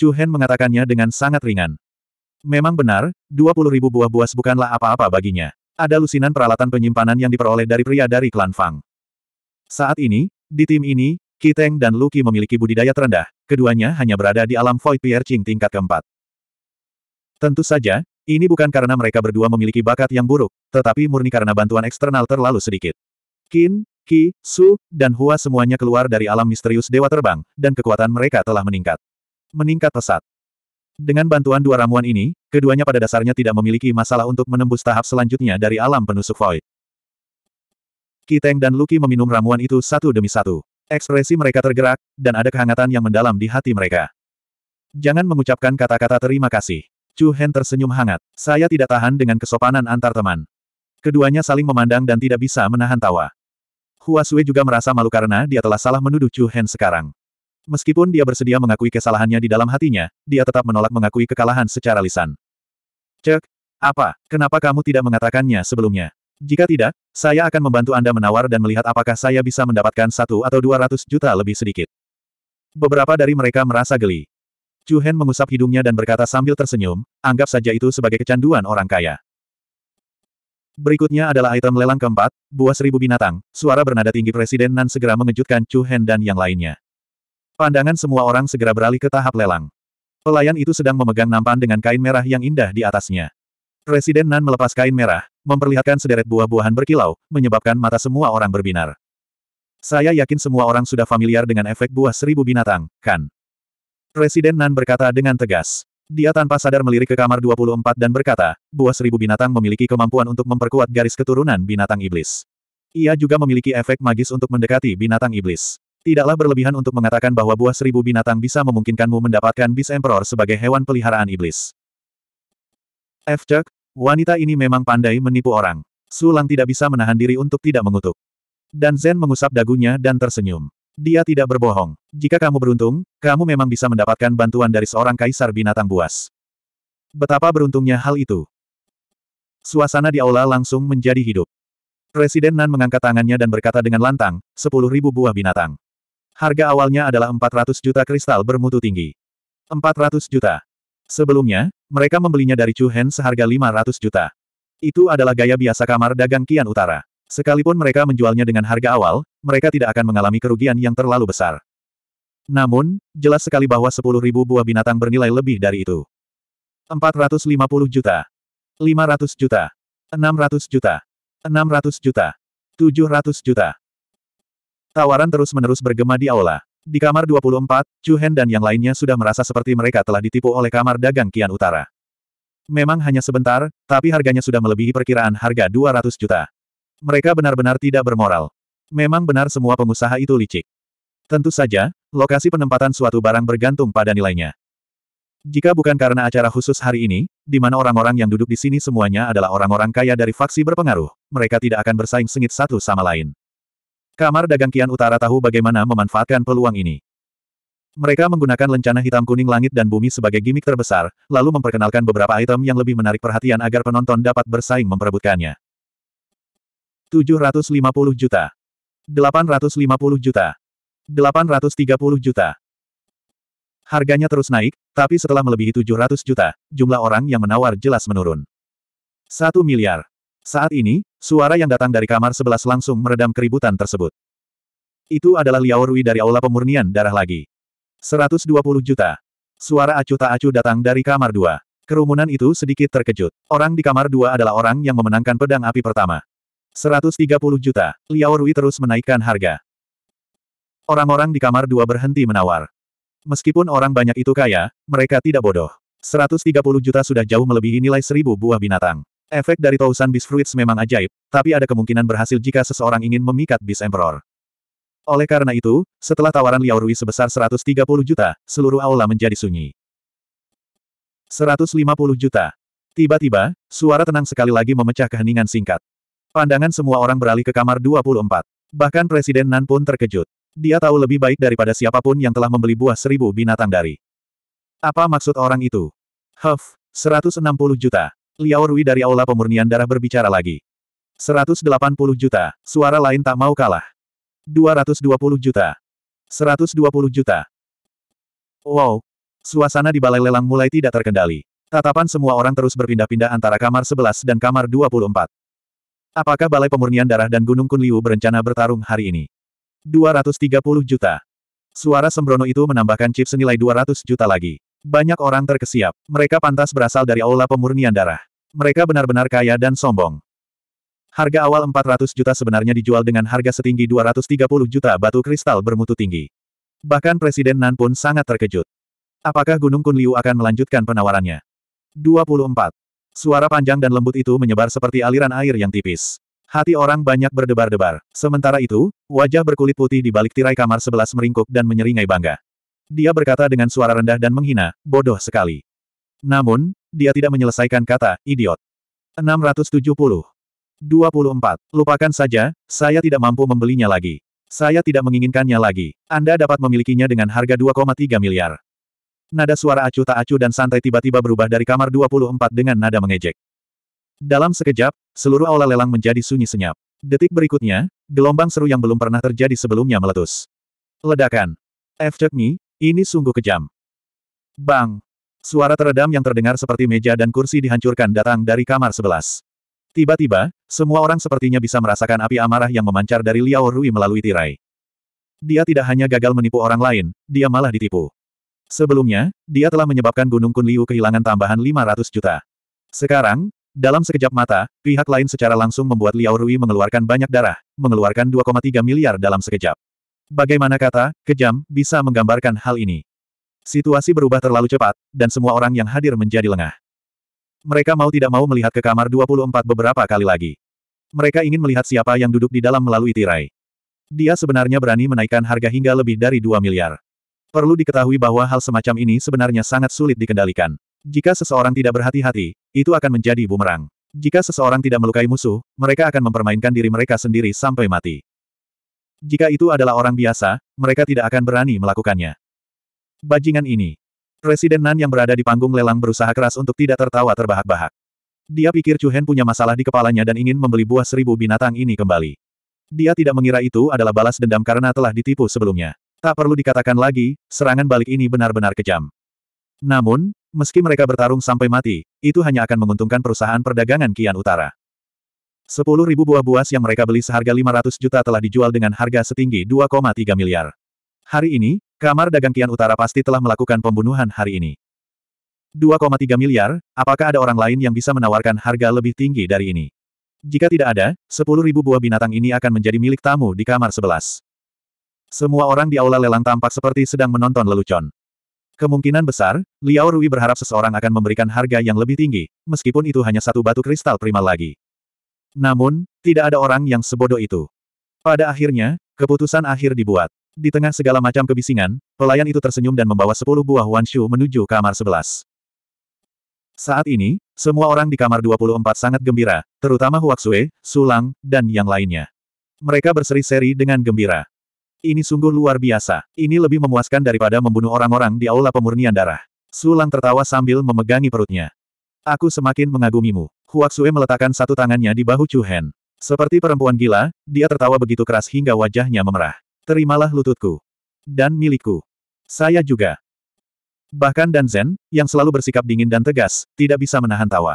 S1: Chu Hen mengatakannya dengan sangat ringan. Memang benar, 20 ribu buah buas bukanlah apa-apa baginya. Ada lusinan peralatan penyimpanan yang diperoleh dari pria dari klan Fang. Saat ini, di tim ini, Kiteng dan Luki memiliki budidaya terendah, keduanya hanya berada di alam Void Piercing tingkat keempat. Tentu saja, ini bukan karena mereka berdua memiliki bakat yang buruk, tetapi murni karena bantuan eksternal terlalu sedikit. Qin, Qi, Su, dan Hua semuanya keluar dari alam misterius Dewa Terbang, dan kekuatan mereka telah meningkat meningkat pesat. Dengan bantuan dua ramuan ini, keduanya pada dasarnya tidak memiliki masalah untuk menembus tahap selanjutnya dari alam penusuk void. Kiteng dan Luki meminum ramuan itu satu demi satu. Ekspresi mereka tergerak, dan ada kehangatan yang mendalam di hati mereka. Jangan mengucapkan kata-kata terima kasih. Chu Hen tersenyum hangat. Saya tidak tahan dengan kesopanan antar teman. Keduanya saling memandang dan tidak bisa menahan tawa. Hua Sui juga merasa malu karena dia telah salah menuduh Chu Hen sekarang. Meskipun dia bersedia mengakui kesalahannya di dalam hatinya, dia tetap menolak mengakui kekalahan secara lisan. Cek, apa, kenapa kamu tidak mengatakannya sebelumnya? Jika tidak, saya akan membantu Anda menawar dan melihat apakah saya bisa mendapatkan satu atau dua ratus juta lebih sedikit. Beberapa dari mereka merasa geli. Chu Hen mengusap hidungnya dan berkata sambil tersenyum, anggap saja itu sebagai kecanduan orang kaya. Berikutnya adalah item lelang keempat, buah seribu binatang, suara bernada tinggi Presiden Nan segera mengejutkan Chu Hen dan yang lainnya. Pandangan semua orang segera beralih ke tahap lelang. Pelayan itu sedang memegang nampan dengan kain merah yang indah di atasnya. Presiden Nan melepas kain merah, memperlihatkan sederet buah-buahan berkilau, menyebabkan mata semua orang berbinar. Saya yakin semua orang sudah familiar dengan efek buah seribu binatang, kan? Presiden Nan berkata dengan tegas. Dia tanpa sadar melirik ke kamar 24 dan berkata, buah seribu binatang memiliki kemampuan untuk memperkuat garis keturunan binatang iblis. Ia juga memiliki efek magis untuk mendekati binatang iblis. Tidaklah berlebihan untuk mengatakan bahwa buah seribu binatang bisa memungkinkanmu mendapatkan Beast Emperor sebagai hewan peliharaan iblis. F. Chuck, wanita ini memang pandai menipu orang. Sulang tidak bisa menahan diri untuk tidak mengutuk. Dan Zen mengusap dagunya dan tersenyum. Dia tidak berbohong. Jika kamu beruntung, kamu memang bisa mendapatkan bantuan dari seorang kaisar binatang buas. Betapa beruntungnya hal itu. Suasana di aula langsung menjadi hidup. Presiden Nan mengangkat tangannya dan berkata dengan lantang, sepuluh ribu buah binatang. Harga awalnya adalah 400 juta kristal bermutu tinggi. 400 juta. Sebelumnya, mereka membelinya dari Chu Hen seharga 500 juta. Itu adalah gaya biasa kamar dagang Kian Utara. Sekalipun mereka menjualnya dengan harga awal, mereka tidak akan mengalami kerugian yang terlalu besar. Namun, jelas sekali bahwa 10.000 buah binatang bernilai lebih dari itu. 450 juta. 500 juta. 600 juta. 600 juta. 700 juta. Tawaran terus-menerus bergema di aula. Di kamar 24, Chu Hen dan yang lainnya sudah merasa seperti mereka telah ditipu oleh kamar dagang Kian Utara. Memang hanya sebentar, tapi harganya sudah melebihi perkiraan harga 200 juta. Mereka benar-benar tidak bermoral. Memang benar semua pengusaha itu licik. Tentu saja, lokasi penempatan suatu barang bergantung pada nilainya. Jika bukan karena acara khusus hari ini, di mana orang-orang yang duduk di sini semuanya adalah orang-orang kaya dari faksi berpengaruh, mereka tidak akan bersaing sengit satu sama lain. Kamar dagang Kian Utara tahu bagaimana memanfaatkan peluang ini. Mereka menggunakan lencana hitam kuning langit dan bumi sebagai gimmick terbesar, lalu memperkenalkan beberapa item yang lebih menarik perhatian agar penonton dapat bersaing memperebutkannya. 750 juta. 850 juta. 830 juta. Harganya terus naik, tapi setelah melebihi 700 juta, jumlah orang yang menawar jelas menurun. 1 miliar. Saat ini, suara yang datang dari kamar sebelas langsung meredam keributan tersebut. Itu adalah Liao Rui dari Aula Pemurnian Darah lagi. 120 juta. Suara acuh tak acuh datang dari kamar dua. Kerumunan itu sedikit terkejut. Orang di kamar dua adalah orang yang memenangkan pedang api pertama. 130 juta. Liao Rui terus menaikkan harga. Orang-orang di kamar dua berhenti menawar. Meskipun orang banyak itu kaya, mereka tidak bodoh. 130 juta sudah jauh melebihi nilai seribu buah binatang. Efek dari Tousan Beast Fruits memang ajaib, tapi ada kemungkinan berhasil jika seseorang ingin memikat Beast Emperor. Oleh karena itu, setelah tawaran Liao Rui sebesar 130 juta, seluruh aula menjadi sunyi. 150 juta. Tiba-tiba, suara tenang sekali lagi memecah keheningan singkat. Pandangan semua orang beralih ke kamar 24. Bahkan Presiden Nan pun terkejut. Dia tahu lebih baik daripada siapapun yang telah membeli buah seribu binatang dari. Apa maksud orang itu? Huff, 160 juta. Liao Rui dari Aula Pemurnian Darah berbicara lagi. 180 juta, suara lain tak mau kalah. 220 juta. 120 juta. Wow. Suasana di balai lelang mulai tidak terkendali. Tatapan semua orang terus berpindah-pindah antara kamar 11 dan kamar 24. Apakah Balai Pemurnian Darah dan Gunung Kunliu berencana bertarung hari ini? 230 juta. Suara sembrono itu menambahkan chip senilai 200 juta lagi. Banyak orang terkesiap. Mereka pantas berasal dari Aula Pemurnian Darah. Mereka benar-benar kaya dan sombong. Harga awal 400 juta sebenarnya dijual dengan harga setinggi 230 juta batu kristal bermutu tinggi. Bahkan Presiden Nan pun sangat terkejut. Apakah Gunung Kunliu akan melanjutkan penawarannya? 24. Suara panjang dan lembut itu menyebar seperti aliran air yang tipis. Hati orang banyak berdebar-debar. Sementara itu, wajah berkulit putih di balik tirai kamar sebelas meringkuk dan menyeringai bangga. Dia berkata dengan suara rendah dan menghina, bodoh sekali. Namun, dia tidak menyelesaikan kata, idiot. 670. 24. Lupakan saja, saya tidak mampu membelinya lagi. Saya tidak menginginkannya lagi. Anda dapat memilikinya dengan harga 2,3 miliar. Nada suara acuh tak acuh dan santai tiba-tiba berubah dari kamar 24 dengan nada mengejek. Dalam sekejap, seluruh aula lelang menjadi sunyi senyap. Detik berikutnya, gelombang seru yang belum pernah terjadi sebelumnya meletus. Ledakan. F. Cekmi, ini sungguh kejam. Bang! Suara teredam yang terdengar seperti meja dan kursi dihancurkan datang dari kamar sebelas. Tiba-tiba, semua orang sepertinya bisa merasakan api amarah yang memancar dari Liao Rui melalui tirai. Dia tidak hanya gagal menipu orang lain, dia malah ditipu. Sebelumnya, dia telah menyebabkan Gunung Kunliu kehilangan tambahan 500 juta. Sekarang, dalam sekejap mata, pihak lain secara langsung membuat Liao Rui mengeluarkan banyak darah, mengeluarkan 2,3 miliar dalam sekejap. Bagaimana kata, kejam, bisa menggambarkan hal ini. Situasi berubah terlalu cepat, dan semua orang yang hadir menjadi lengah. Mereka mau tidak mau melihat ke kamar 24 beberapa kali lagi. Mereka ingin melihat siapa yang duduk di dalam melalui tirai. Dia sebenarnya berani menaikkan harga hingga lebih dari 2 miliar. Perlu diketahui bahwa hal semacam ini sebenarnya sangat sulit dikendalikan. Jika seseorang tidak berhati-hati, itu akan menjadi bumerang. Jika seseorang tidak melukai musuh, mereka akan mempermainkan diri mereka sendiri sampai mati. Jika itu adalah orang biasa, mereka tidak akan berani melakukannya. Bajingan ini. Residen Nan yang berada di panggung lelang berusaha keras untuk tidak tertawa terbahak-bahak. Dia pikir Chu Hen punya masalah di kepalanya dan ingin membeli buah seribu binatang ini kembali. Dia tidak mengira itu adalah balas dendam karena telah ditipu sebelumnya. Tak perlu dikatakan lagi, serangan balik ini benar-benar kejam. Namun, meski mereka bertarung sampai mati, itu hanya akan menguntungkan perusahaan perdagangan Kian Utara. Sepuluh ribu buah buas yang mereka beli seharga 500 juta telah dijual dengan harga setinggi 2,3 miliar. Hari ini, Kamar dagang Kian Utara pasti telah melakukan pembunuhan hari ini. 2,3 miliar, apakah ada orang lain yang bisa menawarkan harga lebih tinggi dari ini? Jika tidak ada, ribu buah binatang ini akan menjadi milik tamu di kamar sebelas. Semua orang di aula lelang tampak seperti sedang menonton lelucon. Kemungkinan besar, Liao Rui berharap seseorang akan memberikan harga yang lebih tinggi, meskipun itu hanya satu batu kristal prima lagi. Namun, tidak ada orang yang sebodoh itu. Pada akhirnya, keputusan akhir dibuat. Di tengah segala macam kebisingan, pelayan itu tersenyum dan membawa sepuluh buah wanshu menuju kamar sebelas. Saat ini, semua orang di kamar 24 sangat gembira, terutama Huaxue, Sulang, dan yang lainnya. Mereka berseri-seri dengan gembira. Ini sungguh luar biasa. Ini lebih memuaskan daripada membunuh orang-orang di aula pemurnian darah. Sulang tertawa sambil memegangi perutnya. Aku semakin mengagumimu. Huaxue meletakkan satu tangannya di bahu Chu Hen. Seperti perempuan gila, dia tertawa begitu keras hingga wajahnya memerah. Terimalah lututku. Dan milikku. Saya juga. Bahkan Dan Zen, yang selalu bersikap dingin dan tegas, tidak bisa menahan tawa.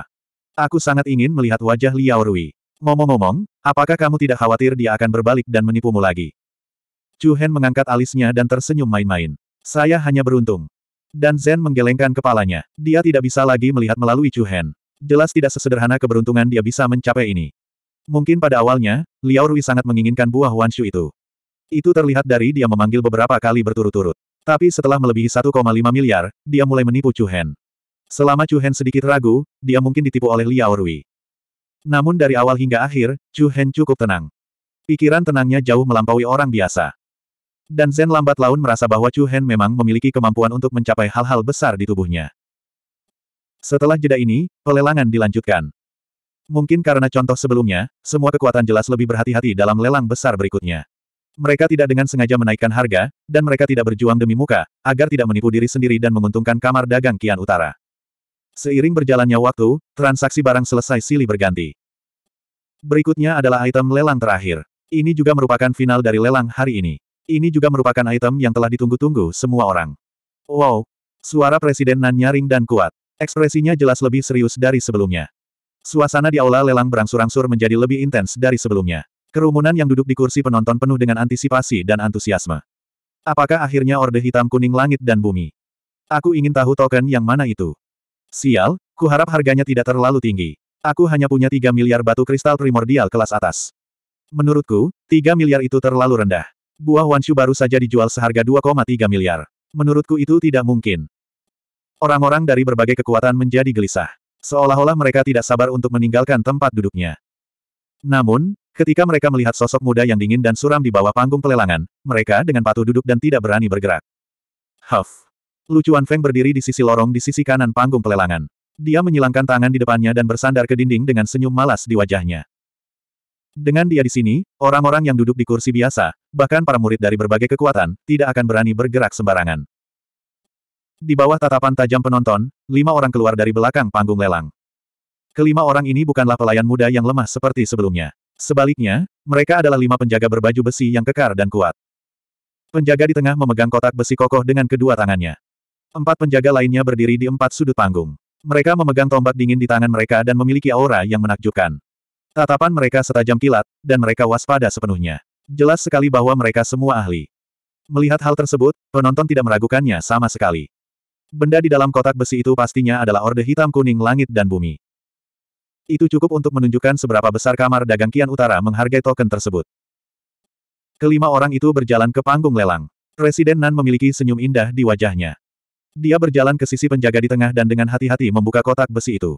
S1: Aku sangat ingin melihat wajah Liao Rui. Ngomong-ngomong, apakah kamu tidak khawatir dia akan berbalik dan menipumu lagi? Chu Hen mengangkat alisnya dan tersenyum main-main. Saya hanya beruntung. Dan Zen menggelengkan kepalanya. Dia tidak bisa lagi melihat melalui Chu Hen. Jelas tidak sesederhana keberuntungan dia bisa mencapai ini. Mungkin pada awalnya, Liao Rui sangat menginginkan buah Wanshu itu. Itu terlihat dari dia memanggil beberapa kali berturut-turut. Tapi setelah melebihi 1,5 miliar, dia mulai menipu Chu Hen. Selama Chu Hen sedikit ragu, dia mungkin ditipu oleh Liao Rui. Namun dari awal hingga akhir, Chu Hen cukup tenang. Pikiran tenangnya jauh melampaui orang biasa. Dan Zen lambat laun merasa bahwa Chu Hen memang memiliki kemampuan untuk mencapai hal-hal besar di tubuhnya. Setelah jeda ini, pelelangan dilanjutkan. Mungkin karena contoh sebelumnya, semua kekuatan jelas lebih berhati-hati dalam lelang besar berikutnya. Mereka tidak dengan sengaja menaikkan harga, dan mereka tidak berjuang demi muka, agar tidak menipu diri sendiri dan menguntungkan kamar dagang Kian Utara. Seiring berjalannya waktu, transaksi barang selesai silih berganti. Berikutnya adalah item lelang terakhir. Ini juga merupakan final dari lelang hari ini. Ini juga merupakan item yang telah ditunggu-tunggu semua orang. Wow! Suara Presiden Nan nyaring dan kuat. Ekspresinya jelas lebih serius dari sebelumnya. Suasana di aula lelang berangsur-angsur menjadi lebih intens dari sebelumnya. Kerumunan yang duduk di kursi penonton penuh dengan antisipasi dan antusiasme. Apakah akhirnya Orde Hitam Kuning Langit dan Bumi? Aku ingin tahu token yang mana itu. Sial, kuharap harganya tidak terlalu tinggi. Aku hanya punya 3 miliar batu kristal primordial kelas atas. Menurutku, 3 miliar itu terlalu rendah. Buah Wanshu baru saja dijual seharga 2,3 miliar. Menurutku itu tidak mungkin. Orang-orang dari berbagai kekuatan menjadi gelisah. Seolah-olah mereka tidak sabar untuk meninggalkan tempat duduknya. Namun, Ketika mereka melihat sosok muda yang dingin dan suram di bawah panggung pelelangan, mereka dengan patuh duduk dan tidak berani bergerak. Huff. Lucuan Feng berdiri di sisi lorong di sisi kanan panggung pelelangan. Dia menyilangkan tangan di depannya dan bersandar ke dinding dengan senyum malas di wajahnya. Dengan dia di sini, orang-orang yang duduk di kursi biasa, bahkan para murid dari berbagai kekuatan, tidak akan berani bergerak sembarangan. Di bawah tatapan tajam penonton, lima orang keluar dari belakang panggung lelang. Kelima orang ini bukanlah pelayan muda yang lemah seperti sebelumnya. Sebaliknya, mereka adalah lima penjaga berbaju besi yang kekar dan kuat. Penjaga di tengah memegang kotak besi kokoh dengan kedua tangannya. Empat penjaga lainnya berdiri di empat sudut panggung. Mereka memegang tombak dingin di tangan mereka dan memiliki aura yang menakjubkan. Tatapan mereka setajam kilat, dan mereka waspada sepenuhnya. Jelas sekali bahwa mereka semua ahli. Melihat hal tersebut, penonton tidak meragukannya sama sekali. Benda di dalam kotak besi itu pastinya adalah orde hitam kuning langit dan bumi. Itu cukup untuk menunjukkan seberapa besar kamar dagang Kian Utara menghargai token tersebut. Kelima orang itu berjalan ke panggung lelang. Presiden Nan memiliki senyum indah di wajahnya. Dia berjalan ke sisi penjaga di tengah dan dengan hati-hati membuka kotak besi itu.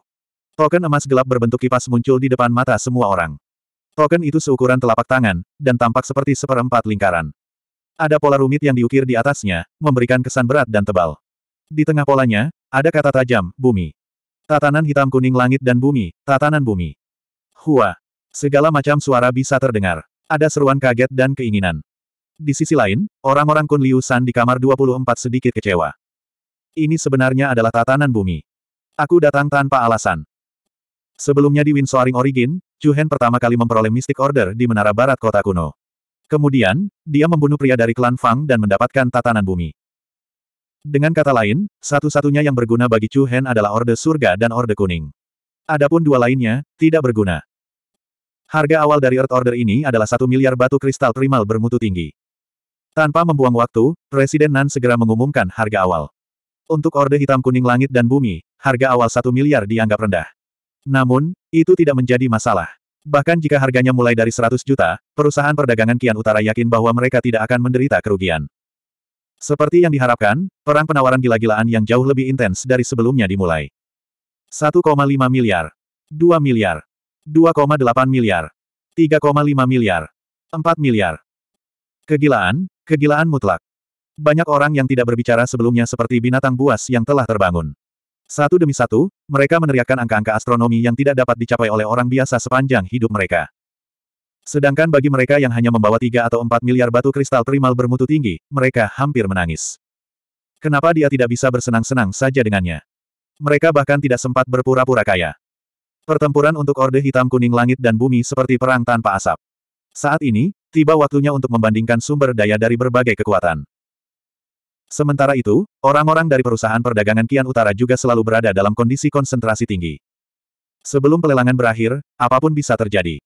S1: Token emas gelap berbentuk kipas muncul di depan mata semua orang. Token itu seukuran telapak tangan, dan tampak seperti seperempat lingkaran. Ada pola rumit yang diukir di atasnya, memberikan kesan berat dan tebal. Di tengah polanya, ada kata tajam, bumi. Tatanan hitam kuning langit dan bumi, tatanan bumi. Hua. Segala macam suara bisa terdengar. Ada seruan kaget dan keinginan. Di sisi lain, orang-orang Kun Liu San di kamar 24 sedikit kecewa. Ini sebenarnya adalah tatanan bumi. Aku datang tanpa alasan. Sebelumnya di Windsoring Origin, Chu Hen pertama kali memperoleh Mystic Order di Menara Barat Kota Kuno. Kemudian, dia membunuh pria dari klan Fang dan mendapatkan tatanan bumi. Dengan kata lain, satu-satunya yang berguna bagi Chu Hen adalah Orde Surga dan Orde Kuning. Adapun dua lainnya, tidak berguna. Harga awal dari Earth Order ini adalah satu miliar batu kristal primal bermutu tinggi. Tanpa membuang waktu, Presiden Nan segera mengumumkan harga awal. Untuk Orde Hitam Kuning Langit dan Bumi, harga awal satu miliar dianggap rendah. Namun, itu tidak menjadi masalah. Bahkan jika harganya mulai dari 100 juta, perusahaan perdagangan Kian Utara yakin bahwa mereka tidak akan menderita kerugian. Seperti yang diharapkan, perang penawaran gila-gilaan yang jauh lebih intens dari sebelumnya dimulai. 1,5 miliar. 2 miliar. 2,8 miliar. 3,5 miliar. 4 miliar. Kegilaan, kegilaan mutlak. Banyak orang yang tidak berbicara sebelumnya seperti binatang buas yang telah terbangun. Satu demi satu, mereka meneriakkan angka-angka astronomi yang tidak dapat dicapai oleh orang biasa sepanjang hidup mereka. Sedangkan bagi mereka yang hanya membawa tiga atau empat miliar batu kristal primal bermutu tinggi, mereka hampir menangis. Kenapa dia tidak bisa bersenang-senang saja dengannya? Mereka bahkan tidak sempat berpura-pura kaya. Pertempuran untuk Orde Hitam Kuning Langit dan Bumi seperti perang tanpa asap. Saat ini, tiba waktunya untuk membandingkan sumber daya dari berbagai kekuatan. Sementara itu, orang-orang dari perusahaan perdagangan Kian Utara juga selalu berada dalam kondisi konsentrasi tinggi. Sebelum pelelangan berakhir, apapun bisa terjadi.